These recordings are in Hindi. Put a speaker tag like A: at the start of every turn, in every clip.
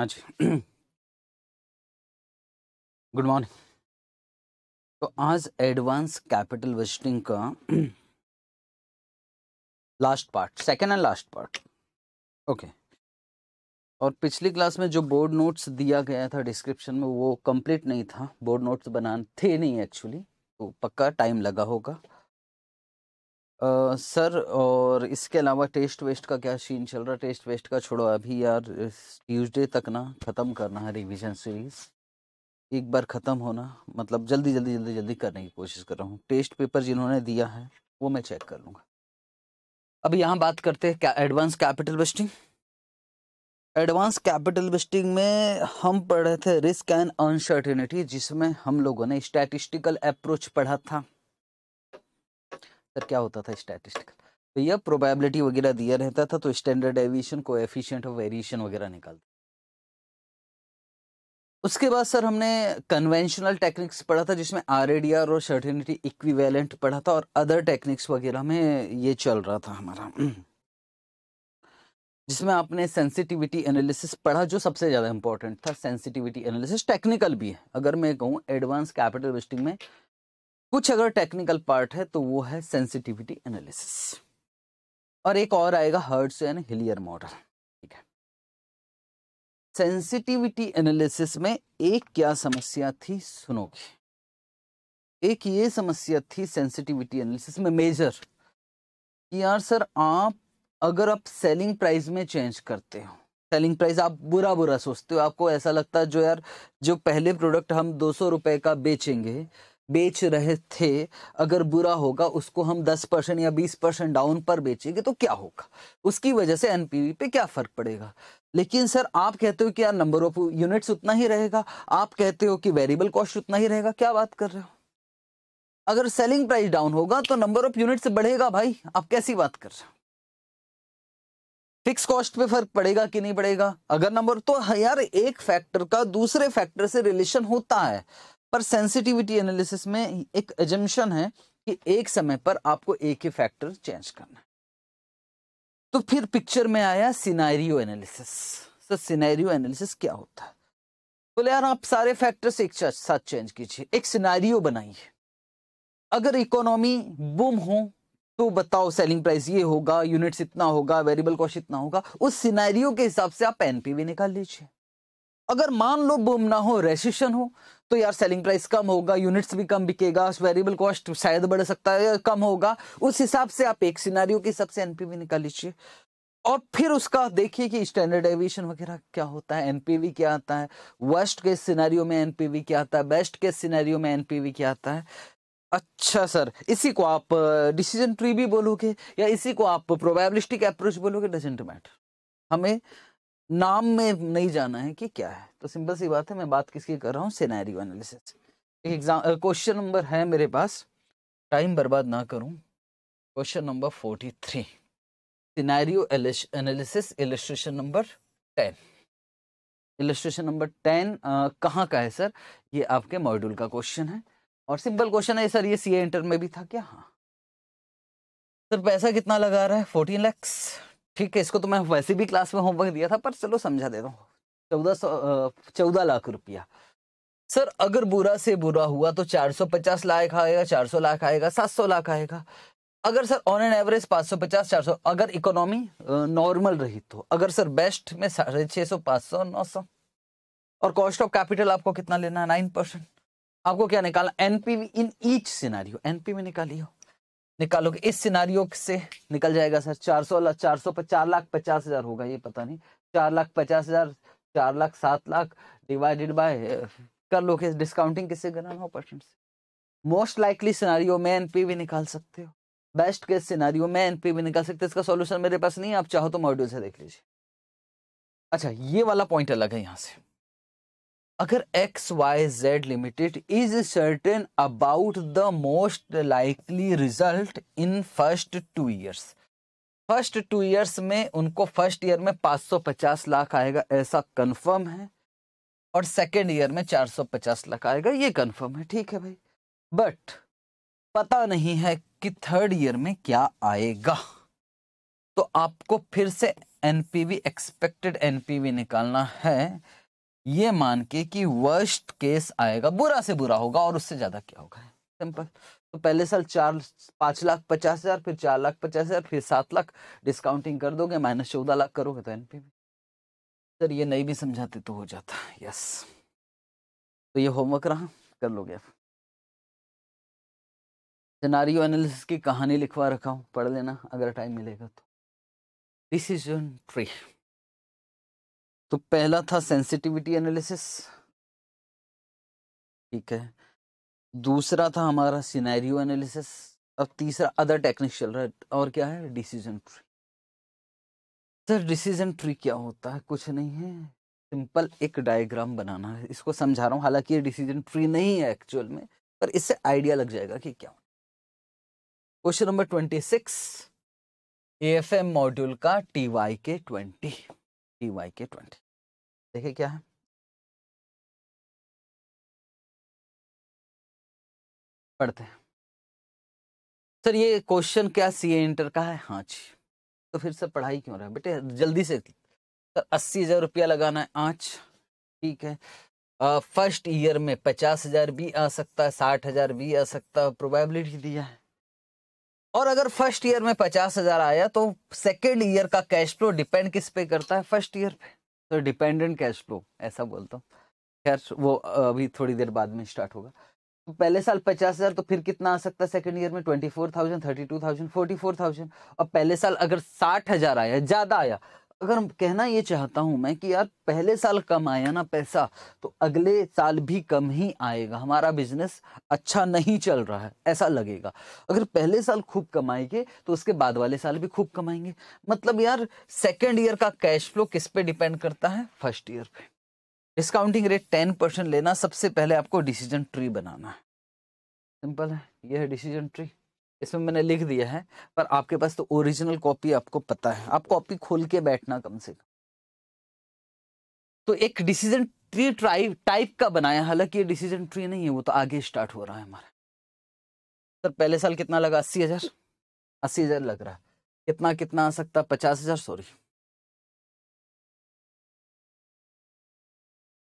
A: हाँ जी गुड मॉर्निंग तो आज एडवांस कैपिटल विजिटिंग का last part second and last part okay
B: और पिछली क्लास में जो बोर्ड नोट्स दिया गया था डिस्क्रिप्शन में वो कंप्लीट नहीं था बोर्ड नोट्स बनाने थे नहीं एक्चुअली तो पक्का टाइम लगा होगा आ, सर और इसके अलावा टेस्ट वेस्ट का क्या सीन चल रहा है टेस्ट वेस्ट का छोड़ो अभी यार ट्यूसडे तक ना ख़त्म करना है रिवीजन सीरीज़ एक बार ख़त्म होना मतलब जल्दी जल्दी जल्दी जल्दी करने की कोशिश कर रहा हूँ टेस्ट पेपर जिन्होंने दिया है वो मैं चेक कर लूँगा अब यहाँ बात करते हैं क्या advance capital vesting advance capital vesting में हम पढ़ रहे थे रिस्क एंड अनसर्टिनिटी जिसमें हम लोगों ने स्टैटिस्टिकल अप्रोच पढ़ा था सर क्या होता था स्टैटिस्टिकल तो यह प्रोबेबिलिटी वगैरह दिया रहता था तो स्टैंडर्ड एविएशन को एफिशियंट और वेरिएशन वगैरह निकालते उसके बाद सर हमने कन्वेंशनल टेक्निक्स पढ़ा था जिसमें आर और सर्टिनिटी इक्विवेलेंट पढ़ा था और अदर टेक्निक्स वगैरह में ये चल रहा था हमारा जिसमें आपने सेंसिटिविटी एनालिसिस पढ़ा जो सबसे ज़्यादा इंपॉर्टेंट था सेंसिटिविटी एनालिसिस टेक्निकल भी है अगर मैं कहूँ एडवांस कैपिटल वेस्टिंग में कुछ अगर टेक्निकल पार्ट है तो वो है सेंसिटिविटी एनालिसिस और एक और आएगा हर्ट्स एंड हिलियर मॉडल ठीक है सेंसिटिविटी एनालिसिस में एक क्या समस्या थी सुनोगे एक ये समस्या थी सेंसिटिविटी एनालिसिस में मेजर कि यार सर आप अगर आप सेलिंग प्राइस में चेंज करते हो सेलिंग प्राइस आप बुरा बुरा सोचते हो आपको ऐसा लगता है जो यार जो पहले प्रोडक्ट हम दो सौ रुपए का बेचेंगे बेच रहे थे अगर बुरा होगा उसको हम 10 परसेंट या 20 परसेंट डाउन पर बेचेंगे तो क्या होगा उसकी वजह से एनपीवी पे क्या फर्क पड़ेगा लेकिन सर आप कहते हो कि यार नंबर ऑफ यूनिट्स उतना ही रहेगा आप कहते हो कि वेरिएबल कॉस्ट उतना ही रहेगा क्या बात कर रहे हो अगर सेलिंग प्राइस डाउन होगा तो नंबर ऑफ यूनिट्स बढ़ेगा भाई आप कैसी बात कर रहे हो फिक्स कॉस्ट पे फर्क पड़ेगा कि नहीं पड़ेगा अगर नंबर तो यार एक फैक्टर का दूसरे फैक्टर से रिलेशन होता है पर सेंसिटिविटी एनालिसिस में एक एजम्पन है कि एक समय पर आपको एक ही फैक्टर चेंज करना है तो फिर पिक्चर में आया सिनेरियो एनालिसिस तो सिनेरियो एनालिसिस क्या होता है तो यार आप सारे फैक्टर्स एक साथ चेंज कीजिए एक सिनेरियो बनाइए अगर इकोनॉमी बूम हो तो बताओ सेलिंग प्राइस ये होगा यूनिट्स इतना होगा वेरिएबल कॉस्ट इतना होगा उस सिनेरियो के हिसाब से आप एनपीवी निकाल लीजिए अगर मान लो बूम ना हो रेसिशन हो तो यार सेलिंग प्राइस कम होगा यूनिट्स भी कम बिकेगा वेरिएबल कॉस्ट शायद बढ़ सकता है कम होगा उस हिसाब से आप एक सिनारियो के हिसाब से एनपीवी निकाल लीजिए और फिर उसका देखिए कि स्टैंडर्ड एविएशन वगैरह क्या होता है एनपीवी क्या आता है वर्स्ट के सिनारियो में एनपीवी क्या आता है बेस्ट के सिनारियो में एनपीवी क्या आता है अच्छा सर इसी को आप डिसीजन ट्री भी बोलोगे या इसी को आप प्रोबेबिलिस्टिक अप्रोच बोलोगे डजेंट मैटर हमें नाम में नहीं जाना है कि क्या है तो सिंपल सी बात है मैं बात किसकी कर रहा हूँ सिनेरियो एनालिसिस एक एग्जाम क्वेश्चन नंबर है मेरे पास टाइम बर्बाद ना करूँ question number forty three scenario analysis illustration number ten illustration number ten कहाँ का है सर ये आपके मॉड्यूल का क्वेश्चन है और सिंपल क्वेश्चन है सर ये सी इंटर में भी था क्या हाँ सर पैसा कितना लगा रहा है फोर्टीन लैक्स ठीक है इसको तो मैं वैसे भी क्लास में होमवर्क दिया था पर चलो समझा देता हूँ चौदह सौ चौदह लाख रुपया सर अगर बुरा से बुरा हुआ तो चार सौ पचास लाख आएगा चार सौ लाख आएगा सात सौ लाख आएगा अगर सर ऑन एन एवरेज पाँच सौ पचास चार सौ अगर इकोनॉमी नॉर्मल रही तो अगर सर बेस्ट में साढ़े छः सौ पाँच सौ नौ सौ और कॉस्ट ऑफ कैपिटल आपको कितना लेना है नाइन परसेंट आपको क्या निकालना N V in each scenario N P में हो निकालोगे इस सिनारियो से निकल जाएगा सर चार सौ चार सौ चार लाख पचास हजार होगा ये पता नहीं चार लाख पचास हजार चार लाख सात लाख डिवाइडेड बाय कर लो डिस्काउंटिंग किससे करना नौ परसेंट से मोस्ट लाइकली सिनारियो में भी निकाल सकते हो बेस्ट केस सिनारियो में भी निकाल सकते हो इसका सॉल्यूशन मेरे पास नहीं है आप चाहो तो मॉड्यूल से देख लीजिए अच्छा ये वाला पॉइंट अलग है यहाँ से अगर X Y Z limited is certain about the most likely result in first two years first two years में उनको फर्स्ट ईयर में 550 लाख आएगा ऐसा कंफर्म है और सेकेंड ईयर में 450 लाख आएगा ये कंफर्म है ठीक है भाई बट पता नहीं है कि थर्ड ईयर में क्या आएगा तो आपको फिर से एनपीवी एक्सपेक्टेड एनपीवी निकालना है ये मान के कि वर्स्ट केस आएगा बुरा से बुरा होगा और उससे ज़्यादा क्या होगा सिंपल तो पहले साल चार पाँच लाख पचास हज़ार फिर चार लाख पचास हज़ार फिर सात लाख डिस्काउंटिंग कर दोगे माइनस चौदह लाख करोगे तो एन पी सर ये नहीं भी समझाते तो हो जाता यस तो ये होमवर्क रहा कर लोगे आप
A: सिनारियो एनालिसिस की कहानी लिखवा रखा हूँ पढ़ लेना अगर टाइम मिलेगा तो डिसीजन ट्री तो पहला था सेंसिटिविटी एनालिसिस ठीक है
B: दूसरा था हमारा सिनेरियो एनालिसिस अब तीसरा अदर टेक्निक चल रहा है और क्या है decision tree sir decision tree क्या होता है कुछ नहीं है सिंपल एक डायग्राम बनाना है इसको समझा रहा हूँ हालांकि ये डिसीजन ट्री नहीं है एक्चुअल में पर इससे आइडिया लग जाएगा कि क्या question number twenty six
A: A F M module का टी वाई के ट्वेंटी टी वाई के ट्वेंटी देखिए क्या है पढ़ते हैं सर ये क्वेश्चन क्या सी इंटर
B: का है हाँ जी तो फिर सर पढ़ाई क्यों रहा है बेटे जल्दी से सर अस्सी हज़ार रुपया लगाना है आँच ठीक है आ, फर्स्ट ईयर में पचास हज़ार भी आ सकता है साठ हज़ार भी आ सकता है प्रोबेबिलिटी दिया है और अगर फर्स्ट ईयर में पचास हजार आया तो सेकेंड ईयर का कैश फ्लो डिपेंड किस पे करता है फर्स्ट ईयर पे तो डिपेंडेंट कैश फ्लो ऐसा बोलता हूँ खैर वो अभी थोड़ी देर बाद में स्टार्ट होगा तो पहले साल पचास हज़ार तो फिर कितना आ सकता है सेकेंड ईयर में twenty four thousand thirty two thousand forty four thousand और पहले साल अगर साठ हज़ार आया ज़्यादा आया अगर कहना ये चाहता हूँ मैं कि यार पहले साल कम आया ना पैसा तो अगले साल भी कम ही आएगा हमारा बिजनेस अच्छा नहीं चल रहा है ऐसा लगेगा अगर पहले साल खूब कमाएंगे तो उसके बाद वाले साल भी खूब कमाएंगे मतलब यार सेकेंड ईयर का कैश फ्लो किस पे डिपेंड करता है फर्स्ट ईयर पे डिस्काउंटिंग रेट टेन परसेंट लेना सबसे पहले आपको डिसीजन ट्री बनाना है सिंपल है यह है डिसीजन ट्री इसमें मैंने लिख दिया है पर आपके पास तो ओरिजिनल कॉपी आपको पता है आप कॉपी खोल के बैठना कम से कम तो एक डिसीजन ट्री ट्राइव टाइप का बनाया हालांकि ये डिसीजन ट्री नहीं है वो तो आगे
A: स्टार्ट हो रहा है हमारा सर
B: पहले साल कितना लगा अस्सी हजार अस्सी हजार लग रहा है कितना कितना आ सकता पचास हजार सॉरी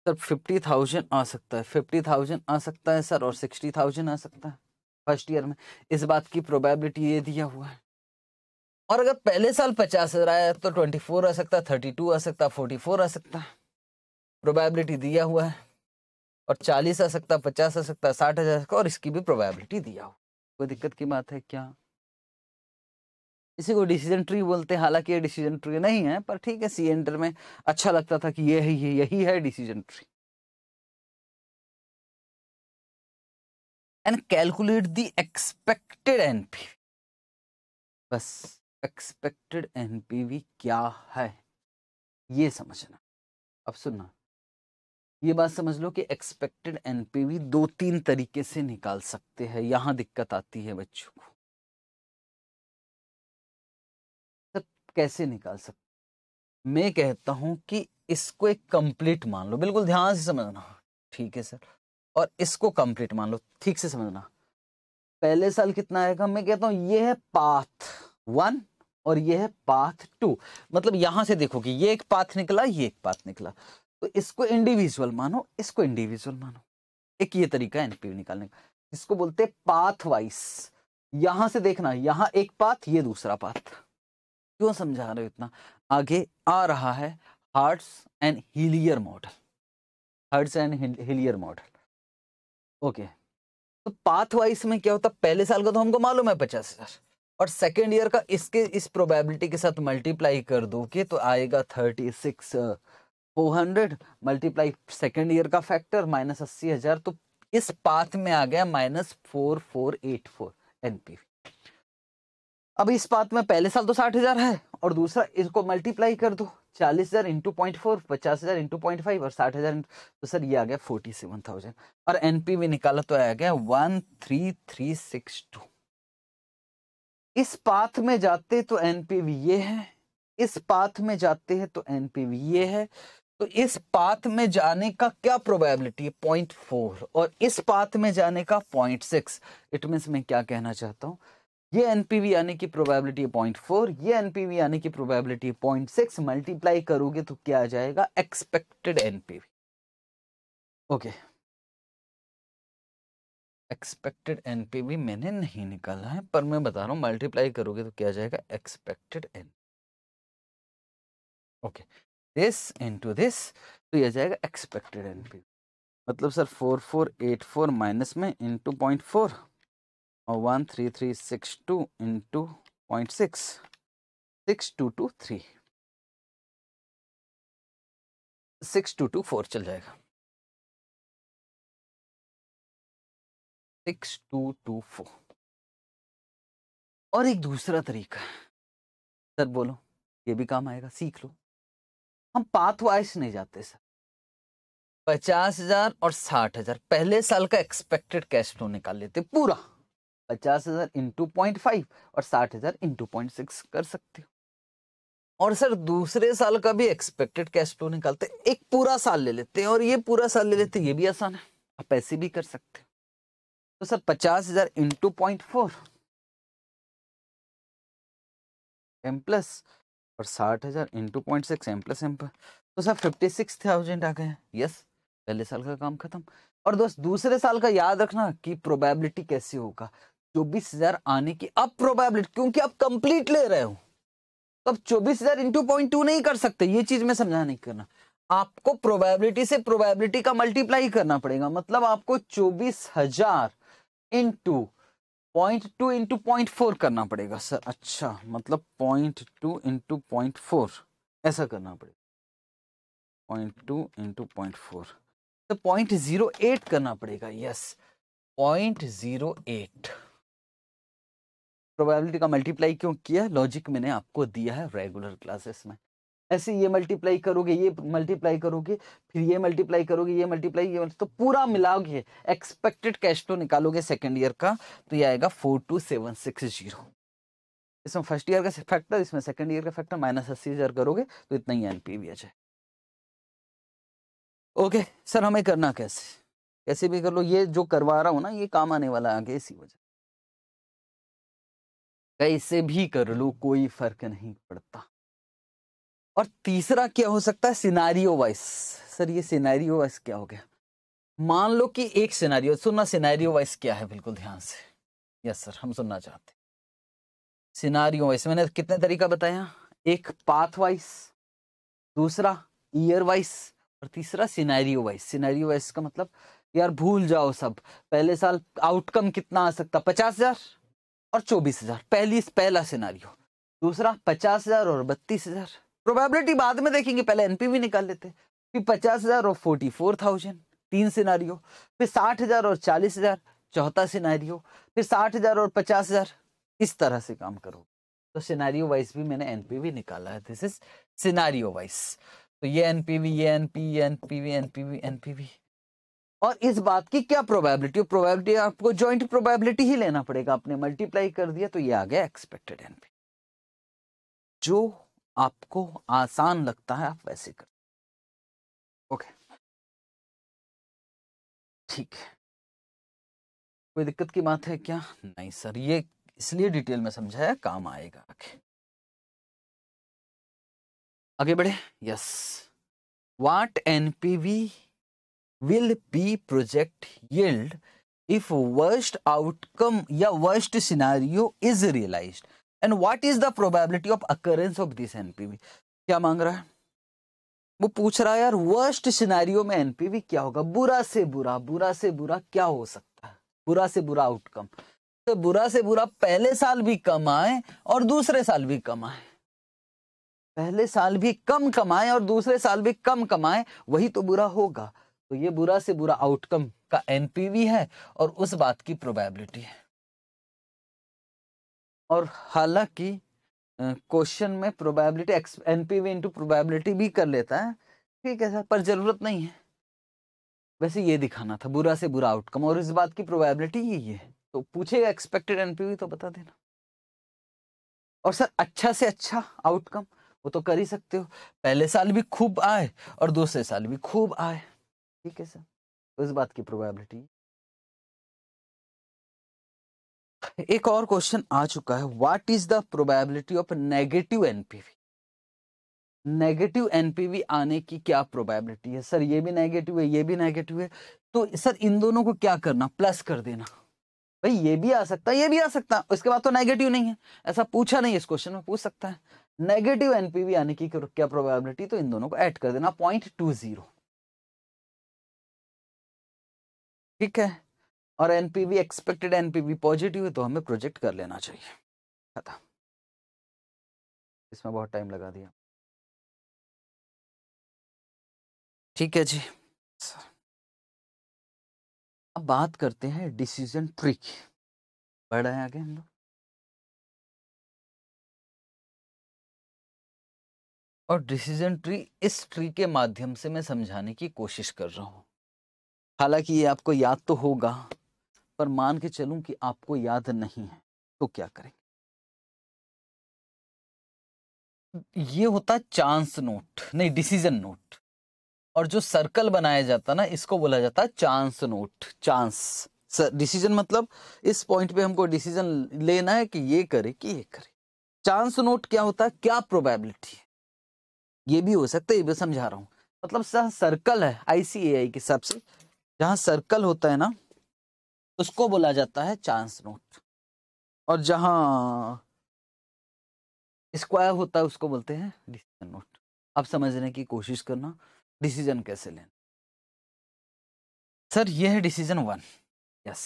B: सर फिफ्टी थाउजेंड आ सकता है फिफ्टी थाउजेंड आ सकता है सर और सिक्सटी थाउजेंड आ सकता है फर्स्ट ईयर में इस बात की प्रोबेबिलिटी ये दिया हुआ है और अगर पहले साल पचास हज़ार आया तो ट्वेंटी फोर आ सकता है थर्टी टू आ सकता है फोर्टी फोर आ सकता है प्रोबेबिलिटी दिया हुआ है और चालीस आ सकता है पचास आ सकता है साठ हज़ार सकता और इसकी भी प्रोबेबिलिटी दिया हुआ कोई दिक्कत की बात है क्या इसी को डिसीजन ट्री बोलते हैं हालांकि ये डिसीजन ट्री नहीं है पर ठीक है सी एंटर में अच्छा लगता था कि
A: ये है ये यही है decision tree and calculate the expected NPV बस
B: एक्सपेक्टेड एनपीवी क्या है ये समझना अब सुनना ये बात समझ लो कि एक्सपेक्टेड एनपीवी दो तीन तरीके से निकाल सकते हैं यहां दिक्कत आती है बच्चों को सब कैसे निकाल सकते मैं कहता हूं कि इसको एक कंप्लीट मान लो बिल्कुल ध्यान से समझना ठीक है सर और इसको कंप्लीट मान लो ठीक से समझना पहले साल कितना आएगा मैं कहता हूं ये है पाथ वन और ये है पाथ टू मतलब यहां से देखो कि ये एक पाथ निकला ये एक पाथ निकला तो इसको इंडिविजुअल मानो इसको इंडिविजुअल मानो एक ये तरीका है एनपीवी निकालने का इसको बोलते हैं पाथ वाइस यहां से देखना यहां एक पाथ ये दूसरा पाथ क्यों समझा रहे हो इतना आगे आ रहा है Hertz and Hillier model Hertz and Hillier model okay तो पाथ वाइज में क्या होता पहले साल का तो हमको मालूम है पचास हजार और सेकेंड ईयर का इसके इस प्रोबेबिलिटी के साथ मल्टीप्लाई कर दो के तो आएगा thirty six four hundred multiply second year का फैक्टर माइनस अस्सी हजार तो इस पाथ में आ गया minus four four eight four NPV अब इस पाथ में पहले साल तो साठ हजार है और दूसरा इसको मल्टीप्लाई कर दो चालीस हज़ार इंटू पॉइंट फोर पचास हज़ार इंटू पॉइंट फाइव और साठ हज़ार तो सर ये आ गया फोर्टी सेवन थाउजेंड और एन पी निकाला तो आ गया one three three six two इस पाथ में जाते तो एन पी ये है इस पाथ में जाते हैं तो एन पी ये है तो इस पाथ में जाने का क्या प्रोबेबिलिटी है पॉइंट फोर और इस पाथ में जाने का पॉइंट सिक्स इट मीन्स मैं क्या कहना चाहता हूं ये एनपीवी आने की प्रोबेबिलिटी पॉइंट फोर ये एनपीवी आने की प्रोबेबिलिटी पॉइंट सिक्स मल्टीप्लाई करोगे तो क्या आ जाएगा expected NPV okay expected NPV मैंने नहीं निकाला है पर मैं बता रहा हूँ मल्टीप्लाई करोगे तो क्या जाएगा expected N okay this into this तो यह जाएगा एक्सपेक्टेड एनपीवी मतलब sir four four eight four minus में
A: इंटू पॉइंट फोर और one three three six two into point six six two two three six two two four चल जाएगा सिक्स टू टू फोर और एक दूसरा तरीका है
B: सर बोलो ये भी काम आएगा सीख लो हम पाथ वाइज नहीं जाते सर पचास हजार और साठ हजार पहले साल का एक्सपेक्टेड कैश फ्लो निकाल लेते पूरा पचास हज़ार इंटू पॉइंट फाइव और साठ हज़ार इंटू पॉइंट सिक्स कर सकते हो और सर दूसरे साल का भी एक्सपेक्टेड कैश फ्लो निकालते एक पूरा साल ले लेते हैं और ये पूरा साल ले लेते ये भी आसान है आप ऐसे भी कर सकते हो तो सर पचास हज़ार into point four M plus और साठ हज़ार into point six M plus M पर तो sir fifty six thousand yes गए यस पहले साल का काम खत्म और दोस्त दूसरे साल का याद रखना कि प्रोबेबिलिटी कैसे होगा चौबीस हजार आने की अब प्रोबेबिलिटी क्योंकि आप कंप्लीट ले रहे हो तो अब चौबीस हजार इंटू पॉइंट टू नहीं कर सकते ये चीज में समझा नहीं करना आपको प्रोबेबिलिटी से प्रोबेबिलिटी का मल्टीप्लाई करना पड़ेगा मतलब आपको चौबीस हजार into point two into point four करना पड़ेगा सर अच्छा मतलब point two into point four ऐसा करना पड़ेगा point two into point four तो पॉइंट जीरो एट करना पड़ेगा yes point zero eight probability का मल्टीप्लाई क्यों किया लॉजिक मैंने आपको दिया है रेगुलर क्लासेस में ऐसे ये मल्टीप्लाई करोगे ये मल्टीप्लाई करोगे फिर ये मल्टीप्लाई करोगे ये मल्टीप्लाई ये तो पूरा मिलाओगे एक्सपेक्टेड कैश फ्लो निकालोगे सेकेंड ईयर का तो ये आएगा four two seven six zero इसमें फर्स्ट ईयर का फैक्टर इसमें सेकेंड ईयर का फैक्टर माइनस अस्सी हज़ार करोगे तो इतना ही एन पी वी आ जाए ओके सर हमें करना कैसे कैसे भी कर लो ये जो करवा रहा हूँ ना ये काम आने वाला है आगे इसी वजह कैसे तो भी कर लो कोई फर्क नहीं पड़ता और तीसरा क्या हो सकता है सिनारियो वाइस सर ये सिनारियो वाइस क्या हो गया मान लो कि एक सिनारियो सुनना सिनारियो वाइस क्या है बिल्कुल ध्यान से यस सर हम सुनना चाहते सिनारियो वाइस मैंने कितने तरीका बताया एक पाथ वाइज दूसरा ईयर वाइस और तीसरा सिनारियो वाइस सिनारियो वाइज का मतलब यार भूल जाओ सब पहले साल आउटकम कितना आ सकता पचास हजार और चौबीस हजार पहली पहला सिनारियो दूसरा पचास हजार और बत्तीस हजार प्रोबेबिलिटी बाद में देखेंगे पहले एनपीवी निकाल लेते फिर पचास हजार और फोर्टी फोर थाउजेंड तीन सिनारियो फिर साठ हजार और चालीस हजार चौथा सिनारियो फिर साठ हजार और पचास हजार इस तरह से काम करो तो सिनारियो वाइज भी मैंने एनपीवी निकाला है दिस इज सिनारियो वाइज तो ये एनपीवी ये एनपी ये एनपीवी एनपीवी एनपीवी और इस बात की क्या प्रोबेबिलिटी प्रोबेबिलिटी आपको ज्वाइंट प्रोबेबिलिटी ही लेना पड़ेगा आपने मल्टीप्लाई कर दिया तो ये आ गया एक्सपेक्टेड एनपी
A: जो आपको आसान लगता है आप वैसे कर ओके ठीक है
B: कोई दिक्कत की बात है क्या नहीं सर ये इसलिए डिटेल में समझाया काम आएगा आगे
A: आगे बढ़े yes what NPV will be project yield if
B: worst outcome या worst scenario is realized and what is the probability of occurrence of this NPV क्या मांग रहा है वो पूछ रहा है यार वर्स्ट सिनारियो में एनपीवी क्या होगा बुरा से बुरा बुरा से बुरा क्या हो सकता है बुरा से बुरा आउटकम तो बुरा से बुरा पहले साल भी कम आए और दूसरे साल भी कम आए पहले साल भी कम कमाए और दूसरे साल भी कम कमाए वही तो बुरा होगा तो ये बुरा से बुरा आउटकम का एनपीवी है और उस बात की प्रोबेबिलिटी है और हालांकि क्वेश्चन में प्रोबेबिलिटी एनपीवी इनटू प्रोबेबिलिटी भी कर लेता है ठीक है सर पर जरूरत नहीं है वैसे ये दिखाना था बुरा से बुरा आउटकम और इस बात की प्रोबेबिलिटी यही है तो पूछेगा एक्सपेक्टेड एनपीवी तो बता देना और सर अच्छा से अच्छा आउटकम वो तो कर ही सकते हो पहले साल भी खूब आए और दूसरे साल भी खूब आए ठीक है सर उस बात की प्रोबेबिलिटी एक और क्वेश्चन आ चुका है what is the probability of negative NPV negative NPV आने की क्या प्रोबेबिलिटी है सर ये भी नेगेटिव है ये भी नेगेटिव है तो सर इन दोनों को क्या करना प्लस कर देना भाई ये भी आ सकता है ये भी आ सकता है उसके बाद तो नेगेटिव नहीं है ऐसा पूछा नहीं इस क्वेश्चन में पूछ सकता है नेगेटिव एनपीवी आने की क्या प्रोबेबिलिटी तो इन दोनों को ऐड कर देना पॉइंट टू
A: जीरो ठीक है और एनपीवी एक्सपेक्टेड एनपीवी पॉजिटिव है तो हमें प्रोजेक्ट कर लेना चाहिए खत्म इसमें बहुत टाइम लगा दिया ठीक है जी अब बात करते हैं डिसीजन ट्री की बढ़ रहे हैं आगे हम लोग और डिसीजन ट्री इस ट्री के माध्यम से मैं
B: समझाने की कोशिश कर रहा हूं हालांकि ये आपको याद तो होगा पर मान के चलूं कि आपको याद नहीं है तो क्या करेंगे ये होता चांस नोट नहीं डिसीजन नोट और जो सर्कल बनाया जाता ना इसको बोला जाता चांस नोट चांस डिसीजन मतलब इस पॉइंट पे हमको डिसीजन लेना है कि ये करे कि ये करे चांस नोट क्या होता है क्या प्रोबेबिलिटी है ये भी हो सकता है ये भी समझा रहा हूं मतलब सर्कल है आईसीएआई के हिसाब से जहाँ सर्कल होता है ना उसको बोला जाता है चांस नोट और जहाँ स्क्वायर होता है उसको बोलते हैं डिसीजन नोट अब समझने की कोशिश करना डिसीजन कैसे लेना सर यह है डिसीजन वन यस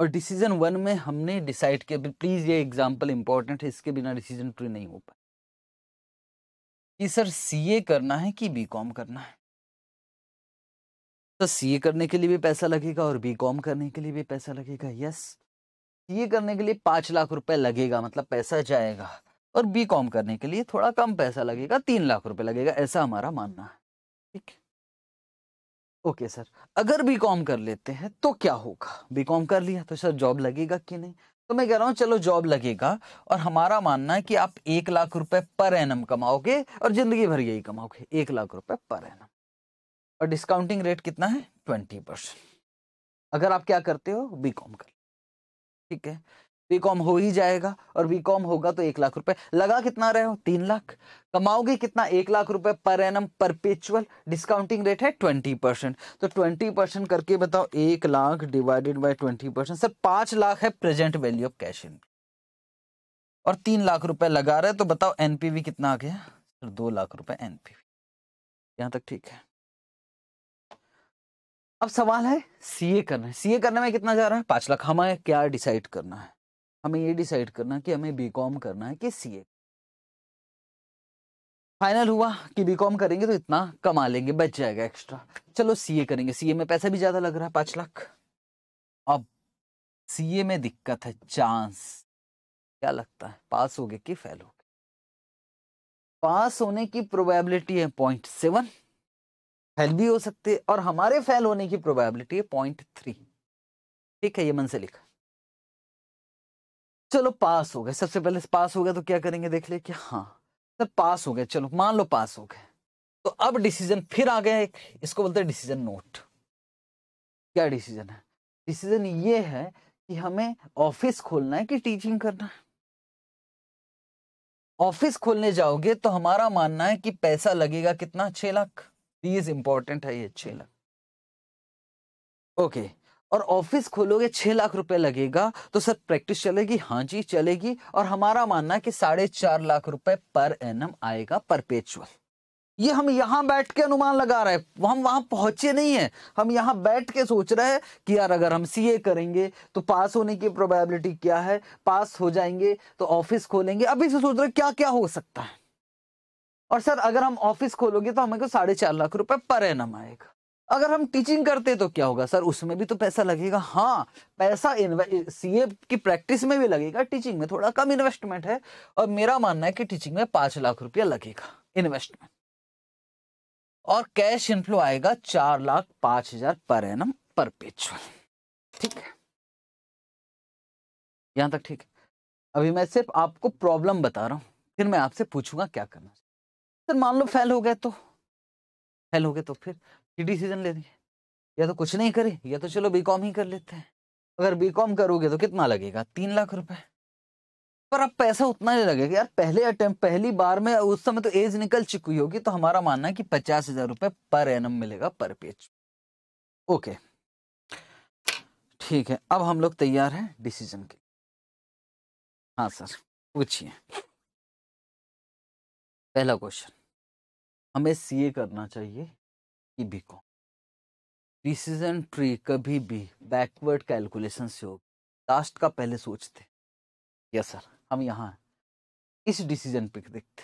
B: और डिसीजन वन में हमने डिसाइड किया प्लीज ये एग्जाम्पल इंपॉर्टेंट है इसके बिना डिसीजन ट्री नहीं हो पाए कि सर सीए करना है कि बीकॉम करना है तो सी करने के लिए भी पैसा लगेगा और बी कॉम करने के लिए भी पैसा लगेगा यस सी करने के लिए पांच लाख रुपए लगेगा मतलब पैसा जाएगा और बी कॉम करने के लिए थोड़ा कम पैसा लगेगा तीन लाख रुपए लगेगा ऐसा हमारा मानना है ठीक ओके सर अगर बी कॉम कर लेते हैं तो क्या होगा बी कॉम कर लिया तो सर जॉब लगेगा कि नहीं तो मैं कह रहा हूँ चलो जॉब लगेगा और हमारा मानना है कि आप एक लाख रुपए पर एनम कमाओगे और जिंदगी भर यही कमाओगे एक लाख रुपए पर एनम और डिस्काउंटिंग रेट कितना है ट्वेंटी परसेंट अगर आप क्या करते हो बी कॉम कर ठीक है बी कॉम हो ही जाएगा और बी कॉम होगा तो एक लाख रुपए लगा कितना रहे हो तीन लाख कमाओगे कितना एक लाख रुपए per annum perpetual discounting rate है ट्वेंटी परसेंट तो ट्वेंटी परसेंट करके बताओ एक lakh divided by twenty percent sir पांच लाख है present value of cash in और तीन लाख रुपए लगा रहे तो बताओ एनपीवी कितना आ गया सर दो लाख रुपए एनपीवी यहां तक ठीक है अब सवाल है सीए करना है सीए करने में कितना जा रहा है पांच लाख हमें क्या डिसाइड करना है हमें ये डिसाइड करना है कि हमें बीकॉम करना है कि सीए फाइनल हुआ कि बी कॉम करेंगे तो इतना कमा लेंगे बच जाएगा एक्स्ट्रा चलो सी ए करेंगे सीए में पैसा भी ज़्यादा लग रहा है पांच लाख अब सी ए में दिक्कत है चांस क्या लगता है पास हो गए कि फेल हो गए पास होने की प्रोबेबिलिटी है पॉइंट सेवन फेल भी हो सकते और हमारे फेल होने की प्रोबेबिलिटी है पॉइंट थ्री ठीक है ये मन से लिखा चलो पास हो गए सबसे पहले पास हो गया तो क्या करेंगे देख ले कि हाँ सर पास हो गए चलो मान लो पास हो गए तो अब डिसीजन फिर आ गया एक इसको बोलते हैं डिसीजन नोट क्या डिसीजन है डिसीजन ये है कि हमें ऑफिस खोलना है कि टीचिंग करना है ऑफिस खोलने जाओगे तो हमारा मानना है कि पैसा लगेगा कितना छह लाख प्लीज इंपॉर्टेंट है ये छह हम्म। लाख ओके और ऑफिस खोलोगे छह लाख रुपए लगेगा तो सर प्रैक्टिस चलेगी हाँ जी चलेगी और हमारा मानना है कि साढ़े चार लाख रुपए पर एनम आएगा परपेचुअल ये हम यहाँ बैठ के अनुमान लगा रहे हैं हम वहां पहुंचे नहीं है हम यहाँ बैठ के सोच रहे हैं कि यार अगर हम सीए करेंगे तो पास होने की प्रोबेबिलिटी क्या है पास हो जाएंगे तो ऑफिस खोलेंगे अभी से सोच रहे क्या क्या हो सकता है और सर अगर हम ऑफिस खोलोगे तो हमें को तो साढ़े चार लाख रुपए पर एम आएगा अगर हम टीचिंग करते तो क्या होगा सर उसमें भी तो पैसा लगेगा हाँ पैसा सी ए की प्रैक्टिस में भी लगेगा टीचिंग में थोड़ा कम इन्वेस्टमेंट है और मेरा मानना है कि टीचिंग में पांच लाख रुपया लगेगा इन्वेस्टमेंट और कैश इनफ्लो आएगा चार लाख पांच हजार पर एन एम पर पेचुअल ठीक है यहां तक ठीक है अभी मैं सिर्फ आपको प्रॉब्लम बता रहा हूं फिर मैं आपसे पूछूंगा क्या करना फिर मान लो फेल हो गए तो फेल हो गए तो फिर ये डिसीजन ले लेंगे या तो कुछ नहीं करे या तो चलो बीकॉम ही कर लेते हैं अगर बीकॉम करोगे तो कितना लगेगा तीन लाख रुपए पर अब पैसा उतना नहीं लगेगा यार पहले अटेम्प्ट पहली बार में उस समय तो एज निकल चुकी होगी तो हमारा मानना है कि पचास हजार रुपए पर एन मिलेगा पर पेज ओके ठीक है अब हम
A: लोग तैयार हैं डिसीजन के हाँ सर पूछिए पहला क्वेश्चन हमें सीए करना चाहिए
B: कि बी कॉम डिसीजन ट्री कभी भी बैकवर्ड कैलकुलेशन से हो लास्ट का पहले सोचते यस सर हम यहाँ इस डिसीजन पे देखते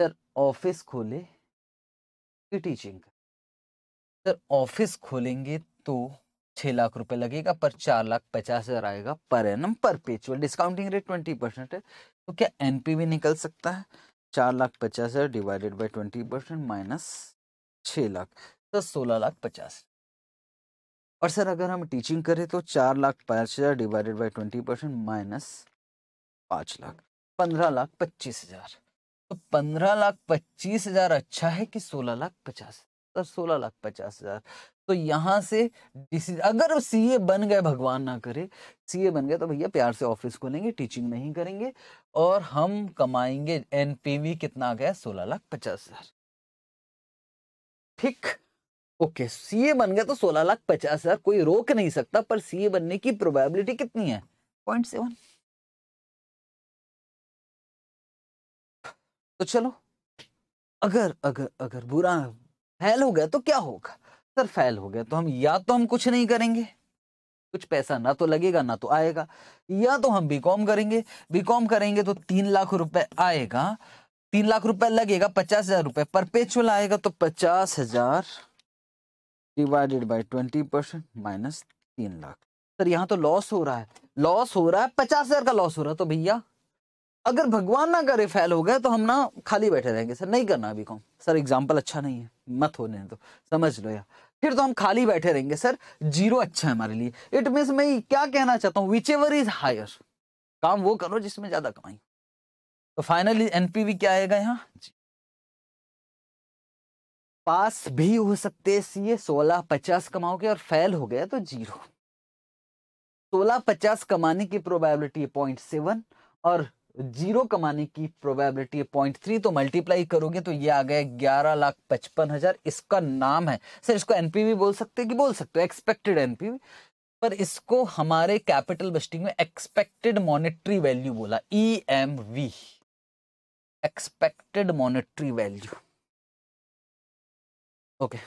B: सर ऑफिस खोले कि टीचिंग सर ऑफिस खोलेंगे तो छः लाख रुपए लगेगा पर चार लाख पचास हज़ार आएगा per annum perpetual discounting rate twenty percent है तो क्या भी निकल सकता है चार लाख पचास हज़ार divided by twenty percent minus छः लाख तो सोलह लाख पचास और सर अगर हम टीचिंग करें तो चार लाख पाँच हज़ार divided by twenty percent minus पाँच लाख पंद्रह लाख पच्चीस हज़ार तो पंद्रह लाख पच्चीस हज़ार अच्छा है कि सोलह लाख पचास सर तो सोलह लाख पचास हज़ार तो यहाँ से अगर सीए बन गए भगवान ना करे सीए बन गए तो भैया प्यार से ऑफिस खोलेंगे टीचिंग नहीं करेंगे और हम कमाएंगे एनपीवी कितना गया सोलह लाख पचास हजार ठीक ओके सीए बन गया तो सोलह लाख पचास हजार कोई रोक नहीं सकता पर सीए बनने
A: की प्रोबेबिलिटी कितनी है पॉइंट सेवन तो चलो अगर अगर अगर बुरा
B: फैल हो गया तो क्या होगा सर फैल हो गया तो हम या तो हम कुछ नहीं करेंगे कुछ पैसा ना तो लगेगा ना तो आएगा या तो हम बीकॉम करेंगे बीकॉम करेंगे तो तीन लाख रुपए आएगा तीन लाख रुपए लगेगा पचास हजार रुपए पेचुअल आएगा तो पचास हजार divided by twenty percent minus तीन लाख सर यहाँ तो लॉस हो रहा है लॉस हो रहा है पचास हजार का लॉस हो रहा है तो भैया अगर भगवान ना करे फैल हो गए तो हम ना खाली बैठे रहेंगे सर नहीं करना बीकॉम सर एग्जाम्पल अच्छा नहीं है मत होने तो समझ लो यार फिर तो हम खाली बैठे रहेंगे सर जीरो अच्छा है हमारे लिए इट मीन मैं क्या कहना चाहता हूँ विच एवर इज हायर काम वो करो जिसमें ज्यादा कमाई तो फाइनली एनपीवी क्या आएगा यहाँ पास भी हो सकते सीए सोलह पचास कमाओगे और फेल हो गया तो जीरो सोलह पचास कमाने की प्रोबेबिलिटी पॉइंट सेवन और जीरो कमाने की प्रोबेबिलिटी है पॉइंट थ्री तो मल्टीप्लाई करोगे तो ये आ गया ग्यारह लाख पचपन हजार इसका नाम है सर इसको एनपीवी बोल सकते हैं कि बोल सकते हो एक्सपेक्टेड एनपीवी पर इसको हमारे कैपिटल बस्टिंग में एक्सपेक्टेड मॉनेटरी वैल्यू बोला E M V
A: expected monetary value okay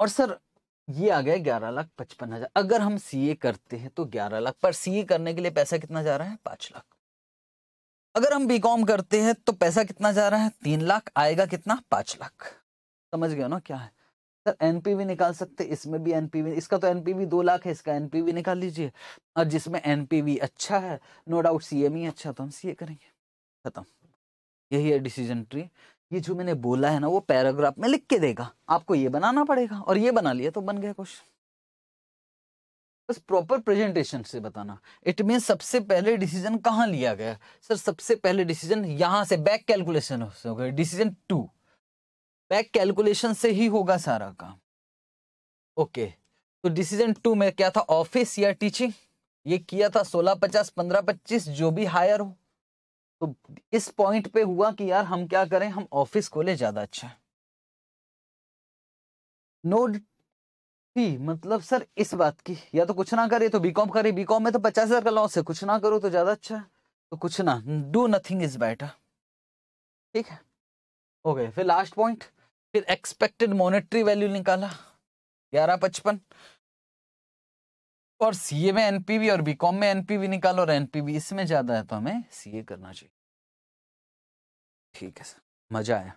A: और सर ये आ गया
B: ग्यारह लाख पचपन हजार अगर हम सीए करते हैं तो ग्यारह लाख पर सीए करने के लिए पैसा कितना जा रहा है पांच लाख अगर हम बीकॉम करते हैं तो पैसा कितना जा रहा है तीन लाख आएगा कितना पांच लाख समझ गया ना क्या है सर एनपीवी निकाल सकते इसमें भी एनपीवी इसका तो एनपीवी दो लाख है इसका एनपीवी निकाल लीजिए और जिसमें एनपीवी अच्छा है नो डाउट सीएम ही अच्छा तो हम सीए करेंगे खत्म यही है डिसीजन ट्री ये जो मैंने बोला है ना वो पैराग्राफ में लिख के देगा आपको ये बनाना पड़ेगा और ये बना लिया तो बन गया क्वेश्चन बस प्रॉपर प्रेजेंटेशन से बताना इट मीन सबसे पहले डिसीजन कहाँ लिया गया सर सबसे पहले डिसीजन यहाँ से बैक कैलकुलेशन से हो गया डिसीजन टू बैक कैलकुलेशन से ही होगा सारा काम ओके तो डिसीजन टू में क्या था ऑफिस या टीचिंग ये किया था सोलह पचास पंद्रह पच्चीस जो भी हायर हो तो इस पॉइंट पे हुआ कि यार हम क्या करें हम ऑफिस खोले ज्यादा अच्छा है नोड थी मतलब सर इस बात की या तो कुछ ना करे तो बीकॉम करे बीकॉम में तो पचास हजार का लॉस है कुछ ना करो तो ज्यादा अच्छा है तो कुछ ना डू नथिंग इज बेटर ठीक है हो गए फिर लास्ट पॉइंट फिर एक्सपेक्टेड मॉनेटरी वैल्यू निकाला ग्यारह पचपन और सीए में एनपीवी और बीकॉम में एनपीवी निकालो और एनपीवी इसमें
A: ज्यादा है तो हमें सीए करना चाहिए ठीक है सर मजा आया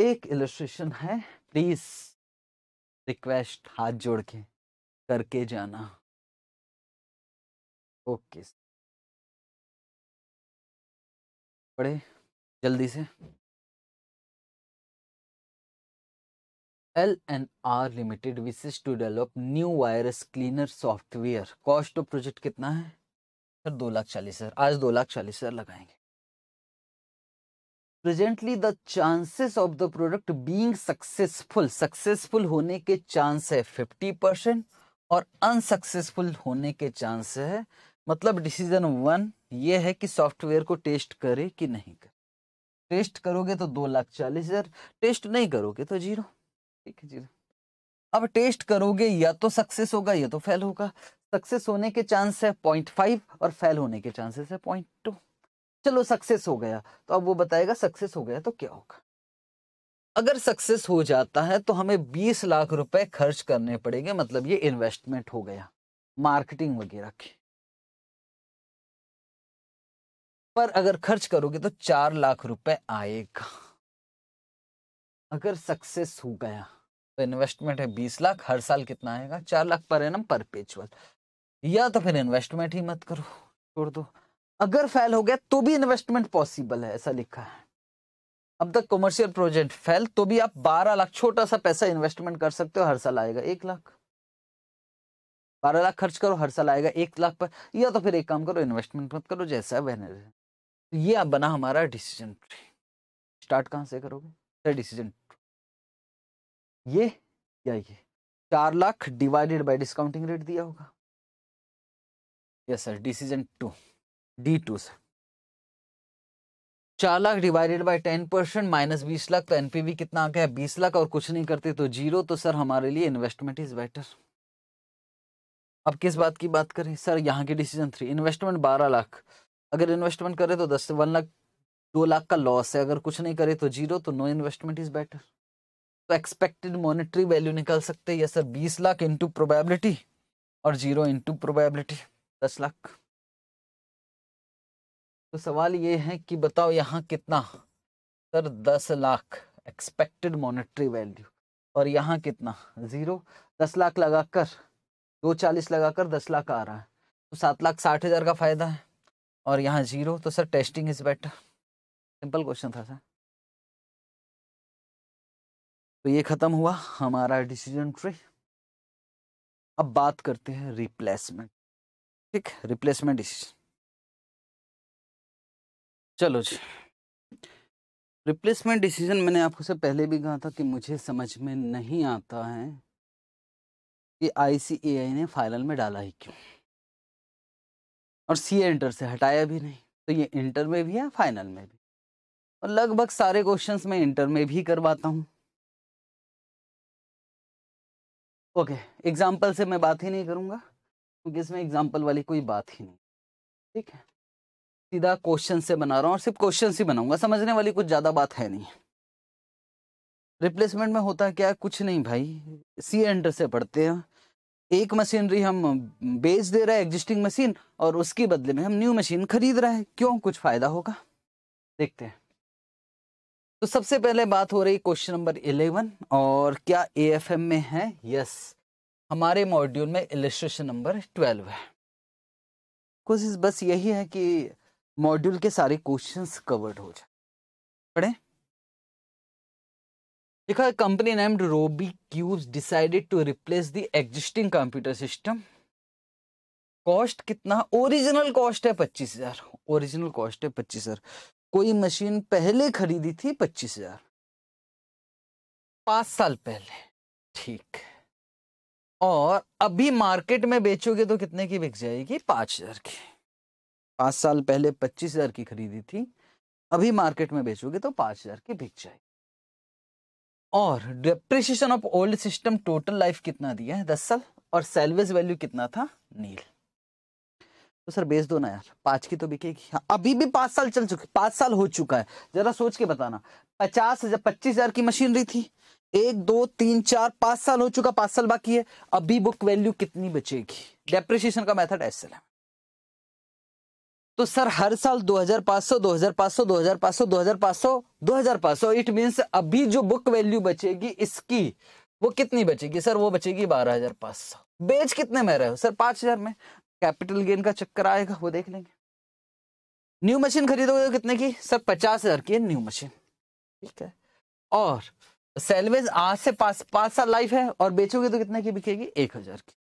A: एक इलस्ट्रेशन है प्लीज रिक्वेस्ट हाथ जोड़ के करके जाना ओके पढ़े जल्दी से
B: L N R limited wishes to develop new virus cleaner software cost of project कितना है फिर दो लाख चालीस हजार आज दो लाख चालीस हजार लगाएंगे presently the chances of the product being successful successful होने के चांस है फिफ्टी परसेंट और अनसक्सेसफुल होने के चांस है मतलब डिसीजन वन ये है कि सॉफ्टवेयर को टेस्ट करे कि नहीं करे टेस्ट करोगे तो दो लाख चालीस हजार टेस्ट नहीं करोगे तो जीरो ठीक है जीरो अब टेस्ट करोगे या तो सक्सेस होगा या तो फेल होगा सक्सेस होने के चांस है पॉइंट फाइव और फेल होने के चांसेस है पॉइंट टू चलो सक्सेस हो गया तो अब वो बताएगा सक्सेस हो गया तो क्या होगा अगर सक्सेस हो जाता है तो हमें बीस लाख रुपए खर्च करने पड़ेंगे मतलब ये इन्वेस्टमेंट हो गया मार्केटिंग
A: वगैरह की पर अगर खर्च करोगे तो चार लाख रुपए आएगा अगर सक्सेस हो गया
B: तो इन्वेस्टमेंट है बीस लाख हर साल कितना आएगा चार लाख पर एनम पेचुअल या तो फिर इन्वेस्टमेंट ही मत करो छोड़ दो अगर फेल हो गया तो भी इन्वेस्टमेंट पॉसिबल है ऐसा लिखा है अब तक कॉमर्शियल प्रोजेक्ट फेल तो भी आप 12 लाख छोटा सा पैसा इन्वेस्टमेंट कर सकते हो हर साल आएगा एक लाख बारह लाख खर्च करो हर साल आएगा एक लाख पर या तो फिर एक काम करो इन्वेस्टमेंट मत करो जैसा वह तो ये आप बना हमारा डिसीजन ट्री स्टार्ट कहाँ से करोगे डिसीजन ये या ये चार lakh divided by discounting rate दिया होगा sir decision two D two sir चार lakh divided by ten percent minus बीस लाख तो एनपीवी कितना आ गया है बीस लाख और कुछ नहीं करते तो जीरो तो सर हमारे लिए इन्वेस्टमेंट इज बेटर अब किस बात की बात करें सर यहाँ की डिसीजन थ्री इन्वेस्टमेंट बारह लाख अगर इन्वेस्टमेंट करें तो दस वन लाख दो लाख का लॉस है अगर कुछ नहीं करे तो जीरो तो नो इन्वेस्टमेंट इज बेटर तो एक्सपेक्टेड मॉनेटरी वैल्यू निकाल सकते हैं यस सर बीस लाख इंटू प्रोबेबिलिटी और जीरो इंटू प्रोबेबिलिटी दस लाख तो सवाल ये है कि बताओ यहाँ कितना सर दस लाख एक्सपेक्टेड मॉनेटरी वैल्यू और यहाँ कितना ज़ीरो दस लाख लगाकर दो चालीस लगाकर दस लाख आ रहा है तो सात लाख साठ हज़ार का फ़ायदा है और यहाँ ज़ीरो तो sir testing is better
A: simple question था सर तो ये ख़त्म हुआ हमारा डिसीजन ट्री अब बात करते हैं रिप्लेसमेंट ठीक रिप्लेसमेंट इस चलो जी
B: रिप्लेसमेंट डिसीजन मैंने आपको से पहले भी कहा था कि मुझे समझ में नहीं आता है कि आईसीएआई ने फाइनल में डाला ही क्यों और सी इंटर से हटाया भी नहीं तो ये इंटर में भी है फाइनल में भी और लगभग सारे क्वेश्चंस मैं इंटर में भी करवाता हूँ ओके एग्जाम्पल से मैं बात ही नहीं करूँगा क्योंकि इसमें एग्जाम्पल वाली कोई बात ही नहीं ठीक है सीधा क्वेश्चन से बना रहा हूँ और सिर्फ क्वेश्चन ही बनाऊंगा समझने वाली कुछ ज़्यादा बात है नहीं रिप्लेसमेंट में होता क्या कुछ नहीं भाई सी एंटर से पढ़ते हैं एक मशीनरी हम बेच दे रहे हैं एग्जिस्टिंग मशीन और उसके बदले में हम न्यू मशीन खरीद रहे हैं क्यों कुछ फ़ायदा होगा देखते हैं तो सबसे पहले बात हो रही क्वेश्चन नंबर इलेवन और क्या ए में है यस हमारे मॉड्यूल में इलेस्ट्रेशन नंबर ट्वेल्व है
A: कोशिश बस यही है कि मॉड्यूल के सारे क्वेश्चंस कवर्ड हो जाए पढ़ें लिखा company named Robi
B: cube decided to replace the existing computer system cost कितना ओरिजिनल कॉस्ट है पच्चीस हजार ओरिजिनल कॉस्ट है पच्चीस हजार कोई मशीन पहले खरीदी थी पच्चीस हजार पांच साल पहले ठीक है और अभी मार्केट में बेचोगे तो कितने की बिक जाएगी पाँच हज़ार की पाँच साल पहले पच्चीस हज़ार की खरीदी थी अभी मार्केट में बेचोगे तो पाँच हज़ार की बिक जाएगी और depreciation of old system total life कितना दिया है दस साल और सेल्वेज वैल्यू कितना था नील तो सर बेच दो ना यार पाँच की तो बिकेगी हाँ अभी भी पाँच साल चल चुके पाँच साल हो चुका है जरा सोच के बताना पचास हजार पच्चीस हजार की मशीनरी थी एक दो तीन चार पांच साल हो चुका पांच साल बाकी है अभी बुक वैल्यू कितनी बचेगी डेप्रिशिएशन का मेथड ऐसे है तो सर हर साल 2500 2500 2500 2500 2500 इट मींस अभी जो बुक वैल्यू बचेगी इसकी वो कितनी बचेगी सर वो बचेगी 12500 बेच कितने में रहे हो सर 5000 में कैपिटल गेन का चक्कर आएगा वो देख लेंगे न्यू मशीन खरीदोगे तो कितने की सर पचास हजार की न्यू मशीन ठीक है और सेलवेज आज से पास पांच साल लाइफ है और बेचोगे तो कितने की बिकेगी एक हजार की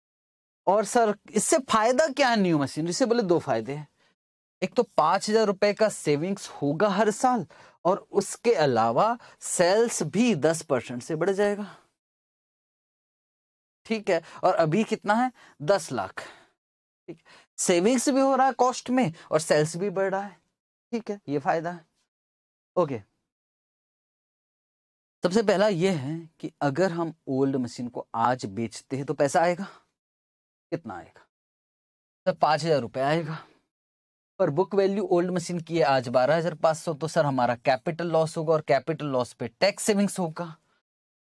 B: और सर इससे फायदा क्या है न्यू मशीनरी इससे बोले दो फायदे हैं एक तो पांच हजार रुपए का सेविंग्स होगा हर साल और उसके अलावा सेल्स भी दस परसेंट से बढ़ जाएगा ठीक है और अभी कितना है दस लाख ठीक सेविंग्स भी हो रहा है कॉस्ट में और सेल्स भी बढ़ रहा है ठीक है ये फायदा है
A: ओके सबसे पहला यह है कि अगर हम ओल्ड मशीन को आज बेचते हैं तो पैसा आएगा कितना आएगा
B: सर पांच हज़ार रुपये आएगा पर बुक वैल्यू ओल्ड मशीन की है आज बारह हज़ार पाँच सौ तो सर हमारा कैपिटल लॉस होगा और कैपिटल लॉस पे टैक्स सेविंग्स होगा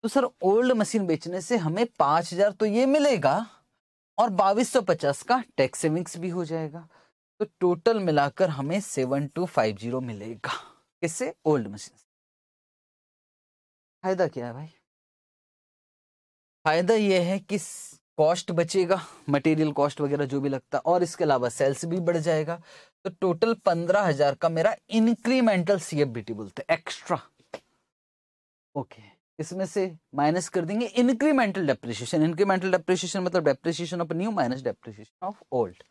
B: तो सर ओल्ड मशीन बेचने से हमें पांच हज़ार तो ये मिलेगा और बाईस सौ पचास का टैक्स सेविंग्स भी हो जाएगा तो टोटल मिलाकर हमें सेवन टू फाइव जीरो मिलेगा किससे ओल्ड मशीन फायदा क्या है भाई फायदा यह है कि कॉस्ट बचेगा मटेरियल कॉस्ट वगैरह जो भी लगता है और इसके अलावा सेल्स भी बढ़ जाएगा तो टोटल पंद्रह हजार का मेरा इंक्रीमेंटल सीएफबीटी बोलते एक्स्ट्रा ओके इसमें से माइनस कर देंगे इंक्रीमेंटल डेप्रिशिएशन इंक्रीमेंटल डेप्रिशिएशन मतलब depreciation of new minus depreciation of old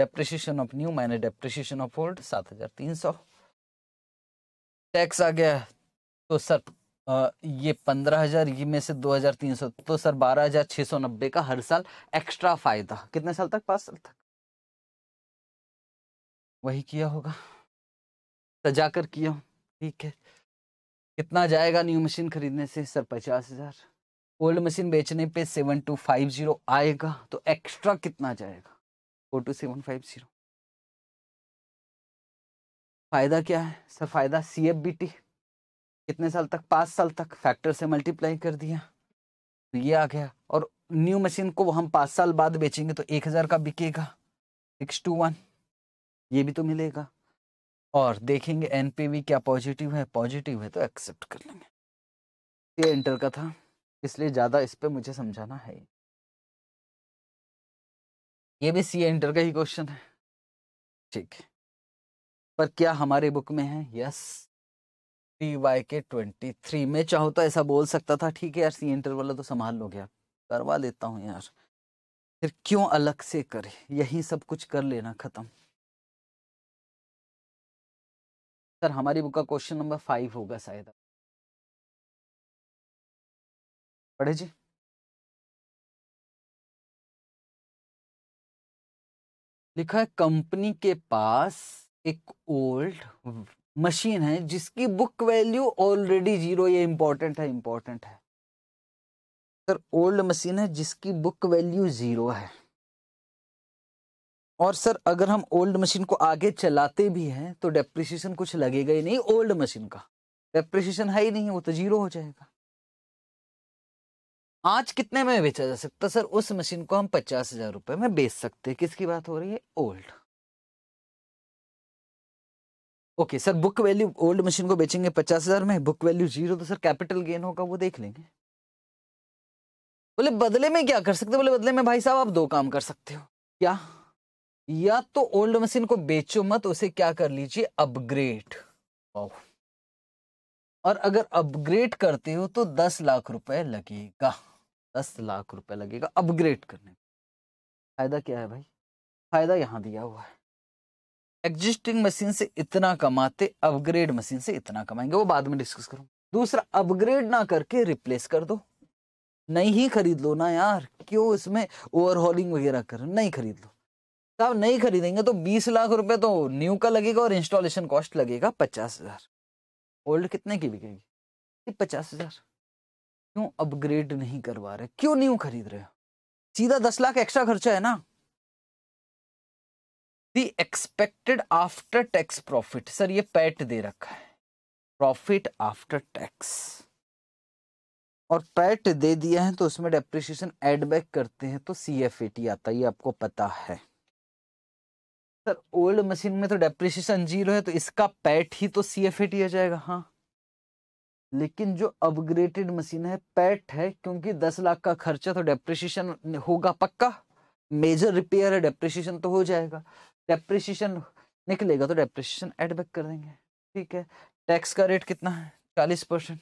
B: depreciation of new minus depreciation of old सात हजार तीन सौ टैक्स आ गया तो सर ये पंद्रह हज़ार ये में से दो हज़ार तीन सौ तो सर बारह हज़ार छः सौ नब्बे का हर साल एक्स्ट्रा फ़ायदा कितने साल तक पाँच साल तक वही किया होगा सजा कर किया ठीक है कितना जाएगा न्यू मशीन खरीदने से सर पचास हज़ार ओल्ड मशीन बेचने पे सेवन टू फाइव ज़ीरो आएगा तो एक्स्ट्रा कितना जाएगा four two seven five zero फ़ायदा क्या है सर फ़ायदा सी एफ बी टी कितने साल तक पाँच साल तक फैक्टर से मल्टीप्लाई कर दिया तो ये आ गया और न्यू मशीन को हम पाँच साल बाद बेचेंगे तो एक हज़ार का बिकेगा सिक्स टू वन ये भी तो मिलेगा और देखेंगे एन क्या पॉजिटिव है पॉजिटिव है तो एक्सेप्ट कर लेंगे ये इंटर का था इसलिए ज़्यादा इस पर मुझे समझाना है ये भी सी एंटर का ही क्वेश्चन है ठीक पर क्या हमारे बुक में है यस टी वाई के ट्वेंटी थ्री में चाहो तो ऐसा बोल सकता था ठीक है यार सी इंटर वाला तो संभाल लो गया करवा लेता हूँ यार फिर क्यों अलग से करे यही
A: सब कुछ कर लेना खत्म सर हमारी बुक का क्वेश्चन नंबर फाइव होगा शायद पढ़े जी लिखा है कंपनी के पास एक ओल्ड मशीन
B: है जिसकी बुक वैल्यू ऑलरेडी जीरो ये इंपॉर्टेंट है इंपॉर्टेंट है सर ओल्ड मशीन है जिसकी बुक वैल्यू जीरो है और सर अगर हम ओल्ड मशीन को आगे चलाते भी हैं तो डेप्रिसिएशन कुछ लगेगा ही नहीं ओल्ड मशीन का डेप्रिसिएशन है ही नहीं वो तो जीरो हो जाएगा आज कितने में बेचा जा सकता सर उस मशीन को हम पचास हजार रुपये में बेच सकते हैं किसकी बात हो रही है old okay sir book value old machine को बेचेंगे पचास हजार में बुक वैल्यू जीरो तो सर कैपिटल गेन होगा वो देख लेंगे बोले बदले में क्या कर सकते हो बोले बदले में भाई साहब आप दो काम कर सकते हो क्या या तो ओल्ड मशीन को बेचो मत उसे क्या कर लीजिए अपग्रेड और अगर अपग्रेड करते हो तो दस लाख रुपए लगेगा दस लाख रुपए लगेगा अपग्रेड करने फायदा क्या है भाई फायदा यहाँ दिया हुआ है एग्जिस्टिंग मशीन से इतना कमाते अपग्रेड मशीन से इतना कमाएंगे वो बाद में डिस्कस करूँ दूसरा अपग्रेड ना करके रिप्लेस कर दो नहीं ही खरीद लो ना यार क्यों इसमें ओवरहॉलिंग वगैरह कर नहीं खरीद लो तब तो नहीं खरीदेंगे तो बीस लाख रुपए तो न्यू का लगेगा और इंस्टॉलेशन कॉस्ट लगेगा पचास हजार ओल्ड कितने की बिकेगी पचास हजार क्यों अपग्रेड नहीं करवा रहे क्यों न्यू खरीद रहे हो सीधा दस लाख एक्स्ट्रा खर्चा है ना the expected after tax profit sir ये पैट दे रखा है प्रॉफिट आफ्टर टैक्स और पैट दे दिया है तो उसमें डेप्रिशिएशन एड बैक करते हैं तो सी एफ ए टी आता है ये आपको पता है सर ओल्ड मशीन में तो डेप्रिशिएशन जीरो है तो इसका पैट ही तो सी एफ ए टी आ जाएगा हाँ लेकिन जो अपग्रेडेड मशीन है पैट है क्योंकि दस लाख का खर्चा तो डेप्रिशिएशन होगा पक्का मेजर रिपेयर है डेप्रिशिएशन तो हो जाएगा डेप्रिसिएशन निकलेगा तो डेप्रिसिएशन एड बैक कर देंगे ठीक है टैक्स का रेट कितना है चालीस परसेंट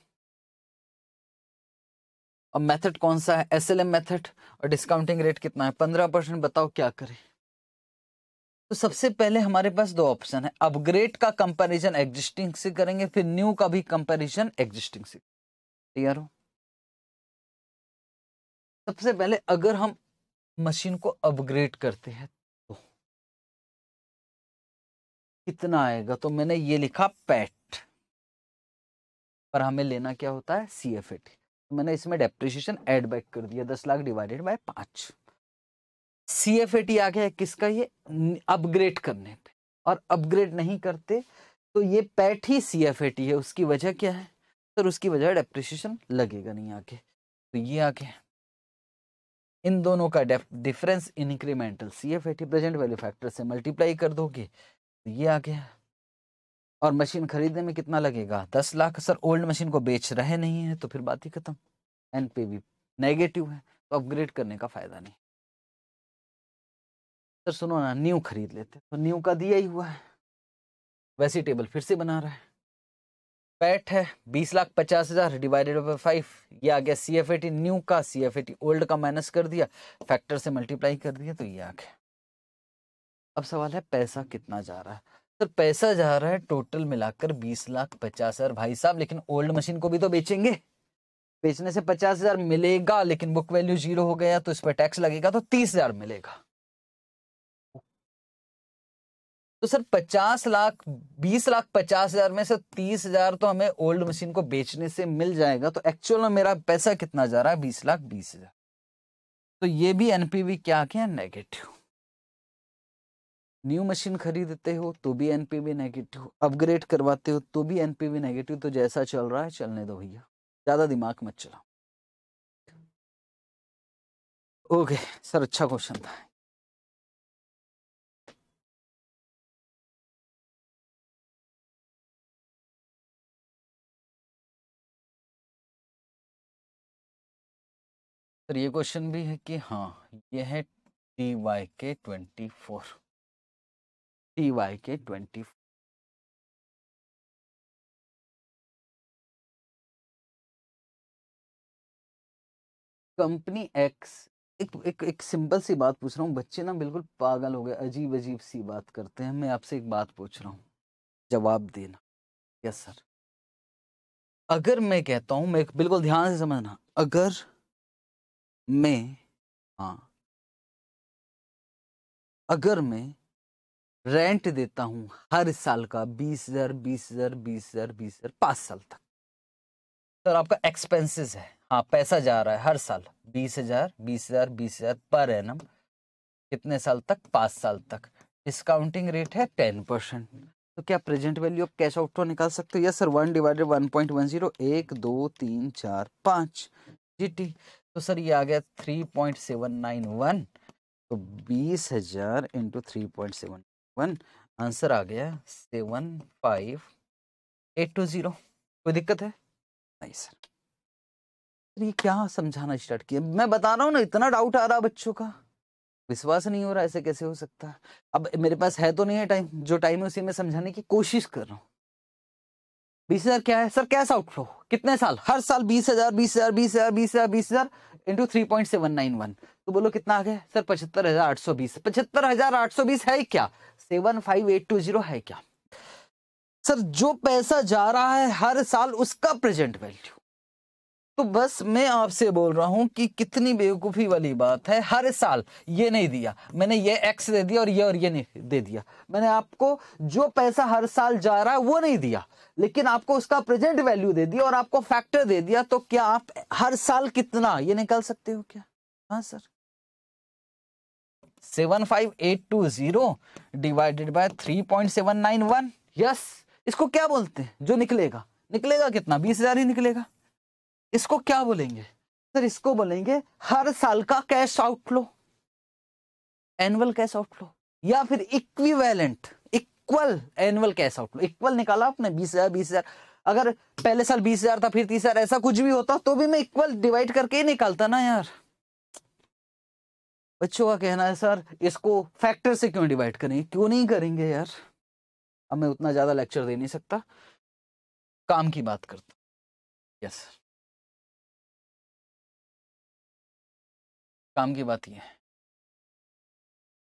B: अब मेथड कौन सा है एसएलएम मेथड और डिस्काउंटिंग रेट कितना है पंद्रह परसेंट बताओ क्या करें तो सबसे पहले हमारे पास दो ऑप्शन है अपग्रेड का कंपैरिजन एग्जिस्टिंग से करेंगे फिर न्यू का भी कंपैरिजन एग्जिस्टिंग से क्लियर हो सबसे पहले अगर हम मशीन को अपग्रेड करते हैं कितना आएगा तो मैंने ये लिखा पैट पर हमें लेना क्या होता है सी एफ एट मैंने इसमें डेप्रिशिएशन एड बैक कर दिया दस लाख डिवाइडेड बाय पांच सी एफ ए आ गया है किसका ये अपग्रेड करने पे और अपग्रेड नहीं करते तो ये पैट ही सी एफ ए है उसकी वजह क्या है सर तो उसकी वजह डेप्रिशिएशन लगेगा नहीं आके तो ये आके इन दोनों का difference incremental C F A present value factor से मल्टीप्लाई कर दोगे ये आ गया और मशीन खरीदने में कितना लगेगा दस लाख सर ओल्ड मशीन को बेच रहे नहीं है तो फिर बात ही खत्म एन पे भी नेगेटिव है तो अपग्रेड करने का फायदा नहीं सर सुनो ना न्यू खरीद लेते तो न्यू का दिया ही हुआ है वैसी टेबल फिर से बना रहा है पैट है बीस लाख पचास हजार डिवाइडेड बाई फाइव ये आ गया C F A T new का C F A T old का माइनस कर दिया फैक्टर से मल्टीप्लाई कर दिया तो ये आ गया अब सवाल है पैसा कितना जा रहा है सर पैसा जा रहा है टोटल मिलाकर बीस लाख पचास हजार भाई साहब लेकिन ओल्ड मशीन को भी तो बेचेंगे बेचने से पचास हजार मिलेगा लेकिन बुक वैल्यू जीरो हो गया तो इस पर टैक्स लगेगा तो तीस हजार मिलेगा तो सर पचास लाख बीस लाख पचास हजार में से तीस हजार तो हमें ओल्ड मशीन को बेचने से मिल जाएगा तो एक्चुअल में मेरा पैसा कितना जा रहा है बीस लाख बीस हजार तो ये भी एनपीवी क्या क्या नेगेटिव न्यू मशीन खरीदते हो तो भी एनपीवी नेगेटिव अपग्रेड करवाते हो तो भी एनपीवी नेगेटिव तो जैसा चल रहा है चलने दो भैया ज़्यादा दिमाग मत चलाओ
A: ओके सर अच्छा क्वेश्चन था सर ये क्वेश्चन भी है कि हाँ ये है टी वाई के ट्वेंटी फोर टी वाई के ट्वेंटी कंपनी एक्स एक एक एक सिंपल सी बात पूछ रहा हूँ बच्चे ना बिल्कुल पागल हो
B: गए अजीब अजीब सी बात करते हैं मैं आपसे एक बात पूछ रहा हूँ जवाब देना
A: यस सर अगर मैं कहता हूँ मैं बिल्कुल ध्यान से समझना अगर मैं हाँ
B: अगर मैं रेंट देता हूँ हर साल का बीस हजार बीस हजार बीस हजार बीस हजार पाँच साल तक सर आपका एक्सपेंसेस है हाँ पैसा जा रहा है हर साल बीस हजार बीस हजार बीस हजार पर एनम कितने साल तक पाँच साल तक डिस्काउंटिंग रेट है टेन परसेंट तो क्या present value of cash out निकाल सकते हो yes sir one divided one point one zero एक दो तीन चार पाँच जी टी तो सर ये आ गया three point seven nine one तो बीस हजार into three point seven one answer आ गया seven five eight two zero कोई दिक्कत है नहीं सर तो ये क्या समझाना स्टार्ट किया मैं बता रहा हूँ ना इतना डाउट आ रहा बच्चों का विश्वास नहीं हो रहा ऐसे कैसे हो सकता अब मेरे पास है तो नहीं है टाइम जो टाइम है उसी में समझाने की कोशिश कर रहा हूँ बीस हजार क्या है सर कैश आउटफ्लो कितने साल हर साल बीस हजार बीस हजार बीस हजार बीस हजार बीस हजार into three point seven nine one तो बोलो कितना आ गया सर पचहत्तर हजार आठ सौ बीस पचहत्तर हजार आठ सौ बीस है क्या seven five eight two zero है क्या सर जो पैसा जा रहा है हर साल उसका प्रेजेंट वैल्यू तो बस मैं आपसे बोल रहा हूं कि कितनी बेवकूफी वाली बात है हर साल ये नहीं दिया मैंने ये एक्स दे दिया और ये और ये नहीं दे दिया मैंने आपको जो पैसा हर साल जा रहा है वो नहीं दिया लेकिन आपको उसका प्रेजेंट वैल्यू दे दिया और आपको फैक्टर दे दिया तो क्या आप हर साल कितना ये निकाल सकते हो क्या हाँ sir seven five eight two zero divided by three point seven nine one yes इसको क्या बोलते हैं जो निकलेगा निकलेगा कितना बीस हजार ही निकलेगा इसको क्या बोलेंगे सर इसको बोलेंगे हर साल का cash outflow annual cash outflow या फिर equivalent equal annual cash outflow equal निकाला आपने बीस हजार बीस हजार अगर पहले साल बीस हजार था फिर तीस हजार ऐसा कुछ भी होता तो भी मैं इक्वल डिवाइड करके ही निकालता ना यार बच्चों का कहना है सर इसको फैक्टर से क्यों डिवाइड करेंगे क्यों नहीं करेंगे यार अब मैं उतना ज़्यादा लेक्चर दे नहीं सकता
A: काम की बात करता यस काम की बात ये है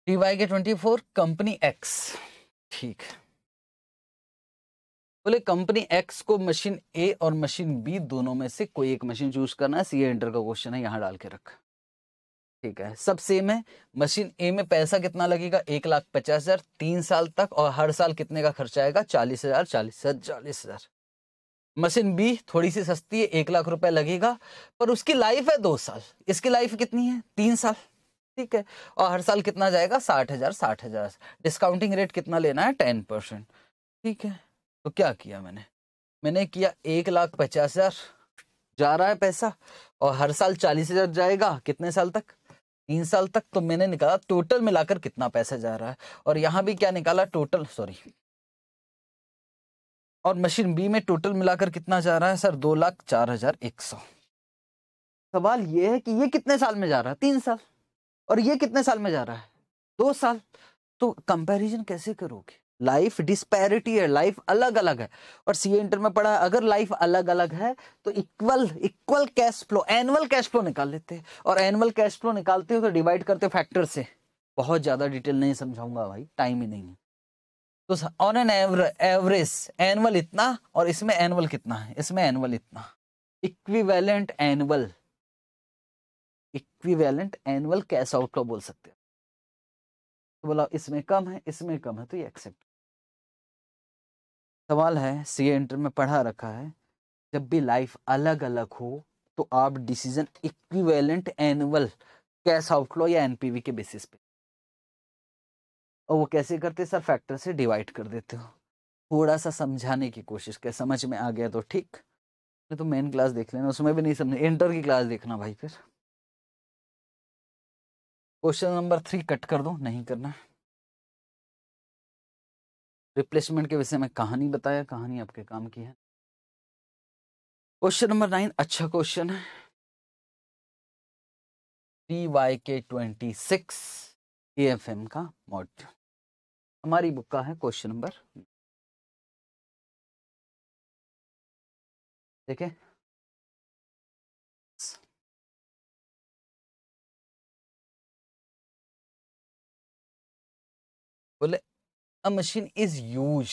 A: टी वाई के ट्वेंटी फोर कंपनी एक्स ठीक बोले कंपनी
B: एक्स को मशीन ए और मशीन बी दोनों में से कोई एक मशीन चूज करना है सी इंटर का क्वेश्चन है यहां डाल के रखा ठीक है सब सेम है मशीन ए में पैसा कितना लगेगा एक लाख पचास हजार तीन साल तक और हर साल कितने का खर्चा आएगा चालीस हजार चालीस हजार चालीस हजार मशीन बी थोड़ी सी सस्ती है एक लाख रुपए लगेगा पर उसकी लाइफ है दो साल इसकी लाइफ कितनी है तीन साल ठीक है और हर साल कितना जाएगा साठ हजार साठ हजार डिस्काउंटिंग रेट कितना लेना है टेन परसेंट ठीक है तो क्या किया मैंने मैंने किया एक लाख पचास हजार जा रहा है पैसा और हर साल चालीस हजार जाएगा कितने साल तक तीन साल तक तो मैंने निकाला टोटल मिलाकर कितना पैसा जा रहा है और यहां भी क्या निकाला टोटल सॉरी और मशीन बी में टोटल मिलाकर कितना जा रहा है सर दो लाख चार हजार एक सौ सवाल ये है कि ये कितने साल में जा रहा है तीन साल और ये कितने साल में जा रहा है दो साल तो कंपैरिजन कैसे करोगे लाइफ डिस्पैरिटी है लाइफ अलग अलग है और सी इंटर में पढ़ा अगर लाइफ अलग अलग है तो equal equal cash flow annual cash flow निकाल लेते हैं और एनुअल कैश फ्लो निकालते हो तो डिवाइड करते हो फैक्टर से बहुत ज़्यादा डिटेल नहीं समझाऊंगा भाई टाइम ही नहीं है तो ऑन एन एवरेज एनुअल इतना और इसमें एनुअल कितना है इसमें एनुअल इतना equivalent annual equivalent annual cash outflow बोल सकते हैं तो बोला इसमें कम है इसमें कम है तो ये एक्सेप्ट सवाल है सी ए इंटर में पढ़ा रखा है जब भी लाइफ अलग अलग हो तो आप decision equivalent annual cash outflow या एनपीवी के बेसिस पे और वो कैसे करते सर फैक्टर से डिवाइड कर देते हो थोड़ा सा समझाने की कोशिश कर समझ में आ गया तो ठीक नहीं तो मेन क्लास देख लेना उसमें भी नहीं समझ इंटर की क्लास देखना भाई फिर
A: क्वेश्चन नंबर थ्री कट कर दो नहीं करना रिप्लेसमेंट के विषय में कहानी बताया कहानी आपके काम की है क्वेश्चन नंबर नाइन अच्छा क्वेश्चन है टी वाई के twenty six A F M का मॉड्यूल हमारी बुक का है क्वेश्चन नंबर ठीक है a machine is use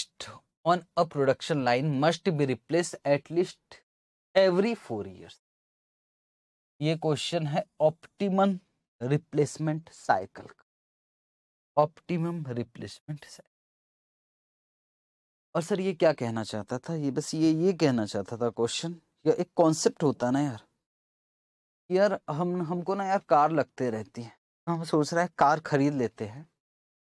A: on a production line must
B: be replace at least every four years ये क्वेश्चन है optimum replacement cycle optimum replacement cycle और सर ये क्या कहना चाहता था ये बस ये ये कहना चाहता था क्वेश्चन या एक कॉन्सेप्ट होता ना यार यार हम हमको ना यार कार लगते रहती है हम सोच रहे हैं कार खरीद लेते हैं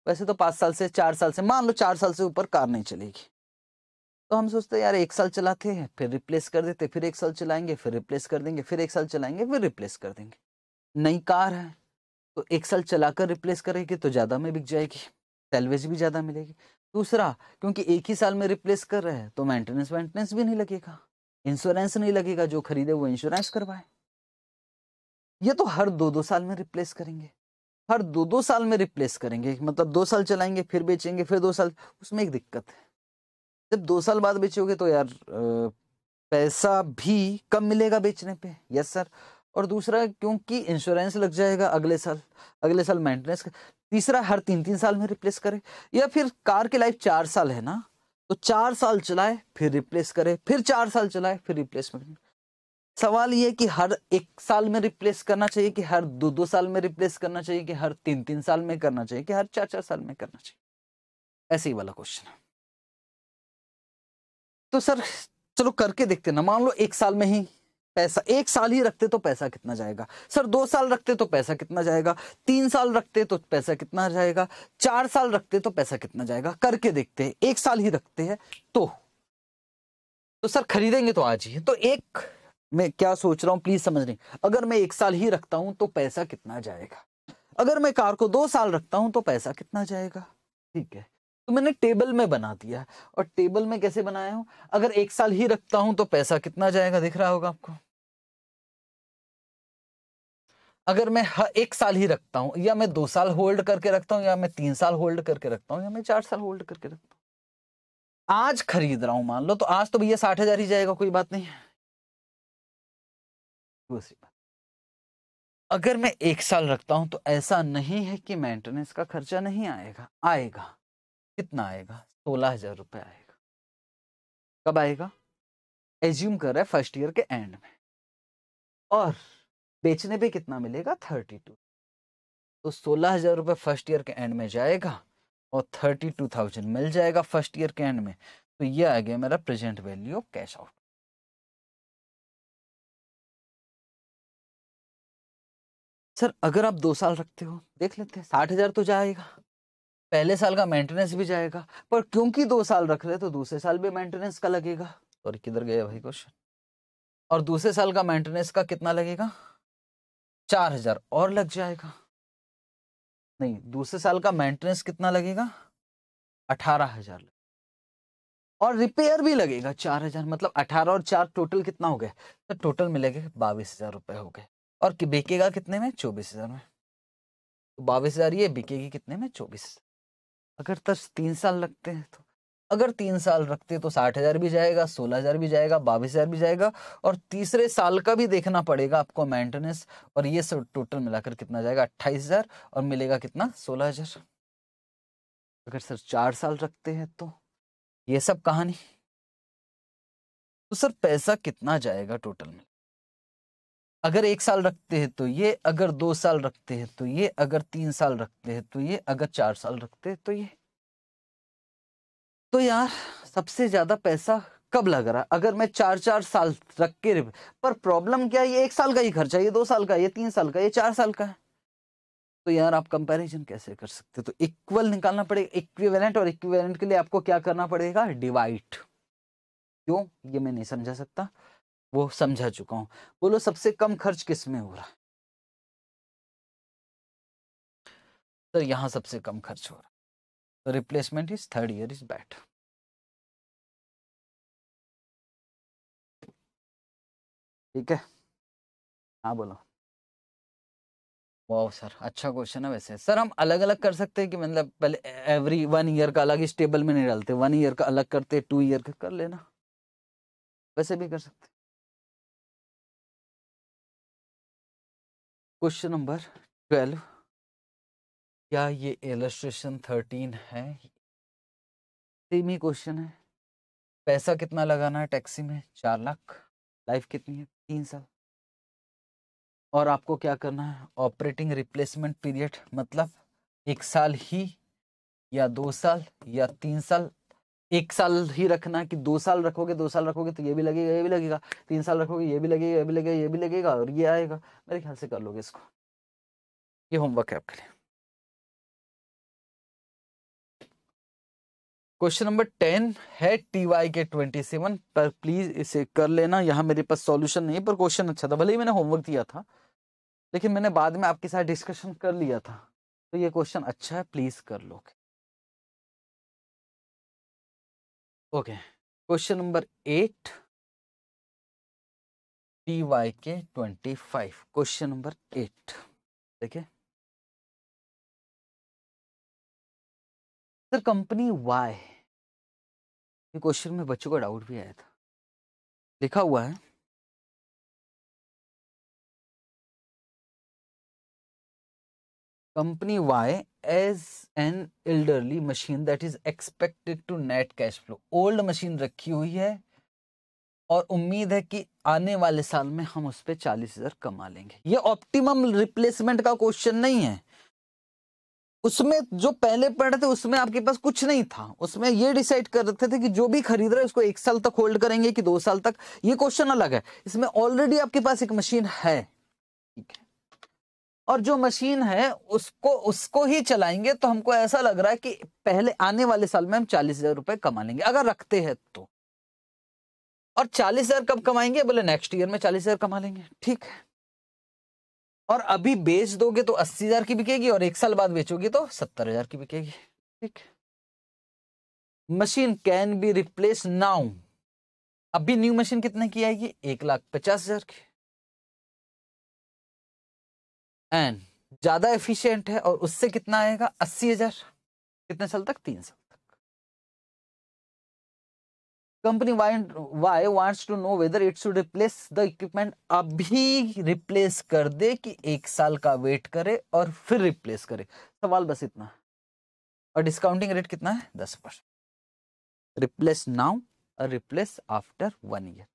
B: वैसे तो पाँच साल से चार साल से मान लो चार साल से ऊपर कार नहीं चलेगी तो हम सोचते यार एक साल चलाते हैं फिर रिप्लेस कर देते फिर एक साल चलाएंगे फिर रिप्लेस कर देंगे फिर एक साल चलाएंगे फिर रिप्लेस कर देंगे नई कार है तो एक साल चलाकर रिप्लेस करेगी तो ज़्यादा में बिक जाएगी सैलवेज भी ज़्यादा मिलेगी दूसरा क्योंकि एक ही साल में रिप्लेस कर रहे हैं तो मेंटेनेंस वेंटेनेंस भी नहीं लगेगा इंश्योरेंस नहीं लगेगा जो खरीदे वो इंश्योरेंस करवाए ये तो हर दो दो साल में रिप्लेस करेंगे हर दो दो साल में रिप्लेस करेंगे मतलब दो साल चलाएंगे फिर बेचेंगे फिर दो साल उसमें एक दिक्कत है जब दो साल बाद बेचोगे तो यार पैसा भी कम मिलेगा बेचने पे यस सर और दूसरा क्योंकि इंश्योरेंस लग जाएगा अगले साल अगले साल मेंटेनेंस तीसरा हर तीन तीन साल में रिप्लेस करे या फिर कार की लाइफ चार साल है ना तो चार साल चलाए फिर रिप्लेस करे फिर चार साल चलाए फिर रिप्लेसमेंट सवाल ये कि हर एक साल में रिप्लेस करना चाहिए कि हर दो दो साल में रिप्लेस करना चाहिए कि हर तीन तीन साल में करना चाहिए कि हर चार चार साल में करना चाहिए ऐसे ही वाला क्वेश्चन है तो सर चलो करके देखते ना मान लो एक साल में ही पैसा एक साल ही रखते तो पैसा कितना जाएगा सर दो साल रखते तो पैसा कितना जाएगा तीन साल रखते तो पैसा कितना जाएगा चार साल रखते तो पैसा कितना जाएगा करके देखते हैं एक साल ही रखते हैं तो तो सर खरीदेंगे तो आज ही तो एक मैं क्या सोच रहा हूँ प्लीज समझ रही अगर मैं एक साल ही रखता हूँ तो पैसा कितना जाएगा अगर मैं कार को दो साल रखता हूँ तो पैसा कितना जाएगा ठीक है तो मैंने टेबल में बना दिया और टेबल में कैसे बनाया हूं अगर एक साल ही रखता हूं तो पैसा कितना जाएगा दिख रहा होगा आपको अगर मैं एक साल ही रखता हूं या मैं दो साल होल्ड करके रखता हूं या मैं तीन साल होल्ड
A: करके रखता हूँ या मैं चार साल होल्ड करके रखता हूँ आज खरीद रहा हूं मान लो तो आज तो भैया साठ हजार ही जाएगा कोई बात नहीं दूसरी बात
B: अगर मैं एक साल रखता हूं तो ऐसा नहीं है कि मेंटेनेंस का खर्चा नहीं आएगा आएगा कितना आएगा सोलह हजार रुपये आएगा कब आएगा एज्यूम कर रहा है फर्स्ट ईयर के एंड में और बेचने पे कितना मिलेगा थर्टी टू तो सोलह हजार रुपये फर्स्ट ईयर के एंड में जाएगा
A: और थर्टी टू थाउजेंड मिल जाएगा फर्स्ट ईयर के एंड में तो ये आ गया मेरा present value of cash out sir अगर आप दो साल रखते हो देख लेते हैं साठ हजार तो जाएगा
B: पहले साल का मेंटेनेंस भी जाएगा पर क्योंकि दो साल रख रहे तो दूसरे साल भी मेंटेनेंस का लगेगा और किधर गया भाई क्वेश्चन और दूसरे साल का मेंटेनेंस का कितना लगेगा चार हजार और लग जाएगा नहीं दूसरे साल का मेंटेनेंस कितना लगेगा अठारह हजार और रिपेयर भी लगेगा चार हजार मतलब अठारह और चार टोटल कितना हो गया तो टोटल मिलेगा बाईस हजार रुपये हो गए और कि बिकेगा कितने में चौबीस हजार में तो बाईस हजार ये बिकेगी कितने में चौबीस अगर तस तीन साल रखते हैं तो अगर तीन साल रखते तो साठ हजार भी जाएगा सोलह हजार भी जाएगा बाईस हजार भी जाएगा और तीसरे साल का भी देखना पड़ेगा आपको मेंटेनेंस और ये सब टोटल मिलाकर कितना जाएगा अट्ठाईस हजार और मिलेगा कितना सोलह हजार अगर सर चार साल रखते हैं तो ये सब कहानी तो सर पैसा कितना जाएगा टोटल में अगर एक साल रखते हैं तो ये अगर दो साल रखते हैं तो ये अगर तीन साल रखते हैं तो ये अगर चार साल रखते हैं तो ये तो यार सबसे ज्यादा पैसा कब लग रहा है अगर मैं चार चार साल रख के पर प्रॉब्लम क्या है ये एक साल का ही खर्चा ये दो साल का ये तीन साल का ये चार साल का है तो यार आप कंपैरिजन कैसे कर सकते तो इक्वल निकालना पड़ेगा इक्विवेलेंट और इक्विवेलेंट के लिए आपको क्या करना पड़ेगा डिवाइड क्यों ये मैं नहीं समझा सकता वो समझा चुका हूं बोलो सबसे कम खर्च किस में हो रहा है
A: तो यहां सबसे कम खर्च हो रहा तो replacement is third year is bat ठीक है हाँ बोलो वाह सर अच्छा क्वेश्चन है वैसे सर हम अलग अलग कर सकते हैं कि मतलब पहले
B: एवरी वन ईयर का अलग इस टेबल में नहीं डालते वन ईयर का अलग करते टू ईयर का कर लेना
A: वैसे भी कर सकते क्वेश्चन नंबर ट्वेल्व क्या ये एलस्ट्रेशन थर्टीन
B: है सेम ही क्वेश्चन है पैसा कितना लगाना है टैक्सी में चार लाख लाइफ कितनी है तीन साल और आपको क्या करना है ऑपरेटिंग रिप्लेसमेंट पीरियड मतलब एक साल ही या दो साल या तीन साल एक साल ही रखना कि दो साल रखोगे दो साल रखोगे तो ये भी लगेगा ये भी लगेगा तीन साल रखोगे ये भी लगेगा ये भी लगेगा ये भी लगेगा और ये आएगा मेरे ख्याल से कर
A: लोगे इसको ये होमवर्क है आपके लिए क्वेश्चन नंबर टेन है टी वाई के ट्वेंटी सेवन पर
B: प्लीज इसे कर लेना यहाँ मेरे पास सॉल्यूशन नहीं पर क्वेश्चन अच्छा था भले ही मैंने होमवर्क दिया था लेकिन मैंने बाद में आपके साथ डिस्कशन कर लिया था तो ये क्वेश्चन अच्छा है प्लीज कर लोगे
A: okay question number eight T Y के twenty five question number eight देखिए सर कंपनी वाई क्वेश्चन में बच्चों का डाउट भी आया था लिखा हुआ है company Y as an elderly
B: machine that is expected to net cash flow old machine रखी हुई है और उम्मीद है कि आने वाले साल में हम उस पर चालीस हजार कमा लेंगे ये ऑप्टिमम रिप्लेसमेंट का क्वेश्चन नहीं है उसमें जो पहले पढ़ रहे थे उसमें आपके पास कुछ नहीं था उसमें ये डिसाइड कर रहे थे कि जो भी खरीद रहा है उसको एक साल तक होल्ड करेंगे कि दो साल तक ये क्वेश्चन अलग है इसमें ऑलरेडी आपके पास एक मशीन है और जो मशीन है उसको उसको ही चलाएंगे तो हमको ऐसा लग रहा है कि पहले आने वाले साल में हम चालीस हजार रुपए कमा लेंगे अगर रखते हैं तो और चालीस हजार कब कमाएंगे बोले नेक्स्ट ईयर में चालीस हजार कमा लेंगे ठीक है और अभी बेच दोगे तो अस्सी हजार की बिकेगी और एक साल बाद बेचोगे तो सत्तर हजार की बिकेगी
A: ठीक है machine can be replace now अभी न्यू मशीन कितने की आएगी एक लाख पचास हजार की एन ज़्यादा एफिशिएंट है और उससे कितना आएगा अस्सी हज़ार कितने साल तक तीन साल तक company Y Y
B: wants to know whether it should replace the equipment अभी रिप्लेस कर दे कि एक साल का वेट करे और फिर रिप्लेस करे सवाल बस इतना और डिस्काउंटिंग रेट कितना है दस परसेंट रिप्लेस नाउ और replace after one year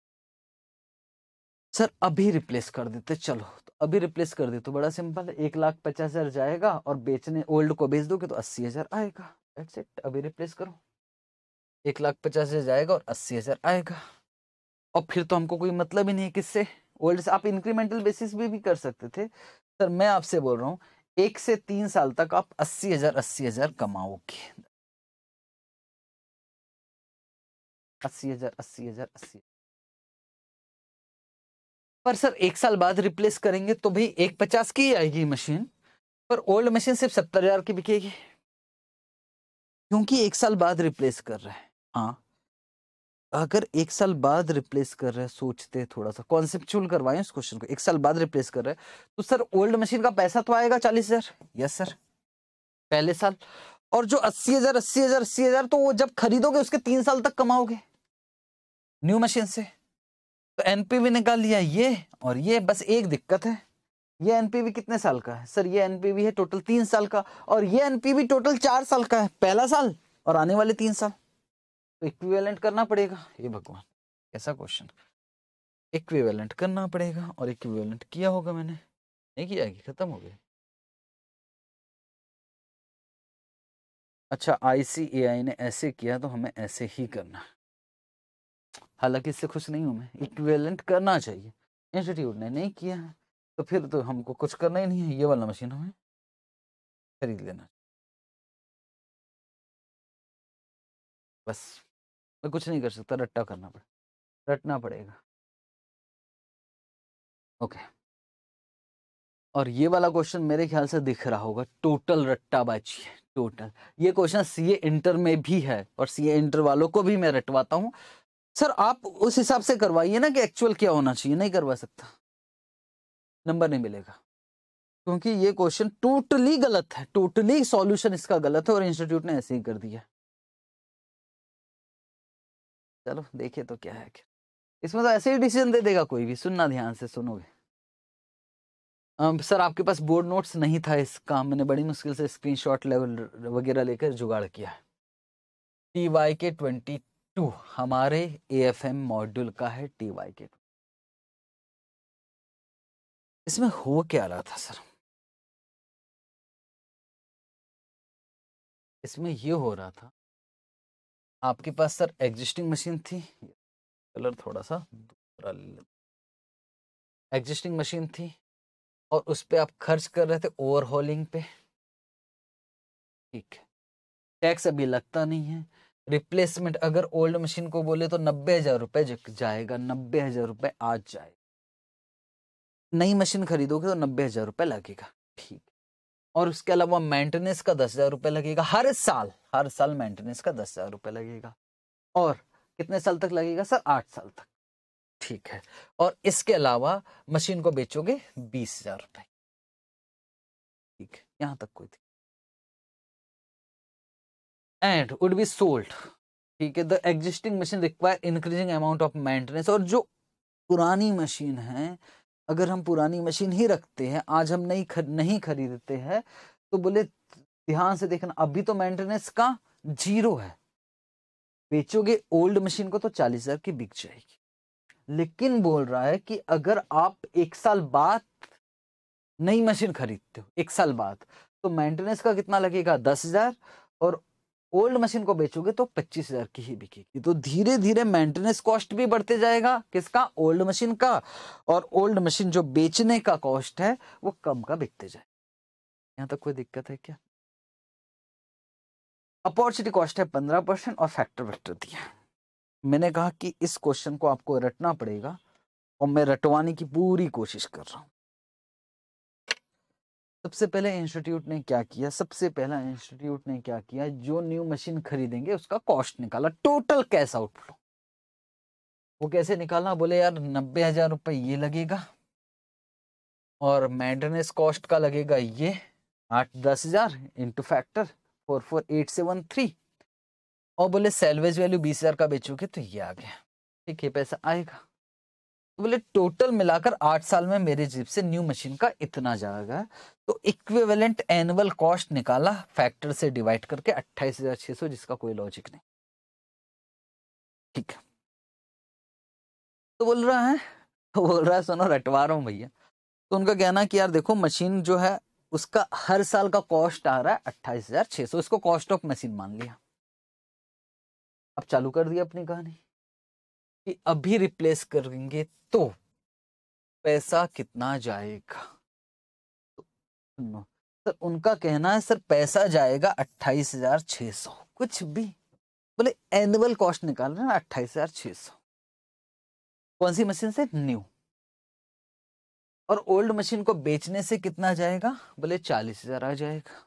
B: sir अभी रिप्लेस कर देते चलो अभी रिप्लेस कर दे तो बड़ा सिंपल एक लाख पचास हजार जाएगा और बेचने ओल्ड को बेच दोगे तो अस्सी हजार आएगा दैट्स इट अभी रिप्लेस करो एक लाख पचास हजार जाएगा और अस्सी हजार आएगा और फिर तो हमको कोई मतलब ही नहीं है किससे ओल्ड से आप इंक्रीमेंटल बेसिस भी, भी कर सकते थे सर मैं आपसे बोल रहा हूँ एक से तीन साल तक आप अस्सी हजार अस्सी हजार कमाओगे
A: अस्सी हजार अस्सी हजार अस्सी पर सर एक साल बाद रिप्लेस करेंगे तो भाई एक
B: पचास की आएगी मशीन पर ओल्ड मशीन सिर्फ सत्तर हजार की बिकेगी क्योंकि एक साल बाद रिप्लेस कर रहे हैं हाँ अगर एक साल बाद रिप्लेस कर रहे हैं सोचते थोड़ा सा कॉन्सेप्चुअल करवाएं उस क्वेश्चन को एक साल बाद रिप्लेस कर रहे हैं तो सर ओल्ड मशीन का पैसा तो आएगा चालीस हजार यस सर पहले साल और जो अस्सी हजार अस्सी हजार अस्सी हजार तो वो जब खरीदोगे उसके तीन साल तक कमाओगे न्यू मशीन से तो एनपीवी निकाल लिया ये और ये बस एक दिक्कत है ये एनपीवी कितने साल का है सर ये एनपीवी है टोटल तीन साल का और ये एनपीवी टोटल चार साल का है पहला साल और आने वाले तीन साल तो इक्विवेलेंट करना पड़ेगा ये भगवान ऐसा
A: क्वेश्चन इक्विवेलेंट करना पड़ेगा और इक्विवेलेंट किया होगा मैंने नहीं किया खत्म हो गया अच्छा आईसीएआई ने ऐसे किया तो हमें ऐसे ही करना है हालांकि इससे
B: खुश नहीं हूँ मैं इक्वेलेंट करना चाहिए इंस्टीट्यूट ने नहीं किया है तो फिर तो हमको कुछ
A: करना ही नहीं है ये वाला मशीन हमें खरीद लेना बस मैं कुछ नहीं कर सकता रट्टा करना पड़े रटना पड़ेगा ओके
B: और ये वाला क्वेश्चन मेरे ख्याल से दिख रहा होगा टोटल रट्टा है टोटल ये क्वेश्चन सीए इंटर में भी है और सीए इंटर वालों को भी मैं रटवाता हूँ सर आप उस हिसाब से करवाइए ना कि एक्चुअल क्या होना चाहिए नहीं करवा सकता नंबर नहीं मिलेगा क्योंकि ये क्वेश्चन टोटली गलत है टोटली सॉल्यूशन इसका गलत है और इंस्टीट्यूट ने ऐसे
A: ही कर दिया चलो देखिए तो क्या है क्या इसमें तो ऐसे ही डिसीजन दे देगा कोई भी सुनना ध्यान से सुनोगे
B: सर आपके पास बोर्ड नोट्स नहीं था इस काम मैंने बड़ी मुश्किल से स्क्रीनशॉट लेवल वगैरह लेकर जुगाड़ किया है टी वाई के ट्वेंटी टू तो हमारे ए एफ एम मॉड्यूल
A: का है टी वाई के टू इसमें हो क्या रहा था सर इसमें ये हो रहा था आपके पास सर एग्जिस्टिंग मशीन थी कलर थोड़ा सा दूसरा ले एग्जिस्टिंग मशीन थी और उस पर आप खर्च कर रहे थे ओवरहॉलिंग पे ठीक है
B: टैक्स अभी लगता नहीं है रिप्लेसमेंट अगर ओल्ड मशीन को बोले तो नब्बे हजार रुपये जाएगा नब्बे हजार रुपये आज जाएगा नई मशीन खरीदोगे तो नब्बे हजार रुपये लगेगा ठीक और उसके अलावा मेंटेनेंस का दस हजार रुपये लगेगा हर साल हर साल मेंटेनेंस का दस हजार रुपये लगेगा और कितने साल तक लगेगा सर आठ साल तक
A: ठीक है और इसके अलावा मशीन को बेचोगे बीस हजार रुपए ठीक है यहाँ तक कोई थी एंड वुड बी सोल्ड ठीक है the existing machine require increasing amount of maintenance
B: और जो पुरानी मशीन है अगर हम पुरानी मशीन ही रखते हैं आज हम नहीं खर, नहीं खरीदते हैं तो बोले ध्यान से देखना अभी तो मेंटेनेंस का जीरो है बेचोगे ओल्ड मशीन को तो चालीस हजार की बिक जाएगी लेकिन बोल रहा है कि अगर आप एक साल बाद नई मशीन खरीदते हो एक साल बाद तो मेंटेनेंस का कितना लगेगा दस हजार और ओल्ड मशीन को बेचोगे तो पच्चीस हजार की ही बिकेगी तो धीरे धीरे मेंटेनेंस कॉस्ट भी बढ़ते जाएगा किसका ओल्ड मशीन का और ओल्ड मशीन जो बेचने का कॉस्ट है वो कम का बिकते जाए यहाँ तक कोई दिक्कत है क्या अपॉर्चुनिटी कॉस्ट है पंद्रह परसेंट और फैक्टर वैक्टर दिया मैंने कहा कि इस क्वेश्चन को आपको रटना पड़ेगा और मैं रटवाने की पूरी कोशिश कर रहा हूं सबसे पहले इंस्टीट्यूट ने क्या किया सबसे पहला इंस्टीट्यूट ने क्या किया जो न्यू मशीन खरीदेंगे उसका कॉस्ट निकाला टोटल कैश आउटफ्लो वो कैसे निकालना बोले यार नब्बे हजार रुपये ये लगेगा और मेंटेनेंस कॉस्ट का लगेगा ये आठ दस हजार into factor four four eight seven three और बोले सेलवेज वैल्यू बीस हजार का बेचोगे तो ये आ गया ठीक है पैसा आएगा बोले टोटल मिलाकर आठ साल में मेरे जीप से न्यू मशीन का इतना जाएगा तो इक्विवेलेंट एनुअल कॉस्ट निकाला फैक्टर से डिवाइड करके अट्ठाईस हजार छह सौ जिसका कोई लॉजिक नहीं ठीक है तो बोल रहा है तो बोल रहा है सुनो रटवा रहा हूं भैया तो उनका कहना कि यार देखो मशीन जो है उसका हर साल का कॉस्ट आ रहा है अट्ठाईस इसको कॉस्ट ऑफ मशीन मान लिया अब चालू कर दिया अपनी कहानी कि अभी रिप्लेस करेंगे तो पैसा कितना जाएगा तो, सर उनका कहना है सर पैसा जाएगा अट्ठाईस हजार छ सौ कुछ भी बोले एनुअल कॉस्ट निकाल रहे हैं अट्ठाईस हजार छ सौ
A: कौन सी मशीन से न्यू और ओल्ड मशीन को बेचने से कितना जाएगा बोले चालीस हजार आ जाएगा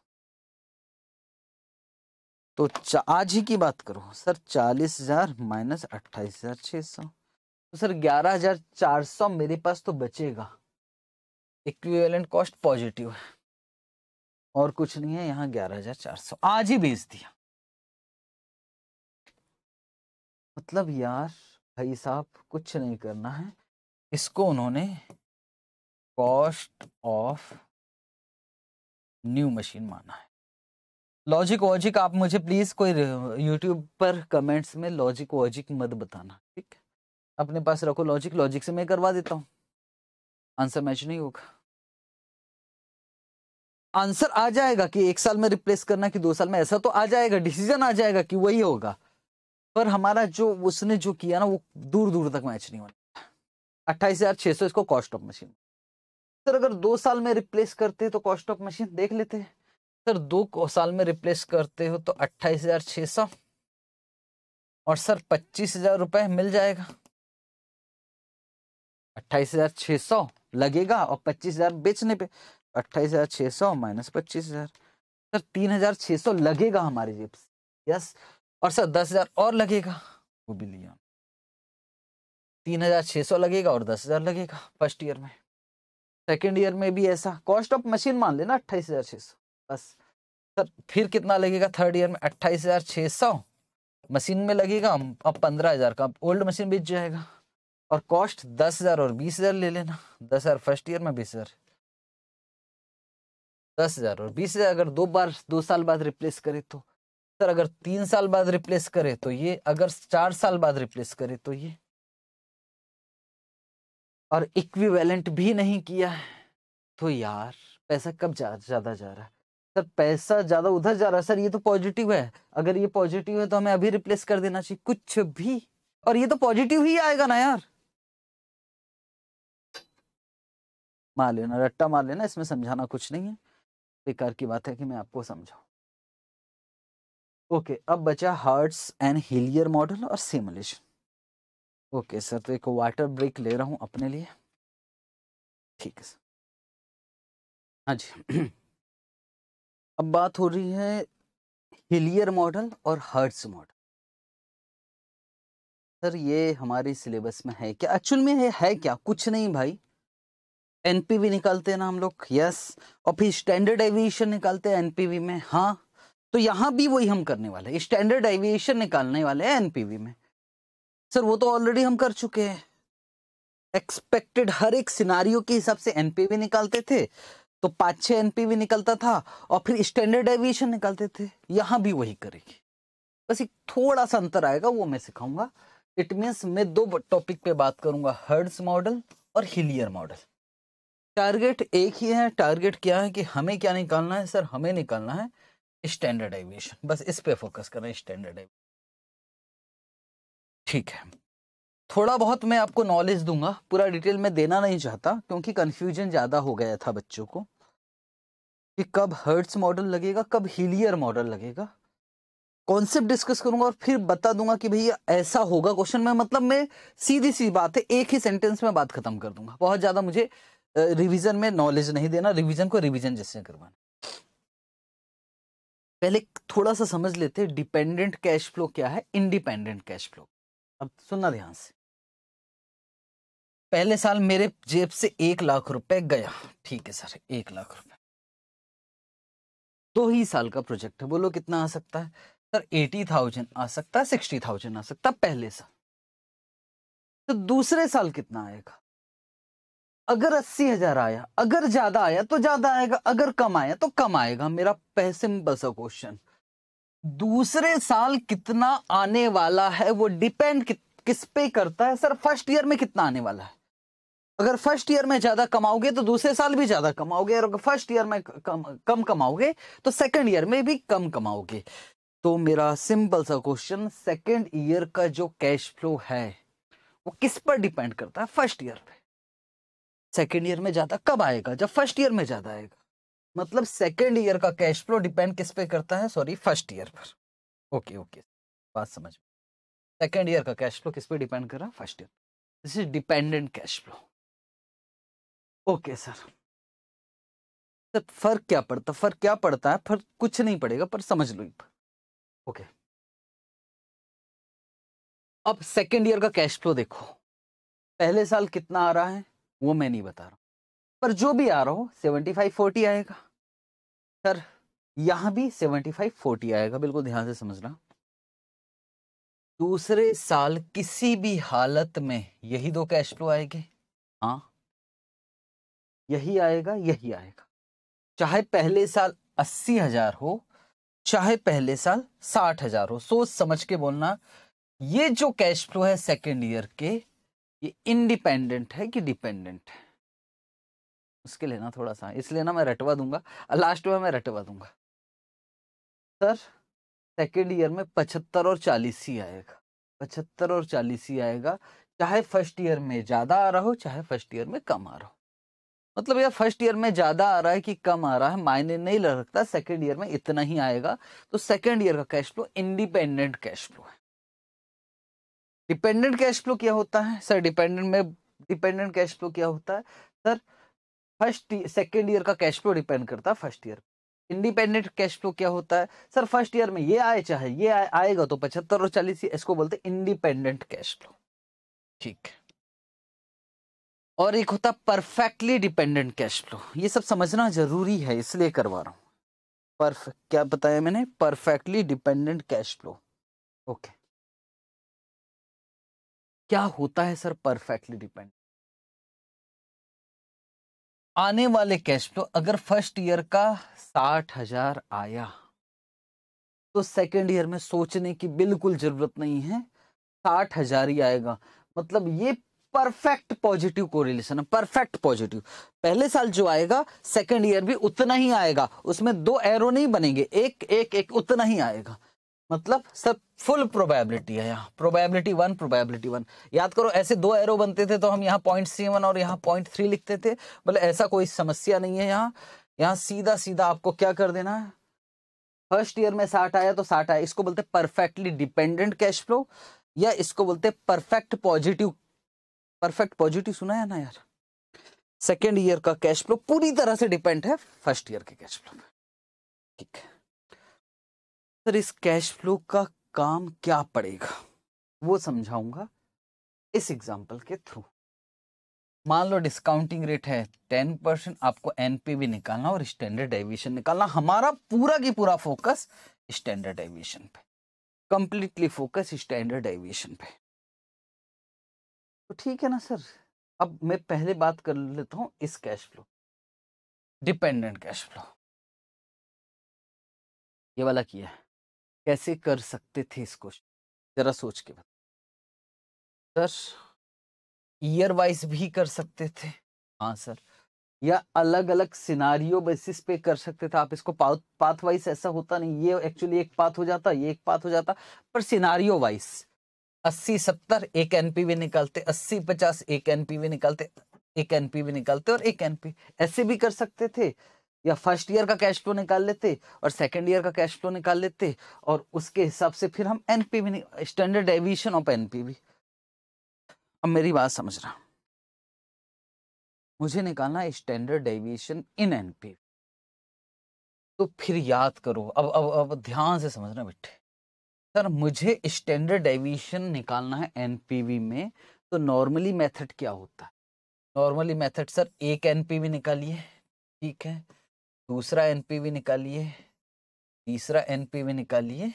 B: तो आज ही की बात करो सर चालीस हजार माइनस अट्ठाईस हजार छह सौ तो सर ग्यारह हजार चार सौ मेरे पास तो बचेगा इक्विवेलेंट कॉस्ट पॉजिटिव है और कुछ नहीं है यहाँ ग्यारह हजार चार सौ आज ही बेच दिया मतलब यार भाई साहब कुछ नहीं करना है इसको उन्होंने कॉस्ट ऑफ न्यू मशीन माना है लॉजिक वॉजिक आप मुझे प्लीज कोई यूट्यूब पर कमेंट्स में लॉजिक वॉजिक मत बताना ठीक अपने पास रखो लॉजिक लॉजिक से मैं करवा देता हूँ आंसर मैच नहीं होगा आंसर आ जाएगा कि एक साल में रिप्लेस करना कि दो साल में ऐसा तो आ जाएगा डिसीजन आ जाएगा कि वही होगा पर हमारा जो उसने जो किया ना वो दूर दूर तक मैच नहीं होने अट्ठाईस हजार छह सौ इसको कॉस्ट ऑफ मशीन सर अगर दो साल में रिप्लेस करते तो कॉस्ट ऑफ मशीन देख लेते हैं सर दो साल में रिप्लेस करते हो तो अट्ठाईस हजार छ सौ और सर पच्चीस हजार रुपये मिल जाएगा अट्ठाईस हजार छ सौ लगेगा और पच्चीस हजार बेचने पे अट्ठाईस हजार छ सौ माइनस पच्चीस हजार सर तीन हजार छ सौ लगेगा हमारी जेब से यस और सर दस हजार और लगेगा वो भी लिया तीन हजार छह सौ लगेगा और दस हजार लगेगा फर्स्ट ईयर में सेकेंड ईयर में भी ऐसा कॉस्ट ऑफ मशीन मान लेना अट्ठाईस हजार छह सौ बस सर फिर कितना लगेगा थर्ड ईयर में अट्ठाईस हजार छः सौ मशीन में लगेगा अब पंद्रह हजार का अब ओल्ड मशीन बेच जाएगा और कॉस्ट दस हजार और बीस हजार ले लेना दस हजार फर्स्ट ईयर में बीस हजार दस हजार और बीस हजार अगर दो बार दो साल बाद रिप्लेस करे तो सर अगर तीन साल बाद रिप्लेस करे तो ये अगर चार साल बाद रिप्लेस करे तो ये और इक्विवेलेंट भी नहीं किया है तो यार पैसा कब ज्यादा जा, जा रहा है सर पैसा ज्यादा उधर जा रहा है सर ये तो पॉजिटिव है अगर ये पॉजिटिव है तो हमें अभी रिप्लेस कर देना चाहिए कुछ भी और ये तो पॉजिटिव ही आएगा ना यार
A: मार लेना रट्टा मार लेना इसमें समझाना कुछ नहीं है बेकार की बात है कि मैं आपको समझाऊ
B: ओके अब बचा हार्ट्स एंड हिलियर मॉडल और सिमुलेशन ओके सर तो एक
A: वाटर ब्रेक ले रहा हूं अपने लिए ठीक है सर हाँ जी अब बात हो रही है हिलियर मॉडल
B: और हर्ट्स मॉडल सर ये हमारे सिलेबस में है क्या एक्चुअल में है, है क्या कुछ नहीं भाई एनपीवी निकालते हैं ना हम लोग यस और फिर स्टैंडर्ड एविएशन निकालते हैं एनपीवी में हाँ तो यहां भी वही हम करने वाले हैं स्टैंडर्ड एविएशन निकालने वाले हैं एनपीवी में सर वो तो ऑलरेडी हम कर चुके हैं एक्सपेक्टेड हर एक सिनारियो के हिसाब से एनपीवी निकालते थे तो पाँच छः भी निकलता था और फिर स्टैंडर्ड एविएशन निकालते थे यहाँ भी वही करेगी बस एक थोड़ा सा अंतर आएगा वो मैं सिखाऊंगा इट मीन्स मैं दो टॉपिक पे बात करूंगा हर्ड्स मॉडल और हिलियर मॉडल टारगेट एक ही है टारगेट क्या है कि हमें क्या निकालना है सर हमें निकालना है स्टैंडर्ड एविएशन बस इस पे फोकस करना है स्टैंडर्ड एविएशन ठीक है थोड़ा बहुत मैं आपको नॉलेज दूंगा पूरा डिटेल में देना नहीं चाहता क्योंकि कन्फ्यूजन ज़्यादा हो गया था बच्चों को कि कब हर्ट्स मॉडल लगेगा कब हीलियर मॉडल लगेगा कॉन्सेप्ट डिस्कस करूंगा और फिर बता दूंगा कि भैया ऐसा होगा क्वेश्चन में मतलब मैं सीधी सी बात है एक ही सेंटेंस में बात खत्म कर दूंगा बहुत ज़्यादा मुझे रिवीजन में नॉलेज नहीं देना रिवीजन को रिवीजन जैसे करवाना पहले थोड़ा सा समझ लेते हैं डिपेंडेंट कैश फ्लो क्या है इंडिपेंडेंट कैश फ्लो अब सुनना ध्यान से पहले साल मेरे जेब से एक लाख रुपए गया ठीक है सर एक लाख रुपए दो ही साल का प्रोजेक्ट है बोलो कितना आ सकता है सर एटी थाउजेंड आ सकता है सिक्सटी थाउजेंड आ सकता है पहले साल तो दूसरे साल कितना आएगा अगर अस्सी हजार आया अगर ज्यादा आया तो ज्यादा आएगा अगर कम आया तो कम आएगा मेरा सिंपल सा क्वेश्चन दूसरे साल कितना आने वाला है वो डिपेंड कि, किस पे करता है सर फर्स्ट ईयर में कितना आने वाला है अगर फर्स्ट ईयर में ज्यादा कमाओगे तो दूसरे साल भी ज्यादा कमाओगे और अगर फर्स्ट ईयर में कम कम कमाओगे तो सेकंड ईयर में भी कम कमाओगे तो मेरा सिंपल सा क्वेश्चन सेकंड ईयर का जो कैश फ्लो है वो किस पर डिपेंड करता है फर्स्ट ईयर पे सेकेंड ईयर में ज्यादा कब आएगा जब फर्स्ट ईयर में ज्यादा आएगा मतलब सेकेंड ईयर का कैश फ्लो डिपेंड किस पे करता है सॉरी फर्स्ट ईयर पर
A: ओके ओके बात समझ सेकेंड ईयर का कैश फ्लो किस पे डिपेंड कर रहा है first year this is dependent cash flow okay sir
B: sir फर्क क्या पड़ता फर्क क्या पड़ता है फर्क कुछ नहीं पड़ेगा पर समझ लो ओके अब सेकेंड ईयर का कैश फ्लो देखो पहले साल कितना आ रहा है वो मैं नहीं बता रहा पर जो भी आ रहा हो सेवेंटी फाइव फोर्टी आएगा सर यहां भी सेवेंटी फाइव फोर्टी आएगा बिल्कुल ध्यान से समझना दूसरे साल किसी भी हालत में यही दो कैश फ्लो आएंगे हाँ यही आएगा यही आएगा चाहे पहले साल अस्सी हजार हो चाहे पहले साल साठ हजार हो सोच समझ के बोलना ये जो कैश फ्लो है सेकेंड ईयर के ये इंडिपेंडेंट है कि डिपेंडेंट है उसके लेना थोड़ा सा इसलिए ना मैं रटवा दूंगा लास्ट में मैं रटवा दूंगा सर सेकेंड ईयर में पचहत्तर और चालीस ही आएगा पचहत्तर और चालीस ही आएगा चाहे फर्स्ट ईयर में ज़्यादा आ रहा हो चाहे फर्स्ट ईयर में कम आ रहा हो मतलब यार फर्स्ट ईयर में ज़्यादा आ रहा है कि कम आ रहा है मायने नहीं लग रखता सेकेंड ईयर में इतना ही आएगा तो सेकेंड ईयर का cash flow independent cash flow है डिपेंडेंट कैश फ्लो क्या होता है सर डिपेंडेंट में डिपेंडेंट कैश फ्लो क्या होता है सर फर्स्ट सेकेंड ईयर का कैश फ्लो डिपेंड करता है first year independent cash flow क्या होता है सर फर्स्ट ईयर में ये आए चाहे ये आए, आएगा तो पचहत्तर और चालीस इसको बोलते हैं इंडिपेंडेंट कैश फ्लो ठीक है और एक होता परफेक्टली डिपेंडेंट कैश फ्लो ये सब समझना जरूरी है इसलिए करवा रहा हूँ परफेक्ट क्या बताया मैंने perfectly dependent cash
A: flow okay क्या होता है सर परफेक्टली डिपेंडेंट आने वाले कैश फ्लो अगर
B: फर्स्ट ईयर का साठ हजार आया तो सेकेंड ईयर में सोचने की बिल्कुल जरूरत नहीं है साठ हजार ही आएगा मतलब ये परफेक्ट पॉजिटिव कोरिलेशन है परफेक्ट पॉजिटिव पहले साल जो आएगा सेकेंड ईयर भी उतना ही आएगा उसमें दो एरो नहीं बनेंगे एक एक एक उतना ही आएगा मतलब सब फुल प्रोबेबिलिटी है यहाँ प्रोबेबिलिटी वन प्रोबेबिलिटी वन याद करो ऐसे दो एरो बनते थे तो हम यहाँ पॉइंट सी वन और यहाँ पॉइंट थ्री लिखते थे बोले मतलब ऐसा कोई समस्या नहीं है यहाँ यहाँ सीधा सीधा आपको क्या कर देना है फर्स्ट ईयर में साठ आया तो साठ आया इसको बोलते परफेक्टली डिपेंडेंट कैश फ्लो या इसको बोलते परफेक्ट पॉजिटिव परफेक्ट पॉजिटिव सुना है ना यार सेकेंड ईयर का कैश फ्लो पूरी तरह से डिपेंड है फर्स्ट ईयर के कैश फ्लो ठीक है सर इस कैश फ्लो का काम क्या पड़ेगा वो समझाऊंगा इस एग्जाम्पल के थ्रू मान लो डिस्काउंटिंग रेट है टेन परसेंट आपको एनपीवी निकालना और स्टैंडर्ड डेविएशन निकालना हमारा पूरा की पूरा फोकस स्टैंडर्ड डेविएशन पे कंप्लीटली फोकस स्टैंडर्ड डेविएशन पे तो ठीक है
A: ना सर अब मैं पहले बात कर लेता हूँ इस cash flow dependent cash flow ये वाला किया है कैसे कर सकते थे इसको जरा सोच के बता सर
B: ईयर वाइज भी कर सकते थे हाँ सर या अलग अलग सिनारियो बेसिस पे कर सकते थे आप इसको पाथ वाइज ऐसा होता नहीं ये एक्चुअली एक पाथ हो जाता ये एक पाथ हो जाता पर सिनारियो वाइज अस्सी सत्तर एक भी निकालते अस्सी पचास एक भी निकालते एक भी निकालते और एक एनपी ऐसे भी कर सकते थे या फर्स्ट ईयर का कैश फ्लो निकाल लेते और सेकेंड ईयर का कैश फ्लो निकाल लेते और उसके हिसाब से फिर हम भी स्टैंडर्ड एविएशन ऑफ भी अब मेरी बात समझ रहा मुझे निकालना स्टैंडर्ड डेविएशन इन पी तो फिर याद करो अब अब अब ध्यान से समझना बेटे सर मुझे स्टैंडर्ड डेविएशन निकालना है एनपीवी में तो नॉर्मली मेथड क्या होता है नॉर्मली मेथड सर एक एनपीवी निकालिए ठीक है दूसरा एनपीवी निकालिए तीसरा एनपीवी निकालिए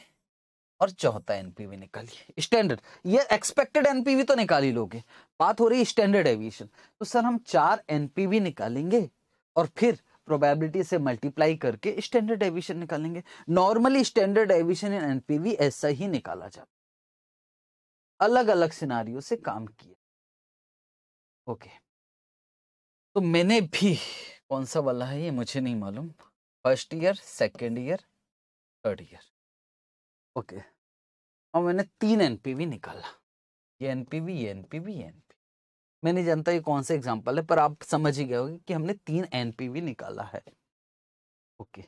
B: और चौथा एनपीवी निकालिए स्टैंडर्ड ये एक्सपेक्टेड एनपीवी तो निकाल ही लोगे बात हो रही है स्टैंडर्ड एविएशन तो सर हम चार एनपीवी निकालेंगे और फिर प्रोबेबिलिटी से मल्टीप्लाई करके स्टैंडर्ड एविशन निकालेंगे normally standard deviation in NPV ऐसा ही निकाला जाता अलग अलग सिनारियों से काम किया ओके तो मैंने भी कौन सा वाला है ये मुझे नहीं मालूम first year second year third year okay और मैंने तीन एनपीवी निकाला ये एनपीवी ये एनपीवी ये एनपीवी मैं नहीं जानता ये कौन से एग्जाम्पल है पर आप समझ ही गए होंगे कि हमने तीन एनपीवी निकाला है ओके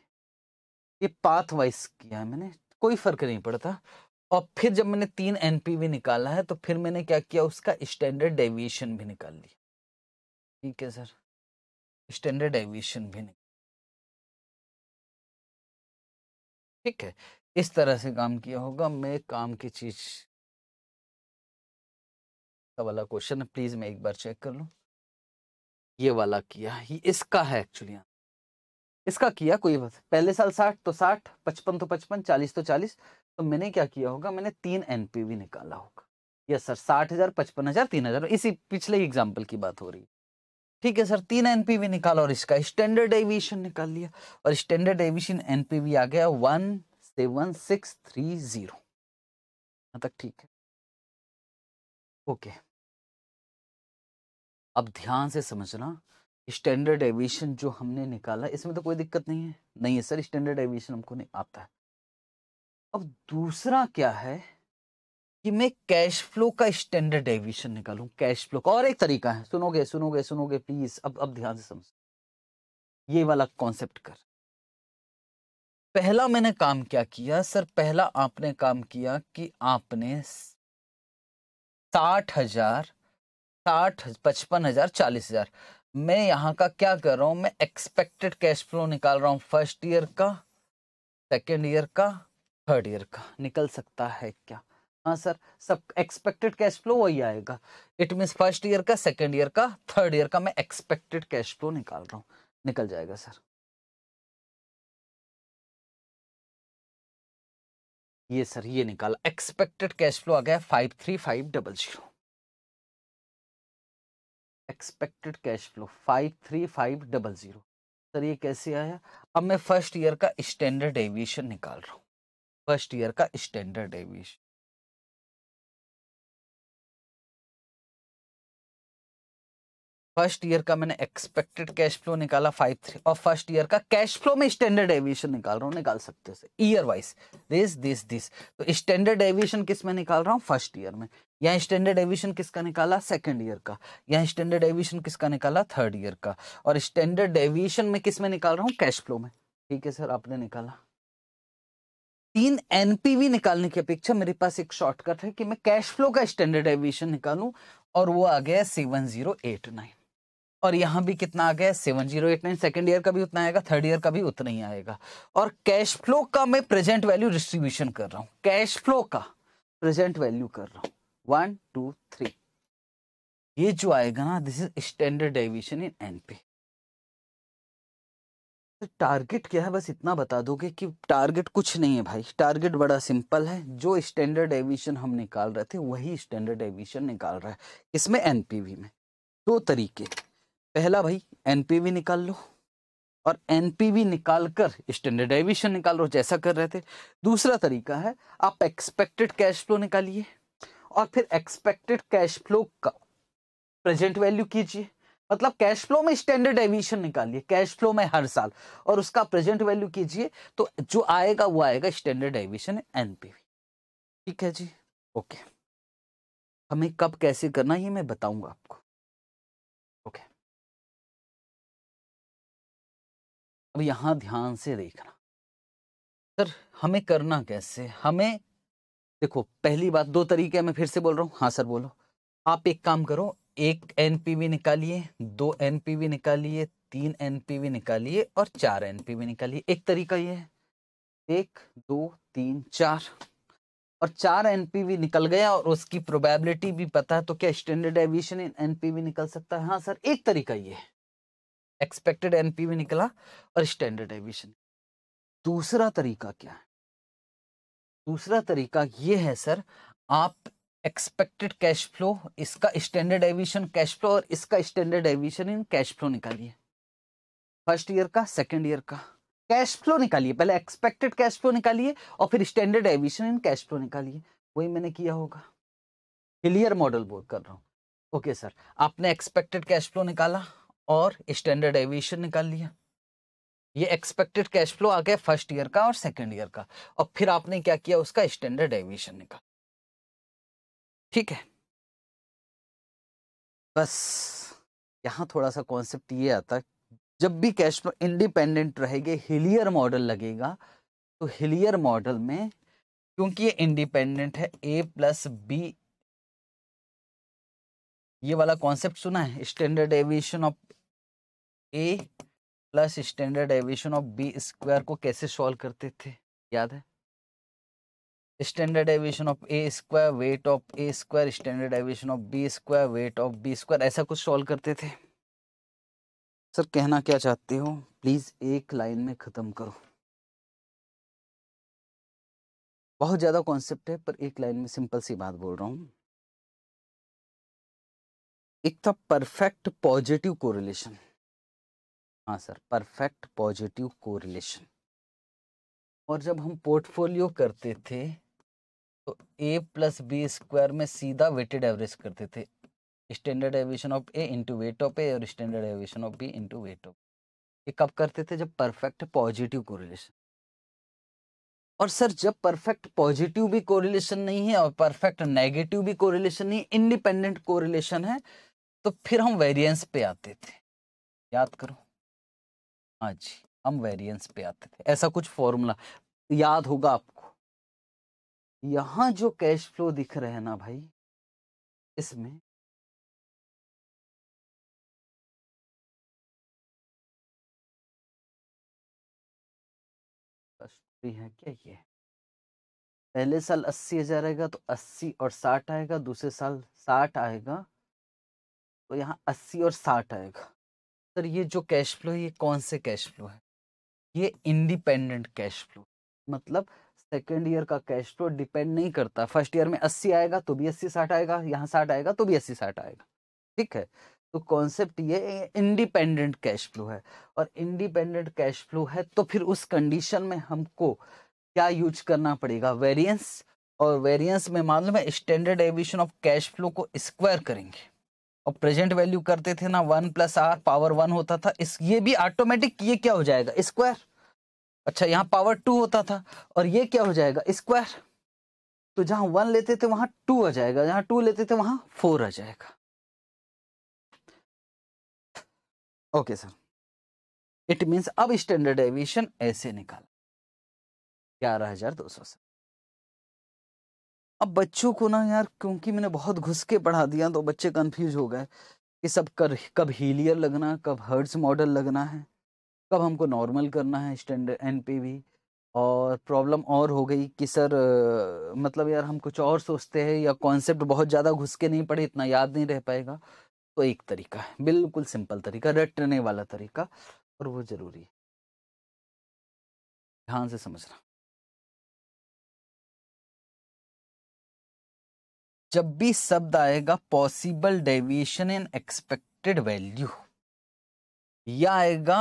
B: ये पाथ वाइज किया है मैंने कोई फर्क नहीं पड़ता और फिर जब मैंने तीन एनपीवी निकाला है तो फिर मैंने क्या किया उसका स्टैंडर्ड डेविएशन
A: भी निकाल लिया ठीक है सर स्टैंडर्ड डेविएशन भी निकाल ठीक है इस तरह से काम किया होगा मैं काम की चीज का वाला क्वेश्चन प्लीज
B: मैं एक बार चेक कर लू ये वाला किया ये इसका है एक्चुअली हाँ। इसका किया कोई बात पहले साल साठ तो साठ पचपन तो पचपन चालीस तो चालीस तो मैंने क्या किया होगा मैंने तीन एनपीवी निकाला होगा यस सर साठ हजार पचपन हजार तीन हजार इसी पिछले एग्जाम्पल की बात हो रही है ठीक है सर तीन एनपीवी निकाला और इसका स्टैंडर्ड एविएशन निकाल लिया और स्टैंडर्ड एविएशन एनपीवी आ गया one seven six three zero
A: तक ठीक है ओके okay. अब ध्यान से समझना स्टैंडर्ड एविएशन जो हमने निकाला इसमें
B: तो कोई दिक्कत नहीं है नहीं है सर स्टैंडर्ड एविएशन हमको नहीं आता है अब दूसरा क्या है कि मैं कैश फ्लो का स्टैंडर्ड एविएशन निकालूं कैश फ्लो का और एक तरीका है सुनोगे सुनोगे सुनोगे प्लीज अब अब ध्यान से समझ ये वाला कॉन्सेप्ट कर पहला मैंने काम क्या किया सर पहला आपने काम किया कि आपने साठ हजार साठ पचपन हजार चालीस हजार मैं यहाँ का क्या कर रहा हूँ मैं एक्सपेक्टेड कैश फ्लो निकाल रहा हूँ फर्स्ट ईयर का सेकेंड ईयर का थर्ड ईयर का निकल सकता है क्या हाँ सर सब एक्सपेक्टेड कैश फ्लो वही आएगा इट मीन्स फर्स्ट ईयर
A: का सेकेंड ईयर का थर्ड ईयर का मैं एक्सपेक्टेड कैश फ्लो निकाल रहा हूँ निकल जाएगा सर ये सर ये निकाला एक्सपेक्टेड कैश फ्लो आ गया five three five double zero
B: expected cash flow five three five double zero sir ये कैसे
A: आया अब मैं फर्स्ट ईयर का स्टैंडर्ड एविएशन निकाल रहा हूँ फर्स्ट ईयर का स्टैंडर्ड एविएशन फर्स्ट ईयर का मैंने एक्सपेक्टेड कैश फ्लो निकाला फाइव थ्री और फर्स्ट ईयर का
B: कैश फ्लो में स्टैंडर्ड एविएशन निकाल रहा हूँ निकाल सकते हो year wise this this this तो स्टैंडर्ड एविएशन किस में निकाल रहा हूँ फर्स्ट ईयर में यहाँ स्टैंडर्ड एविशन किसका निकाला सेकेंड ईयर का यहाँ स्टैंडर्ड एविशन किसका निकाला थर्ड ईयर का और स्टैंडर्ड एविशन में किस में निकाल रहा हूँ कैश फ्लो में ठीक है सर आपने निकाला तीन एनपीवी निकालने की अपेक्षा मेरे पास एक शॉर्टकट है कि मैं कैश फ्लो का स्टैंडर्ड एविएशन निकालूं और वो आ गया सेवन जीरो एट नाइन और यहाँ भी कितना आ गया seven zero eight nine second year का भी उतना आएगा थर्ड ईयर का भी उतना ही आएगा और कैश फ्लो का मैं प्रेजेंट वैल्यू डिस्ट्रीब्यूशन कर रहा हूँ कैश फ्लो का प्रेजेंट वैल्यू कर रहा हूँ वन टू थ्री ये जो आएगा ना this is standard deviation in NP target क्या है बस इतना बता दोगे कि टारगेट कुछ नहीं है भाई टारगेट बड़ा सिंपल है जो स्टैंडर्ड एविशन हम निकाल रहे थे वही स्टैंडर्ड एविशन निकाल रहा है इसमें एनपीवी में दो तरीके पहला भाई एनपीवी निकाल लो और एनपीवी निकाल कर स्टैंडर्ड एविशन निकाल लो जैसा कर रहे थे दूसरा तरीका है आप एक्सपेक्टेड कैश फ्लो निकालिए और फिर एक्सपेक्टेड कैश फ्लो का प्रेजेंट वैल्यू कीजिए मतलब कैश फ्लो में स्टैंडर्ड एविएशन निकालिए कैश फ्लो में हर साल और उसका प्रेजेंट वैल्यू कीजिए तो जो आएगा वो आएगा स्टैंडर्ड एविएशन एनपीवी
A: ठीक है जी ओके हमें कब कैसे करना ये मैं बताऊंगा आपको ओके अब यहां ध्यान से देखना सर हमें करना कैसे हमें
B: देखो पहली बात दो तरीके मैं फिर से बोल रहा हूँ हाँ सर बोलो आप एक काम करो एक एनपीवी निकालिए दो एनपीवी निकालिए तीन एनपीवी निकालिए और चार एनपीवी निकालिए एक तरीका ये है एक दो तीन चार और चार एनपीवी निकल गया और उसकी प्रोबेबिलिटी भी पता है तो क्या स्टैंडर्ड एविएशन इन एनपीवी निकल सकता है हाँ सर एक तरीका ये है एक्सपेक्टेड एनपीवी निकला और स्टैंडर्ड एविएशन दूसरा तरीका क्या है दूसरा तरीका ये है सर आप एक्सपेक्टेड कैश फ्लो इसका स्टैंडर्ड एविशन कैश फ्लो और इसका standard deviation in cash flow निकालिए फर्स्ट ईयर का सेकेंड ईयर का कैश फ्लो निकालिए पहले एक्सपेक्टेड कैश फ्लो निकालिए और फिर standard deviation in cash flow निकालिए वही मैंने किया होगा क्लियर मॉडल बोल कर रहा हूँ ओके सर आपने एक्सपेक्टेड कैश फ्लो निकाला और स्टैंडर्ड एविएशन निकाल लिया ये एक्सपेक्टेड कैश फ्लो आ गया फर्स्ट ईयर का और सेकेंड ईयर का और फिर आपने क्या किया उसका स्टैंडर्ड
A: एविएशन निकाल ठीक है बस यहां थोड़ा सा कॉन्सेप्ट ये आता जब भी कैश फ्लो इंडिपेंडेंट
B: रहेगी हिलियर मॉडल लगेगा तो हिलियर मॉडल में क्योंकि ये इंडिपेंडेंट है ए प्लस बी ये वाला कॉन्सेप्ट सुना है standard deviation of A plus standard deviation of B square को कैसे सॉल्व करते थे याद है standard deviation of A square weight of A square standard deviation of B square weight of B square ऐसा कुछ सॉल्व करते थे सर कहना क्या चाहते हो प्लीज़ एक
A: लाइन में ख़त्म करो बहुत ज़्यादा कॉन्सेप्ट है पर एक लाइन में सिंपल सी बात बोल रहा हूँ एक
B: था परफेक्ट पॉजिटिव कोरिलेशन हाँ सर परफेक्ट पॉजिटिव कोरिलेशन और जब हम पोर्टफोलियो करते थे तो ए प्लस बी स्क्वायर में सीधा वेटेड एवरेज करते थे standard deviation of A into weight of A और standard deviation of B into weight of ये कब करते थे जब परफेक्ट पॉजिटिव कोरिलेशन और सर जब परफेक्ट पॉजिटिव भी कोरिलेशन नहीं है और परफेक्ट नेगेटिव भी कोरिलेशन नहीं इंडिपेंडेंट कोरिलेशन है तो फिर हम वेरिएंस पे आते थे याद करो हाँ जी हम वेरिएंस पे आते थे ऐसा कुछ फॉर्मूला याद होगा आपको
A: यहां जो कैश फ्लो दिख रहे हैं ना भाई इसमें है क्या ये पहले साल
B: अस्सी हजार आएगा तो अस्सी और साठ आएगा दूसरे साल साठ आएगा तो यहाँ अस्सी और साठ आएगा सर ये जो कैश फ्लो है ये कौन से कैश फ्लो है ये इंडिपेंडेंट कैश फ्लो मतलब सेकेंड ईयर का कैश फ्लो डिपेंड नहीं करता फर्स्ट ईयर में अस्सी आएगा तो भी अस्सी साठ आएगा यहाँ साठ आएगा तो भी अस्सी साठ आएगा ठीक है तो कॉन्सेप्ट ये इंडिपेंडेंट कैश फ्लो है और इंडिपेंडेंट कैश फ्लो है तो फिर उस कंडीशन में हमको क्या यूज करना पड़ेगा वेरिएंस और वेरिएंस में मालूम है standard deviation of cash flow को स्क्वायर करेंगे और प्रेजेंट वैल्यू करते थे ना one plus R power one होता था इस ये भी ऑटोमेटिक ये क्या हो जाएगा स्क्वायर अच्छा यहाँ पावर टू होता था और ये क्या हो जाएगा स्क्वायर
A: तो जहां वन लेते थे वहां टू आ जाएगा जहां टू लेते थे वहां फोर आ जाएगा ओके सर इट मीन्स अब स्टैंडर्ड एविएशन ऐसे निकाला ग्यारह हजार दो सौ
B: अब बच्चों को ना यार क्योंकि मैंने बहुत घुस के पढ़ा दिया तो बच्चे कंफ्यूज हो गए कि सब कर कब हीलियर लगना कब हर्ट्स मॉडल लगना है कब हमको नॉर्मल करना है स्टैंडर्ड एन पी वी और प्रॉब्लम और हो गई कि सर मतलब यार हम कुछ और सोचते हैं या कॉन्सेप्ट बहुत ज़्यादा घुस के नहीं पड़े इतना याद नहीं रह पाएगा तो
A: एक तरीका है बिल्कुल सिंपल तरीका रटने वाला तरीका और वो ज़रूरी है ध्यान से समझना जब भी शब्द आएगा possible deviation in
B: expected value या आएगा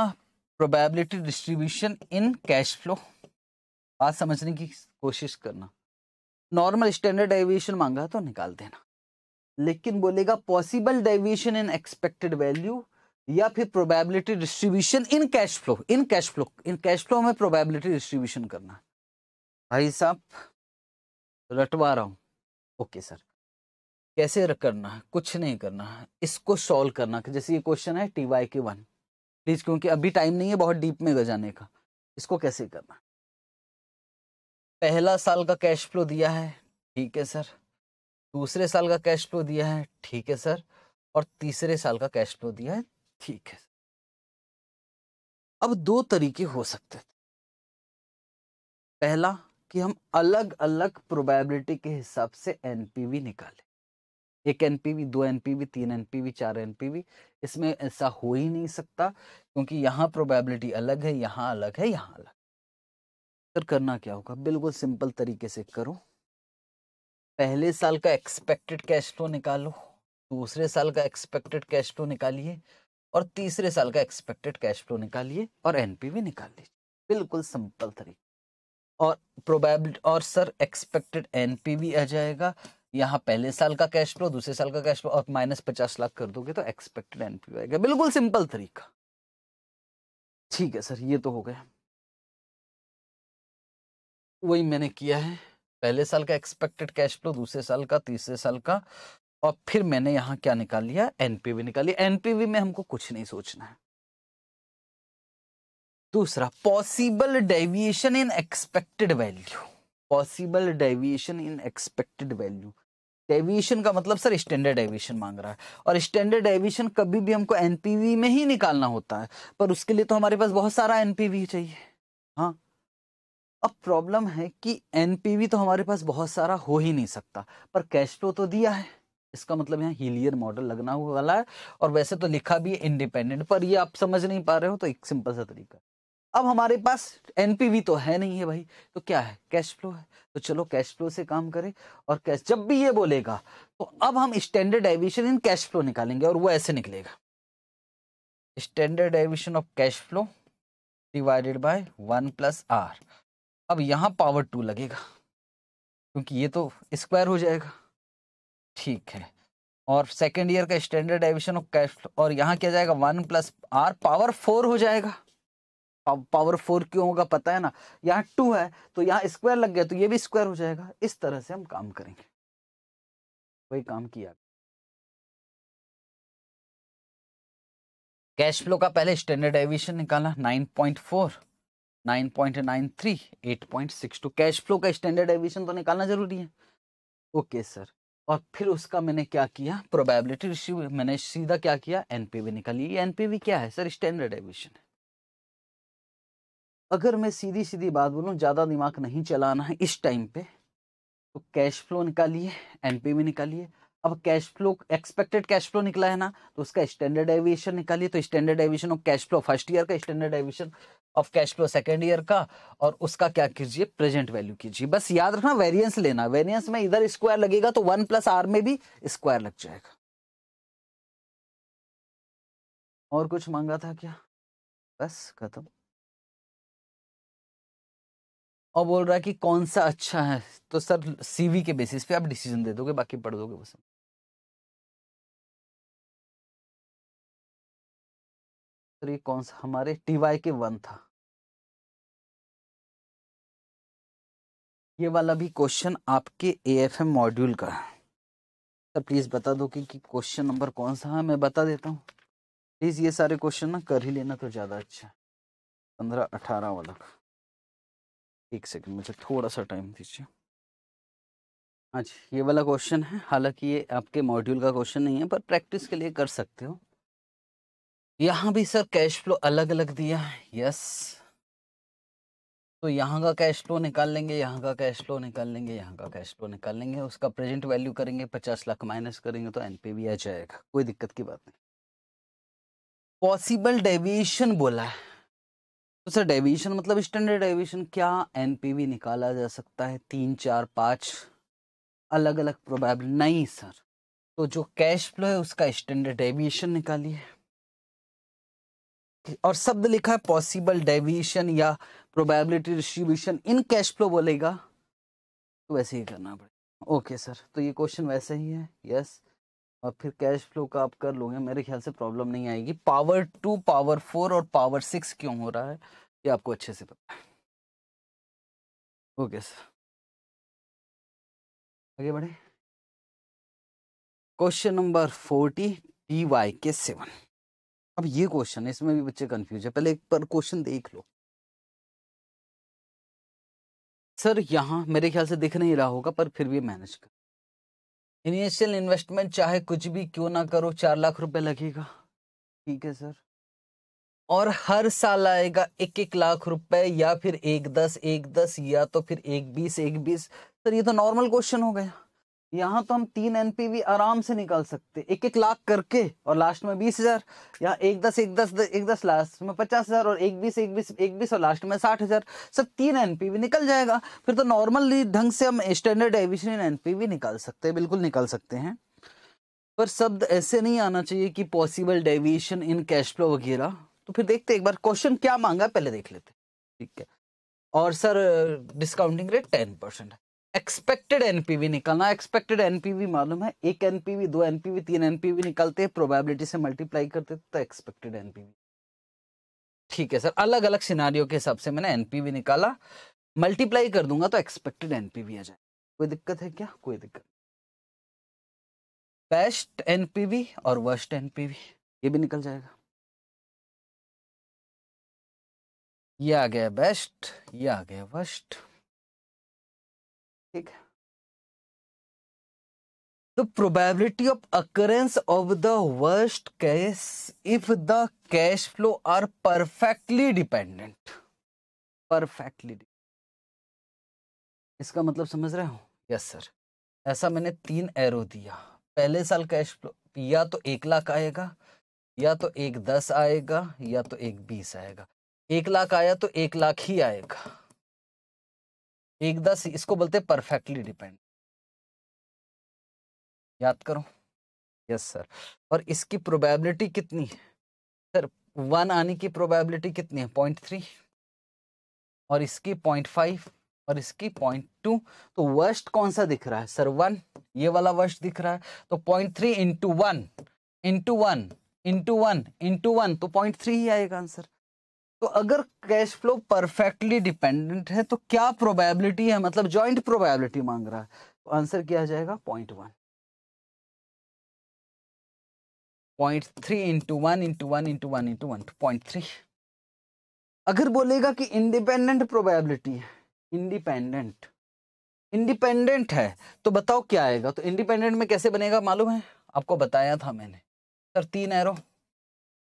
B: probability distribution in cash flow बात समझने की कोशिश करना नॉर्मल स्टैंडर्ड डेविएशन मांगा तो निकाल देना लेकिन बोलेगा possible deviation in expected value या फिर probability distribution in cash flow in cash flow in cash flow में प्रोबेबिलिटी डिस्ट्रीब्यूशन करना भाई साहब रटवा रहा हूँ ओके सर कैसे करना है कुछ नहीं करना है इसको सॉल्व करना जैसे ये क्वेश्चन है T Y K one please क्योंकि अभी टाइम नहीं है बहुत डीप में जाने का इसको कैसे करना पहला साल का कैश फ्लो दिया है ठीक है सर दूसरे साल का कैश फ्लो दिया है ठीक है सर और तीसरे साल का कैश फ्लो दिया है ठीक है अब दो तरीके हो सकते थे पहला कि हम अलग अलग प्रोबेबिलिटी के हिसाब से एनपीवी निकालें एक एनपीवी दो एनपीवी तीन एनपीवी चार एनपीवी इसमें ऐसा हो ही नहीं सकता क्योंकि यहाँ प्रोबेबिलिटी अलग है यहाँ अलग है यहाँ अलग सर करना क्या होगा बिल्कुल सिंपल तरीके से करो पहले साल का एक्सपेक्टेड कैश फ्लो निकालो दूसरे साल का एक्सपेक्टेड कैश फ्लो निकालिए और तीसरे साल का एक्सपेक्टेड कैश फ्लो निकालिए और एनपीवी निकाल लीजिए बिल्कुल सिंपल तरीके और प्रोबेबिलिटी और सर एक्सपेक्टेड एनपीवी आ जाएगा यहाँ पहले साल का कैश फ्लो दूसरे साल का कैश फ्लो और माइनस पचास लाख कर दोगे तो
A: एक्सपेक्टेड एनपीओ आएगा बिल्कुल सिंपल तरीका ठीक है सर ये तो हो गया वही मैंने किया है पहले साल का
B: एक्सपेक्टेड कैश फ्लो दूसरे साल का तीसरे साल का और फिर मैंने यहाँ क्या निकाल लिया एनपीवी निकाल लिया एनपीवी में हमको कुछ नहीं सोचना है दूसरा possible deviation in expected value possible deviation in expected value deviation का मतलब सर स्टैंडर्ड डेविएशन मांग रहा है और स्टैंडर्ड डेविएशन कभी भी हमको एनपीवी में ही निकालना होता है पर उसके लिए तो हमारे पास बहुत सारा एनपीवी चाहिए हाँ अब प्रॉब्लम है कि एनपीवी तो हमारे पास बहुत सारा हो ही नहीं सकता पर कैश फ्लो तो दिया है इसका मतलब यहाँ हीलियर मॉडल लगना वाला है और वैसे तो लिखा भी है इंडिपेंडेंट पर ये आप समझ नहीं पा रहे हो तो एक सिंपल सा तरीका अब हमारे पास एनपीवी तो है नहीं है भाई तो क्या है कैश फ्लो है तो चलो कैश फ्लो से काम करें और कैश जब भी ये बोलेगा तो अब हम standard deviation in cash flow निकालेंगे और वो ऐसे निकलेगा standard deviation of cash flow divided by one plus R अब यहाँ पावर टू लगेगा क्योंकि ये तो स्क्वायर हो जाएगा ठीक है और सेकेंड ईयर का standard deviation of cash flow और यहाँ क्या जाएगा one plus R power four हो जाएगा पावर फोर क्यों होगा पता है ना यहाँ टू है तो यहाँ स्क्वायर लग गया तो ये भी स्क्वायर हो जाएगा इस तरह से हम
A: काम करेंगे वही काम किया कैश फ्लो का पहले स्टैंडर्ड एविएशन निकाला 9.4
B: 9.93 8.62 कैश फ्लो का स्टैंडर्ड एविएशन तो निकालना जरूरी है ओके सर और फिर उसका मैंने क्या किया प्रोबेबिलिटी रिश्यू मैंने सीधा क्या किया एनपीवी निकाली ये एनपीवी क्या है सर स्टैंडर्ड एविएशन है अगर मैं सीधी सीधी बात बोलूँ ज़्यादा दिमाग नहीं चलाना है इस टाइम पे तो कैश फ्लो निकालिए एनपी में निकालिए अब cash flow expected cash flow निकला है ना तो उसका स्टैंडर्ड एविएशन निकालिए तो standard deviation of cash flow first year का standard deviation of cash flow second year का और उसका क्या कीजिए प्रेजेंट वैल्यू कीजिए बस याद रखना वेरियंस लेना वेरियंस
A: में इधर स्क्वायर लगेगा तो वन प्लस आर में भी स्क्वायर लग जाएगा और कुछ मांगा था क्या बस खत्म और बोल रहा है कि कौन सा अच्छा है तो सर सीवी के बेसिस पे आप डिसीजन दे दोगे बाकी पढ़ दोगे बस तो ये कौन सा हमारे टी वाई के वन था ये वाला भी क्वेश्चन आपके
B: ए एफ एम मॉड्यूल का है सर तो प्लीज़ बता दो कि क्वेश्चन नंबर कौन सा है मैं बता देता हूँ प्लीज़ ये सारे क्वेश्चन ना कर ही लेना तो ज़्यादा अच्छा पंद्रह अठारह वाला का एक सेकंड मुझे थोड़ा सा टाइम दीजिए अच्छा ये वाला क्वेश्चन है हालांकि ये आपके मॉड्यूल का क्वेश्चन नहीं है पर प्रैक्टिस के लिए कर सकते हो यहाँ भी सर कैश फ्लो अलग अलग दिया है यस तो यहाँ का कैश फ्लो निकाल लेंगे यहाँ का कैश फ्लो निकाल लेंगे यहाँ का कैश फ्लो निकाल लेंगे उसका प्रेजेंट वैल्यू करेंगे पचास लाख माइनस करेंगे तो एन आ जाएगा कोई दिक्कत की बात नहीं पॉसिबल डेविएशन बोला है तो सर डेविएशन मतलब स्टैंडर्ड डेविएशन क्या एनपीवी निकाला जा सकता है तीन चार पाँच अलग अलग प्रोबेबल नहीं सर तो जो कैश फ्लो है उसका स्टैंडर्ड डेविएशन निकालिए और शब्द लिखा है पॉसिबल डेविएशन या probability distribution in cash flow बोलेगा तो वैसे ही करना पड़ेगा ओके सर तो ये क्वेश्चन वैसे ही है यस और फिर कैश फ्लो का आप कर लोगे मेरे ख्याल से प्रॉब्लम नहीं आएगी पावर टू पावर फोर और पावर सिक्स क्यों हो रहा है ये आपको अच्छे
A: से पता है ओके सर आगे बढ़े question number forty D Y
B: K seven अब ये क्वेश्चन है इसमें भी बच्चे कंफ्यूज है पहले एक पर क्वेश्चन देख लो सर यहाँ मेरे ख्याल से दिख नहीं रहा होगा पर फिर भी मैनेज कर इनिशियल इन्वेस्टमेंट चाहे कुछ भी क्यों ना करो चार लाख रुपए लगेगा ठीक है सर और हर साल आएगा एक एक लाख रुपए या फिर एक दस एक दस या तो फिर एक बीस एक बीस सर ये तो नॉर्मल क्वेश्चन हो गया यहाँ तो हम तीन एनपीवी आराम से निकाल सकते एक एक लाख करके और लास्ट में बीस हजार यहाँ एक दस एक दस एक दस लास्ट में पचास हजार और एक बीस एक बीस एक बीस और लास्ट में साठ हजार सब तीन एनपीवी निकल जाएगा फिर तो नॉर्मल ढंग से हम स्टैंडर्ड एविशन एनपीवी निकाल सकते हैं बिल्कुल निकाल सकते हैं पर शब्द ऐसे नहीं आना चाहिए कि possible deviation in cash flow वगैरह तो फिर देखते एक बार क्वेश्चन क्या मांगा पहले देख लेते ठीक है और sir discounting rate ten percent है एक्सपेक्टेड एनपीवी निकालना एक्सपेक्टेड एनपीवी मालूम है एक एनपीवी दो एनपीवी तीन एनपीवी निकालते हैं प्रोबेबिलिटी से मल्टीप्लाई करते तो एक्सपेक्टेड एनपीवी ठीक है सर अलग अलग सिनारियों के हिसाब से मैंने एनपीवी निकाला मल्टीप्लाई कर दूंगा तो एक्सपेक्टेड एनपीवी आ जाए कोई दिक्कत है
A: क्या कोई दिक्कत बेस्ट एनपीवी और वर्स्ट एनपीवी ये भी निकल जाएगा ये आ गया बेस्ट ये आ गया वर्स्ट ठीक तो probability of occurrence of the worst
B: case if the cash flow are perfectly dependent perfectly इसका मतलब समझ रहे हो यस सर ऐसा मैंने तीन एरो दिया पहले साल कैश फ्लो या तो एक लाख आएगा या तो एक दस आएगा या तो एक बीस आएगा एक लाख आया तो एक
A: लाख ही आएगा एक दस इसको बोलते हैं परफेक्टली डिपेंड याद करो यस सर और इसकी
B: प्रोबेबिलिटी कितनी है सर वन आने की प्रोबेबिलिटी कितनी है पॉइंट थ्री और इसकी पॉइंट फाइव और इसकी पॉइंट टू तो वर्स्ट कौन सा दिख रहा है सर वन ये वाला वर्स्ट दिख रहा है तो point three into one into one into one into one तो पॉइंट थ्री ही आएगा आंसर तो अगर कैश फ्लो परफेक्टली डिपेंडेंट है तो क्या प्रोबेबिलिटी है मतलब जॉइंट प्रोबेबिलिटी मांग रहा है तो
A: आंसर किया जाएगा point one point three into one into one into one into one point three अगर बोलेगा कि
B: इंडिपेंडेंट प्रोबेबिलिटी है इंडिपेंडेंट इंडिपेंडेंट है तो बताओ क्या आएगा तो इंडिपेंडेंट में कैसे बनेगा मालूम है आपको बताया था मैंने सर तीन एरो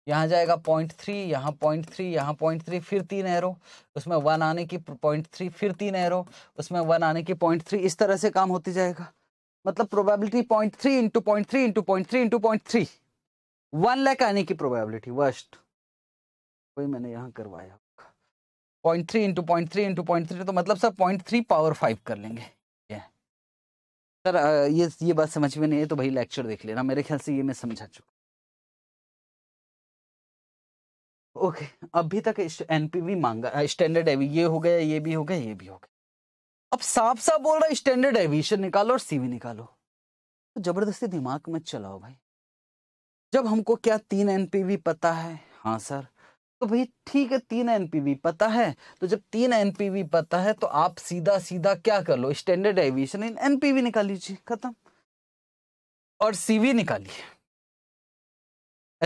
B: यहाँ जाएगा पॉइंट थ्री यहाँ पॉइंट थ्री यहाँ पॉइंट थ्री फिर तीन एरो उसमें वन आने की पॉइंट थ्री फिर तीन एरो उसमें वन आने की पॉइंट थ्री इस तरह से काम होती जाएगा मतलब probability point three into point three into point three into point three one lakh आने की प्रोबेबिलिटी वर्स्ट वही मैंने यहाँ करवाया point three into point three into point three तो मतलब sir point three power five कर लेंगे ये सर ये ये बात समझ में नहीं है तो भाई लेक्चर देख लेना मेरे ख्याल से ये मैं समझा चुका ओके अभी तक एनपीवी मांगा स्टैंडर्ड एवी ये हो गया ये भी हो गया ये भी हो गया अब साफ साफ बोल रहा है स्टैंडर्ड एविएशन निकालो और सीवी निकालो तो जबरदस्ती दिमाग में चलाओ भाई जब हमको क्या तीन एनपीवी पता है हाँ सर तो भाई ठीक है तीन एनपीवी पता है तो जब तीन एनपीवी पता है तो आप सीधा सीधा क्या कर लो स्टैंडर्ड एविएशन एनपीवी निकाल लीजिए खत्म और सीवी निकालिए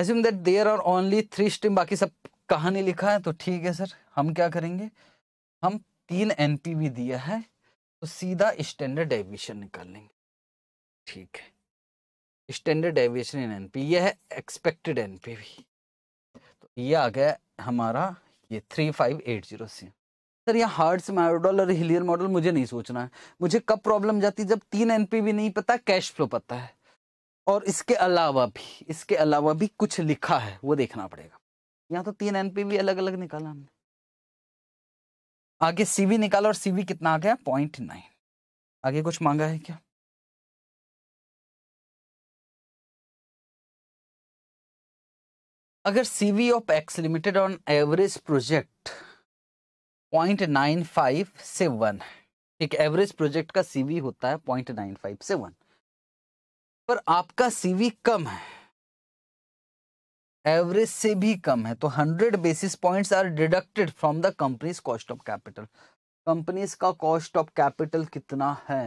B: assume that there are only three stream बाकी सब कहानी लिखा है तो ठीक है सर हम क्या करेंगे हम तीन एन भी दिया है तो सीधा स्टैंडर्ड डेविएशन निकाल लेंगे ठीक है स्टैंडर्ड डेविएशन इन पी ये है एक्सपेक्टेड पी भी तो ये आ गया हमारा ये three five eight zero C sir यह हार्ट्स मॉडल और हिलियर मॉडल मुझे नहीं सोचना है मुझे कब प्रॉब्लम जाती जब तीन पी भी नहीं पता कैश फ्लो पता है और इसके अलावा भी इसके अलावा भी कुछ लिखा है वो देखना पड़ेगा यहाँ तो तीन एनपीवी अलग अलग निकाला हमने
A: आगे सीवी निकाला और सीवी कितना आ गया पॉइंट नाइन आगे कुछ मांगा है क्या अगर CV of X limited on average project
B: point nine five से वन है एक एवरेज प्रोजेक्ट का सीवी होता है पॉइंट नाइन फाइव से वन पर आपका सीवी कम है एवरेज से भी कम है तो 100 basis points are deducted from the company's cost of capital company's का कॉस्ट ऑफ कैपिटल कितना है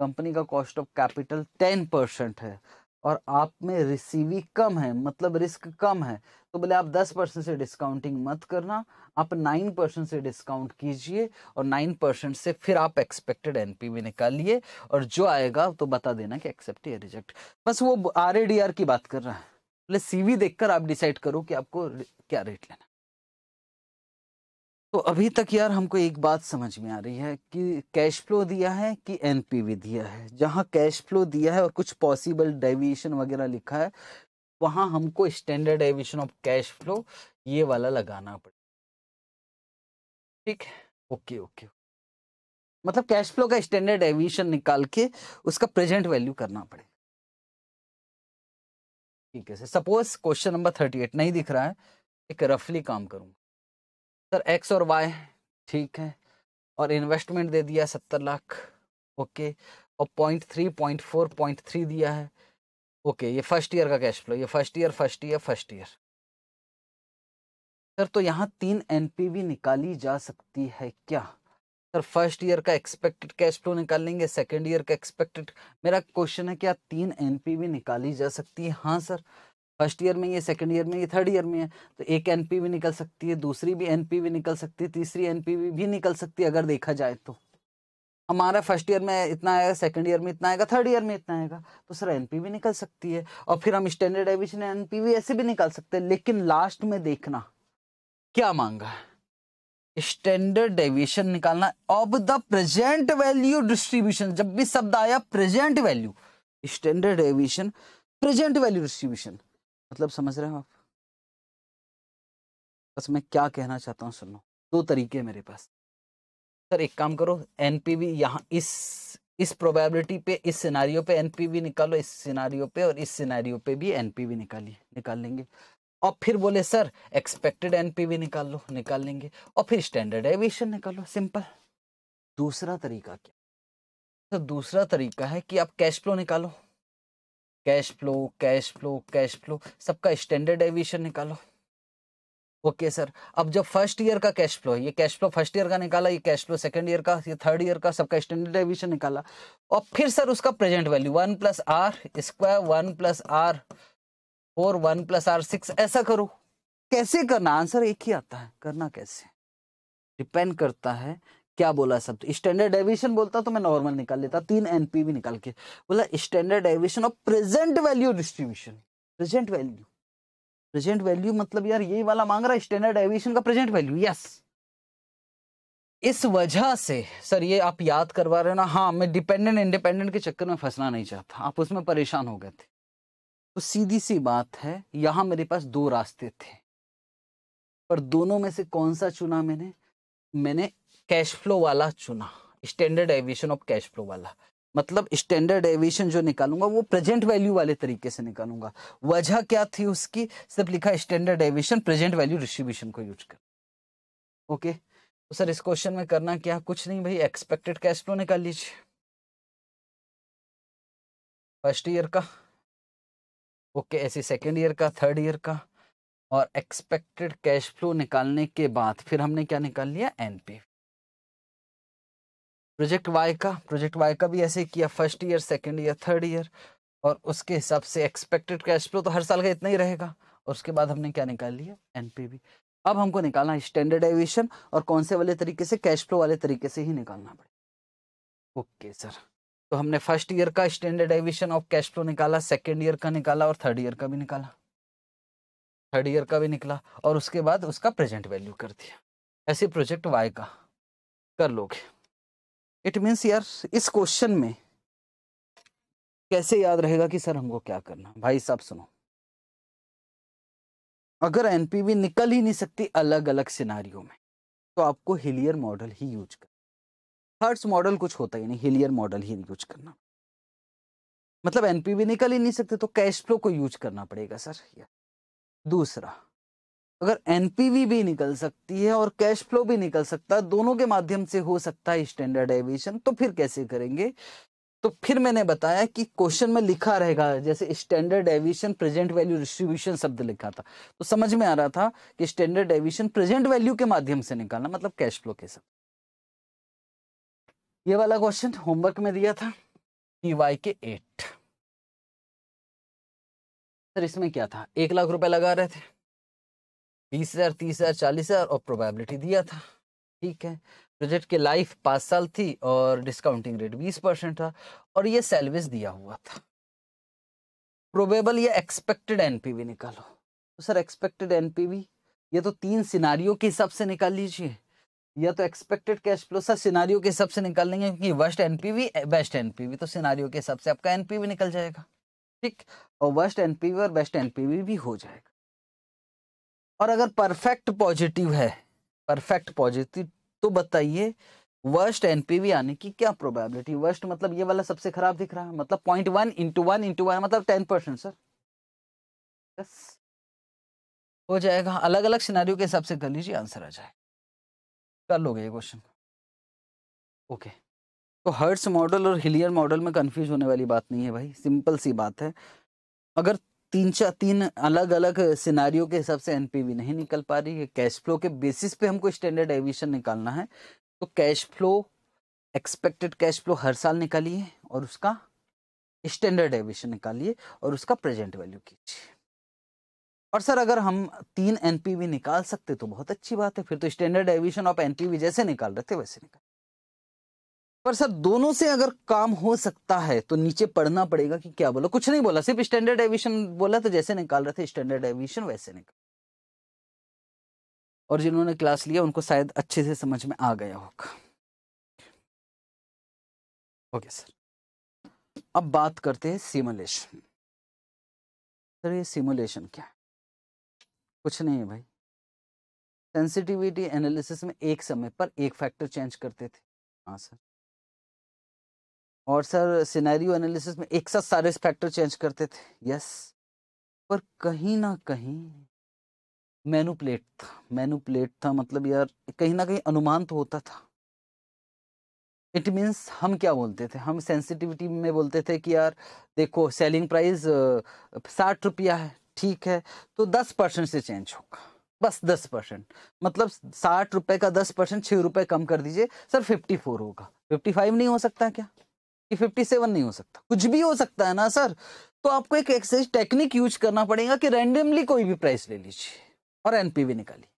B: कंपनी का कॉस्ट ऑफ कैपिटल 10 परसेंट है और आप में रिसीवी कम है मतलब रिस्क कम है तो बोले आप 10 परसेंट से डिस्काउंटिंग मत करना आप 9 परसेंट से डिस्काउंट कीजिए और 9 परसेंट से फिर आप एक्सपेक्टेड एनपीवी निकालिए और जो आएगा तो बता देना कि एक्सेप्ट या रिजेक्ट बस वो आर की बात कर रहा है बोले सीवी देखकर आप डिसाइड करो कि आपको क्या रेट लेना तो अभी तक यार हमको एक बात समझ में आ रही है कि कैश फ्लो दिया है कि एनपीवी दिया है जहाँ कैश फ्लो दिया है और कुछ पॉसिबल डेविएशन वगैरह लिखा है वहाँ हमको standard deviation of cash flow ये वाला लगाना पड़ेगा ठीक है ओके ओके मतलब कैश फ्लो का स्टैंडर्ड डेविएशन निकाल के उसका प्रेजेंट वैल्यू करना पड़ेगा ठीक है suppose question number thirty eight नहीं दिख रहा है एक रफली काम करूंगा सर एक्स और वाई ठीक है और इन्वेस्टमेंट दे दिया सत्तर लाख ओके और point three point four point three दिया है ओके ये फर्स्ट ईयर का कैश फ्लो ये first year first year first year sir तो यहाँ तीन एनपीवी निकाली जा सकती है क्या सर फर्स्ट ईयर का एक्सपेक्टेड कैश फ्लो निकाल लेंगे सेकेंड ईयर का एक्सपेक्टेड मेरा क्वेश्चन है क्या तीन एनपीवी निकाली जा सकती है हाँ सर फर्स्ट ईयर में ये सेकेंड ईयर में ये थर्ड ईयर में है तो एक एन भी निकल सकती है दूसरी भी एन भी निकल सकती है तीसरी एन भी निकल सकती है अगर देखा जाए तो हमारा फर्स्ट ईयर में इतना आएगा सेकंड ईयर में इतना आएगा थर्ड ईयर में इतना आएगा तो सर एन भी निकल सकती है और फिर हम स्टैंडर्ड एविशन एन पी ऐसे भी निकाल सकते हैं लेकिन लास्ट में देखना क्या मांगा है स्टैंडर्ड डेविएशन निकालना of the present value distribution जब भी शब्द आया present value standard deviation present value distribution मतलब समझ रहे हो आप बस मैं क्या कहना चाहता हूँ सुनो दो तरीके मेरे पास सर एक काम करो एन पी वी यहाँ इस इस प्रोबेबिलिटी पे इस सिनारियो पे वी निकालो इस सिनारियो पे और इस सिनारियो पे भी एन पी वी निकालिए निकाल लेंगे और फिर बोले sir expected N P V निकाल लो निकाल लेंगे और फिर स्टैंडर्ड एविएशन निकालो सिंपल दूसरा तरीका क्या सर तो दूसरा तरीका है कि आप कैश फ्लो निकालो cash flow cash flow cash flow सबका स्टैंडर्ड एविएशन निकालो ओके okay, सर अब जब फर्स्ट ईयर का कैश फ्लो है ये कैश फ्लो फर्स्ट ईयर का निकाला ये कैश फ्लो सेकंड ईयर का ये थर्ड ईयर का सबका स्टैंडर्ड एविएशन निकाला और फिर सर उसका present value one plus R square one plus R four one plus R six ऐसा करो कैसे करना आंसर एक ही आता है करना कैसे डिपेंड करता है क्या बोला सब स्टैंडर्ड तो? डेविशन बोलता तो मैं नॉर्मल निकाल लेता तीन एनपी भी निकाल के बोला standard deviation of present value distribution present value present value मतलब यार यही वाला मांग रहा है स्टैंडर्ड डेविशन का प्रेजेंट वैल्यू यस इस वजह से सर ये आप याद करवा रहे हो ना हाँ मैं डिपेंडेंट इंडिपेंडेंट के चक्कर में फंसना नहीं चाहता आप उसमें परेशान हो गए थे तो सीधी सी बात है यहाँ मेरे पास दो रास्ते थे पर दोनों में से कौन सा चुना मैंने मैंने कैश फ्लो वाला चुना standard deviation of cash flow वाला मतलब स्टैंडर्ड एविएशन जो निकालूंगा वो प्रेजेंट वैल्यू वाले तरीके से निकालूंगा वजह क्या थी उसकी सिर्फ लिखा standard deviation present value distribution को यूज कर ओके तो सर इस क्वेश्चन में करना क्या कुछ नहीं भाई एक्सपेक्टेड कैश फ्लो निकाल लीजिए फर्स्ट ईयर का ओके ऐसे सेकेंड ईयर का थर्ड ईयर का और एक्सपेक्टेड कैश फ्लो निकालने के बाद फिर हमने क्या निकाल लिया एनपीवी प्रोजेक्ट वाई का प्रोजेक्ट वाई का भी ऐसे किया first year second year third year और उसके हिसाब से एक्सपेक्टेड कैश फ्लो तो हर साल का इतना ही रहेगा और उसके बाद हमने क्या निकाल लिया एन अब हमको निकालना है स्टैंडर्ड एविएशन और कौन से वाले तरीके से कैश फ्लो वाले तरीके से ही निकालना पड़ेगा ओके सर तो हमने फर्स्ट ईयर का standard deviation of cash flow निकाला सेकेंड ईयर का निकाला और थर्ड ईयर का भी निकाला थर्ड ईयर का भी निकला और उसके बाद उसका प्रेजेंट वैल्यू कर दिया ऐसे प्रोजेक्ट वाई का कर लोगे इट मीन्स यार इस क्वेश्चन में कैसे याद रहेगा कि सर हमको क्या करना भाई साहब सुनो अगर एनपीवी निकल ही नहीं सकती अलग अलग सिनारियों में तो आपको हिलियर मॉडल ही यूज करना हर्ट्स मॉडल कुछ होता ही नहीं हिलियर मॉडल ही यूज करना मतलब एनपीवी निकल ही नहीं सकते तो कैश फ्लो को यूज करना पड़ेगा सर दूसरा अगर एनपीवी भी निकल सकती है और कैश फ्लो भी निकल सकता है दोनों के माध्यम से हो सकता है स्टैंडर्ड एविएशन तो फिर कैसे करेंगे तो फिर मैंने बताया कि क्वेश्चन में लिखा रहेगा जैसे standard deviation present value distribution शब्द लिखा था तो समझ में आ रहा था कि स्टैंडर्ड एविएशन प्रेजेंट वैल्यू के माध्यम से निकालना मतलब कैश फ्लो
A: के साथ ये वाला क्वेश्चन होमवर्क में दिया था वाई के एट सर इसमें क्या था एक लाख रुपए
B: लगा रहे थे बीस हज़ार तीस हज़ार चालीस हज़ार और प्रोबेबिलिटी दिया था ठीक है प्रोजेक्ट की लाइफ पाँच साल थी और डिस्काउंटिंग रेट बीस परसेंट था और ये सेल्वेज दिया हुआ था प्रोबेबल या एक्सपेक्टेड एनपीवी निकालो तो सर एक्सपेक्टेड एनपीवी ये तो तीन सिनारियों के हिसाब से निकाल लीजिए या तो एक्सपेक्टेड कैश फ्लो सर सिनारियों के हिसाब से निकाल लेंगे क्योंकि वर्स्ट एनपीवी बेस्ट एनपीवी तो सिनारियों के हिसाब से आपका एनपीवी निकल जाएगा ठीक और वर्स्ट एनपीवी और बेस्ट एनपीवी भी हो जाएगा और अगर परफेक्ट पॉजिटिव है परफेक्ट पॉजिटिव तो बताइए वर्स्ट एनपीवी आने की क्या प्रोबेबिलिटी वर्स्ट मतलब ये वाला सबसे खराब दिख रहा है मतलब point one into one into one मतलब टेन परसेंट सर बस हो जाएगा अलग अलग सिनारियों के हिसाब से कर लीजिए आंसर आ जाएगा कर लोगे ये क्वेश्चन ओके तो हर्ट्स मॉडल और हिलियर मॉडल में कंफ्यूज होने वाली बात नहीं है भाई सिंपल सी बात है अगर तीन चार तीन अलग अलग सिनारियों के हिसाब से एनपीवी नहीं निकल पा रही है कैश फ्लो के बेसिस पे हमको स्टैंडर्ड एविशन निकालना है तो cash flow expected cash flow हर साल निकालिए और उसका स्टैंडर्ड एविशन निकालिए और उसका प्रेजेंट वैल्यू कीजिए और सर अगर हम तीन एनपीवी निकाल सकते तो बहुत अच्छी बात है फिर तो स्टैंडर्ड एविशन ऑफ एनपीवी जैसे निकाल रहे थे वैसे निकाल पर सर दोनों से अगर काम हो सकता है तो नीचे पढ़ना पड़ेगा कि क्या बोला कुछ नहीं बोला सिर्फ स्टैंडर्ड एविशन बोला तो जैसे निकाल रहे थे स्टैंडर्ड एविशन
A: वैसे निकाल और जिन्होंने क्लास लिया उनको शायद अच्छे से समझ में आ गया होगा ओके सर अब बात करते हैं सिमुलेशन सर ये सिमुलेशन क्या है
B: कुछ नहीं है भाई सेंसिटिविटी एनालिसिस में एक समय पर एक फैक्टर चेंज करते थे हाँ सर और सर सिनेरियो एनालिसिस में एक साथ सारे फैक्टर चेंज करते थे यस पर कहीं ना कहीं मेनू प्लेट था प्लेट था मतलब यार कहीं ना कहीं अनुमान तो होता था इट मीन्स हम क्या बोलते थे हम सेंसिटिविटी में बोलते थे कि यार देखो सेलिंग प्राइस साठ रुपया है ठीक है तो दस परसेंट से चेंज होगा बस दस परसेंट मतलब साठ रुपए का दस परसेंट छः रुपए कम कर दीजिए सर फिफ्टी फोर होगा फिफ्टी फाइव नहीं हो सकता क्या फिफ्टी सेवन नहीं हो सकता कुछ भी हो सकता है ना सर तो आपको एक एक्सरसाइज टेक्निक यूज करना पड़ेगा कि रेंडमली कोई भी प्राइस ले लीजिए और एनपीवी निकालिए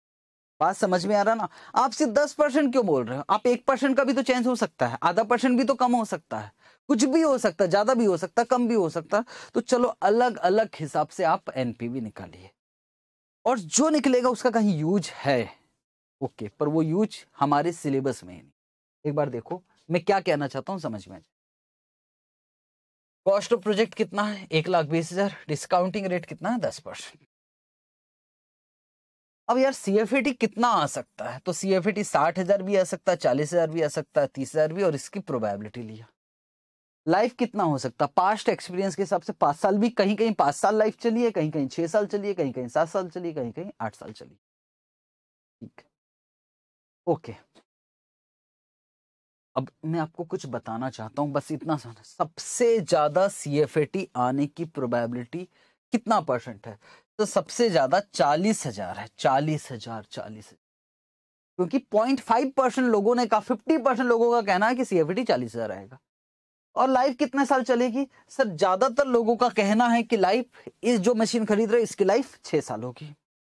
B: बात समझ में आ रहा ना आप सिर्फ दस परसेंट क्यों बोल रहे हो आप एक परसेंट का भी तो चेंज हो सकता है आधा परसेंट भी तो कम हो सकता है कुछ भी हो सकता है ज्यादा भी हो सकता है कम भी हो सकता है तो चलो अलग अलग हिसाब से आप एनपीवी निकालिए और जो निकलेगा उसका कहीं यूज है ओके पर वो यूज हमारे सिलेबस में ही नहीं एक बार देखो मैं क्या कहना चाहता हूँ समझ में आ जाए कॉस्ट ऑफ प्रोजेक्ट कितना है एक लाख बीस हजार डिस्काउंटिंग रेट कितना है दस परसेंट अब यार सी कितना आ सकता है तो सी एफ साठ हजार भी आ सकता है चालीस हजार भी आ सकता है तीस हजार भी और इसकी प्रोबेबिलिटी लिया लाइफ कितना हो सकता है पास्ट एक्सपीरियंस के हिसाब से पांच साल भी कहीं कहीं पांच साल लाइफ चली है कहीं कहीं छह साल चली है कहीं कहीं सात साल चली कहीं कहीं आठ साल चली
A: ठीक ओके
B: अब मैं आपको कुछ बताना चाहता हूँ बस इतना सबसे ज़्यादा सी आने की प्रोबेबिलिटी कितना परसेंट है तो सबसे ज़्यादा चालीस हजार है चालीस हजार चालीस क्योंकि पॉइंट फाइव परसेंट लोगों ने कहा फिफ्टी परसेंट लोगों का कहना है कि सी चालीस हजार आएगा और लाइफ कितने साल चलेगी सर ज्यादातर लोगों का कहना है कि लाइफ इस जो मशीन खरीद रहे इसकी लाइफ छह साल होगी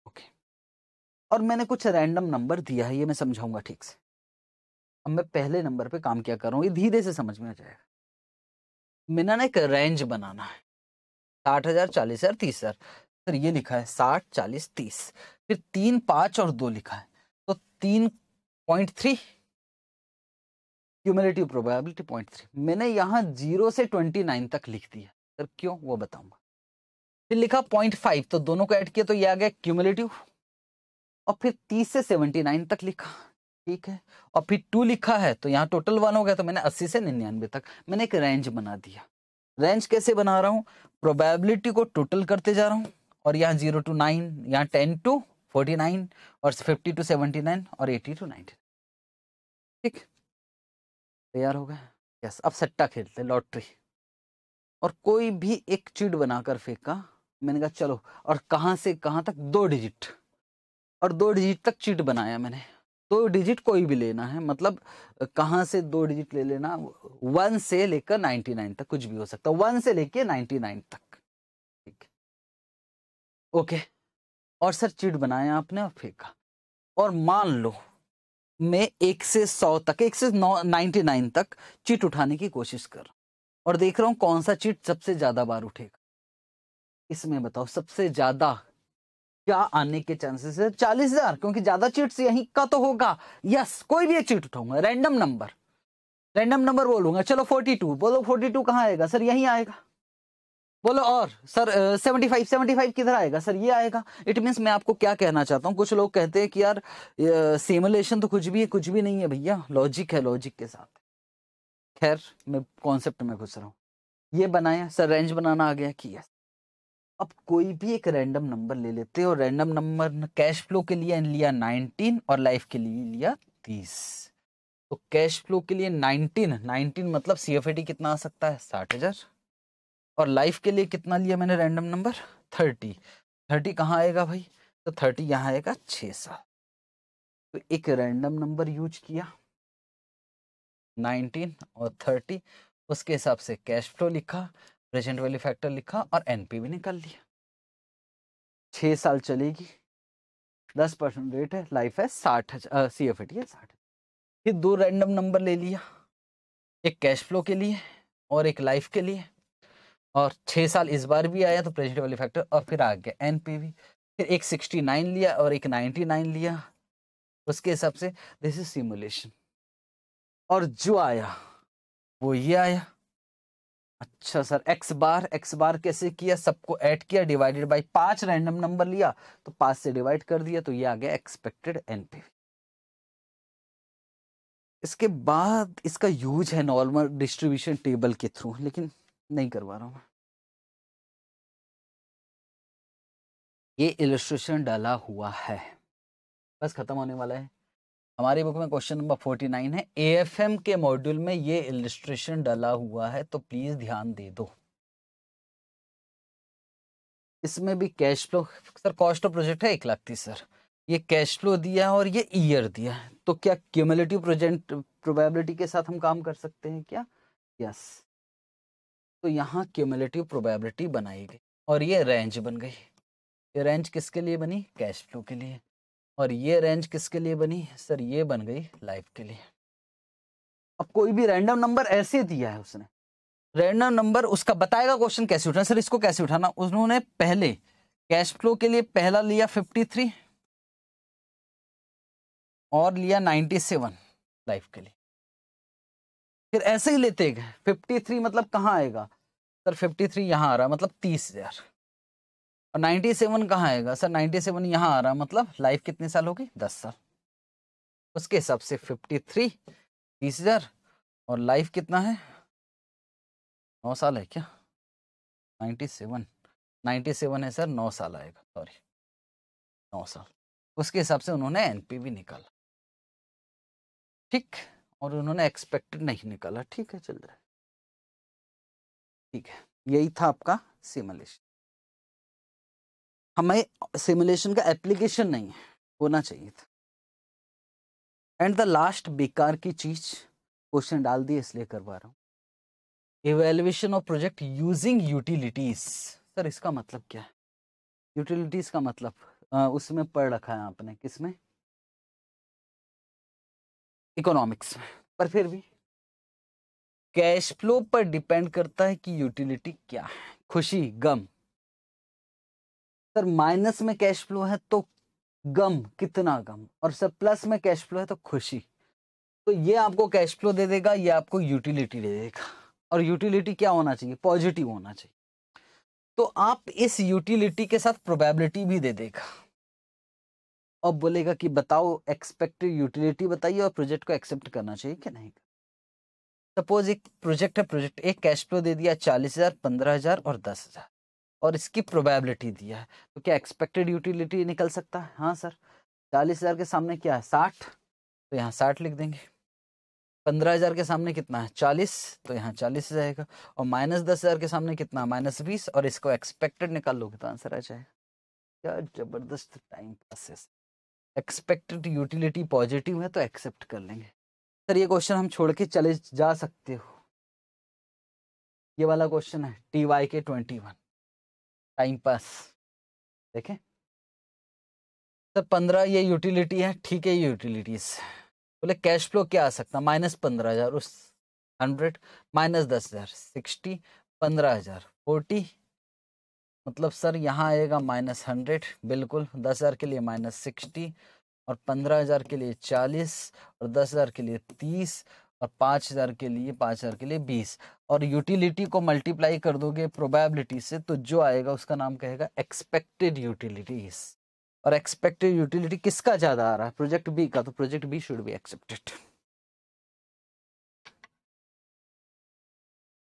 B: ओके और मैंने कुछ रैंडम नंबर दिया है ये मैं समझाऊंगा ठीक से अब मैं पहले नंबर पे काम क्या कर रहा हूँ ये धीरे से समझ में आ जाएगा मैंने ना एक रेंज बनाना है साठ हजार चालीस हजार तीस हजार सर ये लिखा है साठ चालीस तीस फिर तीन पाँच और दो लिखा है तो तीन point three cumulative probability point three मैंने यहाँ जीरो से ट्वेंटी नाइन तक लिख दिया सर क्यों वो बताऊंगा फिर लिखा पॉइंट फाइव तो दोनों को ऐड किया तो ये आ गया क्यूमलेटिव और फिर तीस से सेवेंटी नाइन तक लिखा ठीक है और फिर टू लिखा है तो यहाँ टोटल वन हो गया तो मैंने अस्सी से निन्यानवे तक मैंने एक रेंज बना दिया रेंज कैसे बना रहा हूँ प्रोबेबिलिटी को टोटल करते जा रहा हूँ और यहाँ जीरो टू नाइन यहाँ टेन टू फोर्टी नाइन और फिफ्टी टू सेवेंटी नाइन और एटी टू नाइनटी ठीक तैयार हो गया यस अब सट्टा खेलते लॉटरी और कोई भी एक चीट बनाकर फेंका मैंने कहा चलो और कहाँ से कहाँ तक दो डिजिट और दो डिजिट तक चीट बनाया मैंने दो डिजिट कोई भी लेना है मतलब कहाँ से दो डिजिट ले लेना वन से लेकर नाइन्टी नाइन तक कुछ भी हो सकता है वन से लेकर नाइन्टी नाइन तक ठीक है ओके और सर चिट बनाया आपने और फेंका और मान लो मैं एक से सौ तक एक से नौ नाइन्टी नाइन तक चिट उठाने की कोशिश कर और देख रहा हूँ कौन सा चिट सबसे ज़्यादा बार उठेगा इसमें बताओ सबसे ज़्यादा क्या आने के चांसेस है चालीस हजार क्योंकि ज्यादा चीट यहीं का तो होगा यस कोई भी एक चीट उठाऊंगा रैंडम नंबर रैंडम नंबर बोलूंगा चलो फोर्टी टू बोलो फोर्टी टू कहाँ आएगा सर यहीं आएगा बोलो और sir seventy five seventy five किधर आएगा सर ये आएगा इट मीन्स मैं आपको क्या कहना चाहता हूँ कुछ लोग कहते हैं कि यार सिमुलेशन तो कुछ भी है कुछ भी नहीं है भैया लॉजिक है लॉजिक के साथ खैर मैं कॉन्सेप्ट में घुस रहा हूँ ये बनाया सर रेंज बनाना आ गया कि यस अब कोई भी एक रैंडम नंबर ले लेते हैं और रैंडम नंबर कैश फ्लो के लिए लिया 19 और लाइफ के लिए लिया 30 तो कैश फ्लो के लिए 19 19 मतलब सी कितना आ सकता है साठ हजार और लाइफ के लिए कितना लिया मैंने रैंडम नंबर 30 30 कहाँ आएगा भाई तो 30 यहाँ आएगा छः साल तो एक रैंडम नंबर यूज किया नाइनटीन और थर्टी उसके हिसाब से कैश फ्लो लिखा प्रेजेंट वैल्यू फैक्टर लिखा और एन भी निकाल लिया छः साल चलेगी दस परसेंट रेट है लाइफ है साठ हजार सी एफ है साठ फिर दो रैंडम नंबर ले लिया एक कैश फ्लो के लिए और एक लाइफ के लिए और छः साल इस बार भी आया तो प्रेजेंट वैल्यू फैक्टर और फिर आ गया एन फिर एक सिक्सटी नाइन लिया और एक नाइन्टी नाइन लिया उसके हिसाब से दिस इज सिमुलेशन और जो आया वो ये आया अच्छा sir X bar X bar कैसे किया सबको ऐड किया डिवाइडेड बाय पांच रैंडम नंबर लिया तो पांच से डिवाइड कर दिया तो ये आ गया एक्सपेक्टेड एनपीवी इसके बाद इसका यूज है नॉर्मल डिस्ट्रीब्यूशन टेबल के थ्रू लेकिन
A: नहीं करवा रहा हूँ ये इलस्ट्रेशन डाला हुआ है बस खत्म होने वाला है हमारी बुक में क्वेश्चन नंबर
B: फोर्टी नाइन है ए एफ एम के मॉड्यूल में ये इलिस्ट्रेशन डला हुआ है तो प्लीज ध्यान दे दो इसमें भी cash flow sir cost of project है एक लाख थी सर ये कैश फ्लो दिया है और ये ईयर दिया है तो क्या क्यूमलेटिव प्रोजेक्ट प्रोबेबिलिटी के साथ हम काम कर सकते हैं क्या यस तो यहाँ क्यूमलेटिव प्रोबेबिलिटी बनाई गई और ये रेंज बन गई ये रेंज किसके लिए बनी कैश फ्लो के लिए और ये रेंज किसके लिए बनी सर ये बन गई लाइफ के लिए अब कोई भी रैंडम नंबर ऐसे दिया है उसने रैंडम नंबर उसका बताएगा क्वेश्चन कैसे उठाना सर इसको कैसे उठाना उन्होंने पहले कैश फ्लो के लिए पहला लिया 53 और लिया 97 लाइफ के लिए फिर ऐसे ही लेते फिफ्टी 53 मतलब कहाँ आएगा सर 53 थ्री यहाँ आ रहा है मतलब तीस हजार और 97 सेवन कहाँ आएगा सर 97 सेवन यहाँ आ रहा मतलब लाइफ कितने साल होगी दस साल उसके हिसाब से फिफ्टी थ्री तीस हजार और लाइफ कितना है नौ साल है क्या 97 सेवन नाइन्टी सेवन है सर नौ साल आएगा सॉरी
A: नौ साल उसके हिसाब से उन्होंने एनपीवी निकाला ठीक और उन्होंने एक्सपेक्टेड नहीं निकाला ठीक है चल रहा है ठीक है यही था आपका सिमलेशन हमें
B: सिमुलेशन का एप्लीकेशन नहीं है होना चाहिए था एंड द लास्ट बेकार की चीज क्वेश्चन डाल दी इसलिए करवा रहा हूँ evaluation of project using utilities sir इसका मतलब क्या है यूटिलिटीज का मतलब उसमें पढ़ रखा है आपने किसमें इकोनॉमिक्स में पर फिर भी कैश फ्लो पर डिपेंड करता है कि यूटिलिटी क्या है खुशी गम सर माइनस में कैश फ्लो है तो गम कितना गम और सर प्लस में कैश फ्लो है तो खुशी तो ये आपको कैश फ्लो दे देगा ये आपको यूटिलिटी दे देगा और यूटिलिटी क्या होना चाहिए पॉजिटिव होना चाहिए तो आप इस यूटिलिटी के साथ प्रोबेबिलिटी भी दे देगा और बोलेगा कि बताओ एक्सपेक्टेड यूटिलिटी बताइए और प्रोजेक्ट को एक्सेप्ट करना चाहिए कि नहीं सपोज एक प्रोजेक्ट है प्रोजेक्ट एक कैश फ्लो दे दिया चालीस हजार पंद्रह हजार और दस हजार और इसकी प्रोबेबिलिटी दिया है तो क्या एक्सपेक्टेड यूटिलिटी निकल सकता है हाँ सर चालीस हज़ार के सामने क्या है साठ तो यहाँ साठ लिख देंगे पंद्रह हज़ार के सामने कितना है चालीस तो यहाँ चालीस जाएगा और माइनस दस हज़ार के सामने कितना है माइनस बीस और इसको एक्सपेक्टेड निकाल लोगे तो आंसर आ जाएगा क्या जबरदस्त time pass expected utility positive है तो एक्सेप्ट कर लेंगे सर ये क्वेश्चन हम छोड़ के चले जा सकते हो ये वाला क्वेश्चन है टी वाई के ट्वेंटी वन टाइम पास देखें सर मतलब पंद्रह ये यूटिलिटी है ठीक है ये यूटिलिटीज बोले कैश फ्लो क्या आ सकता माइनस पंद्रह हज़ार उस हंड्रेड माइनस दस हज़ार सिक्सटी पंद्रह हज़ार फोर्टी मतलब सर यहाँ आएगा माइनस हंड्रेड बिल्कुल दस हज़ार के लिए माइनस सिक्सटी और पंद्रह हज़ार के लिए चालीस और दस हज़ार के लिए तीस और पाँच हज़ार के लिए पाँच हज़ार के लिए बीस और यूटिलिटी को मल्टीप्लाई कर दोगे प्रोबेबिलिटी से तो जो आएगा उसका नाम कहेगा एक्सपेक्टेड यूटिलिटीज और एक्सपेक्टेड यूटिलिटी किसका ज़्यादा आ रहा है प्रोजेक्ट बी का तो project B should be accepted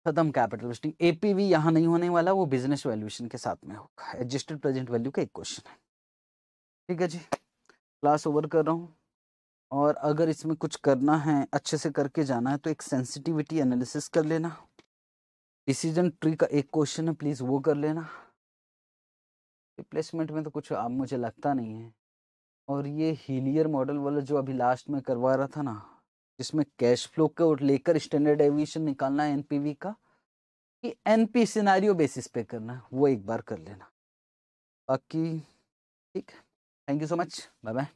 B: खत्म कैपिटल वेस्टिंग एपीवी यहां नहीं होने वाला वो बिजनेस वैल्यूएशन के साथ में होगा एडजस्टेड प्रेजेंट वैल्यू का एक क्वेश्चन है ठीक है जी क्लास ओवर कर रहा हूँ और अगर इसमें कुछ करना है अच्छे से करके जाना है तो एक सेंसिटिविटी एनालिसिस कर लेना डिसीजन ट्री का एक क्वेश्चन है प्लीज़ वो कर लेना रिप्लेसमेंट में तो कुछ आप मुझे लगता नहीं है और ये हीलियर मॉडल वाला जो अभी लास्ट में करवा रहा था ना जिसमें कैश फ्लो को लेकर स्टैंडर्ड एविएशन निकालना है वी का कि
A: पी सिनारी बेसिस पे करना है वो एक बार कर लेना बाकी ठीक thank you so much bye bye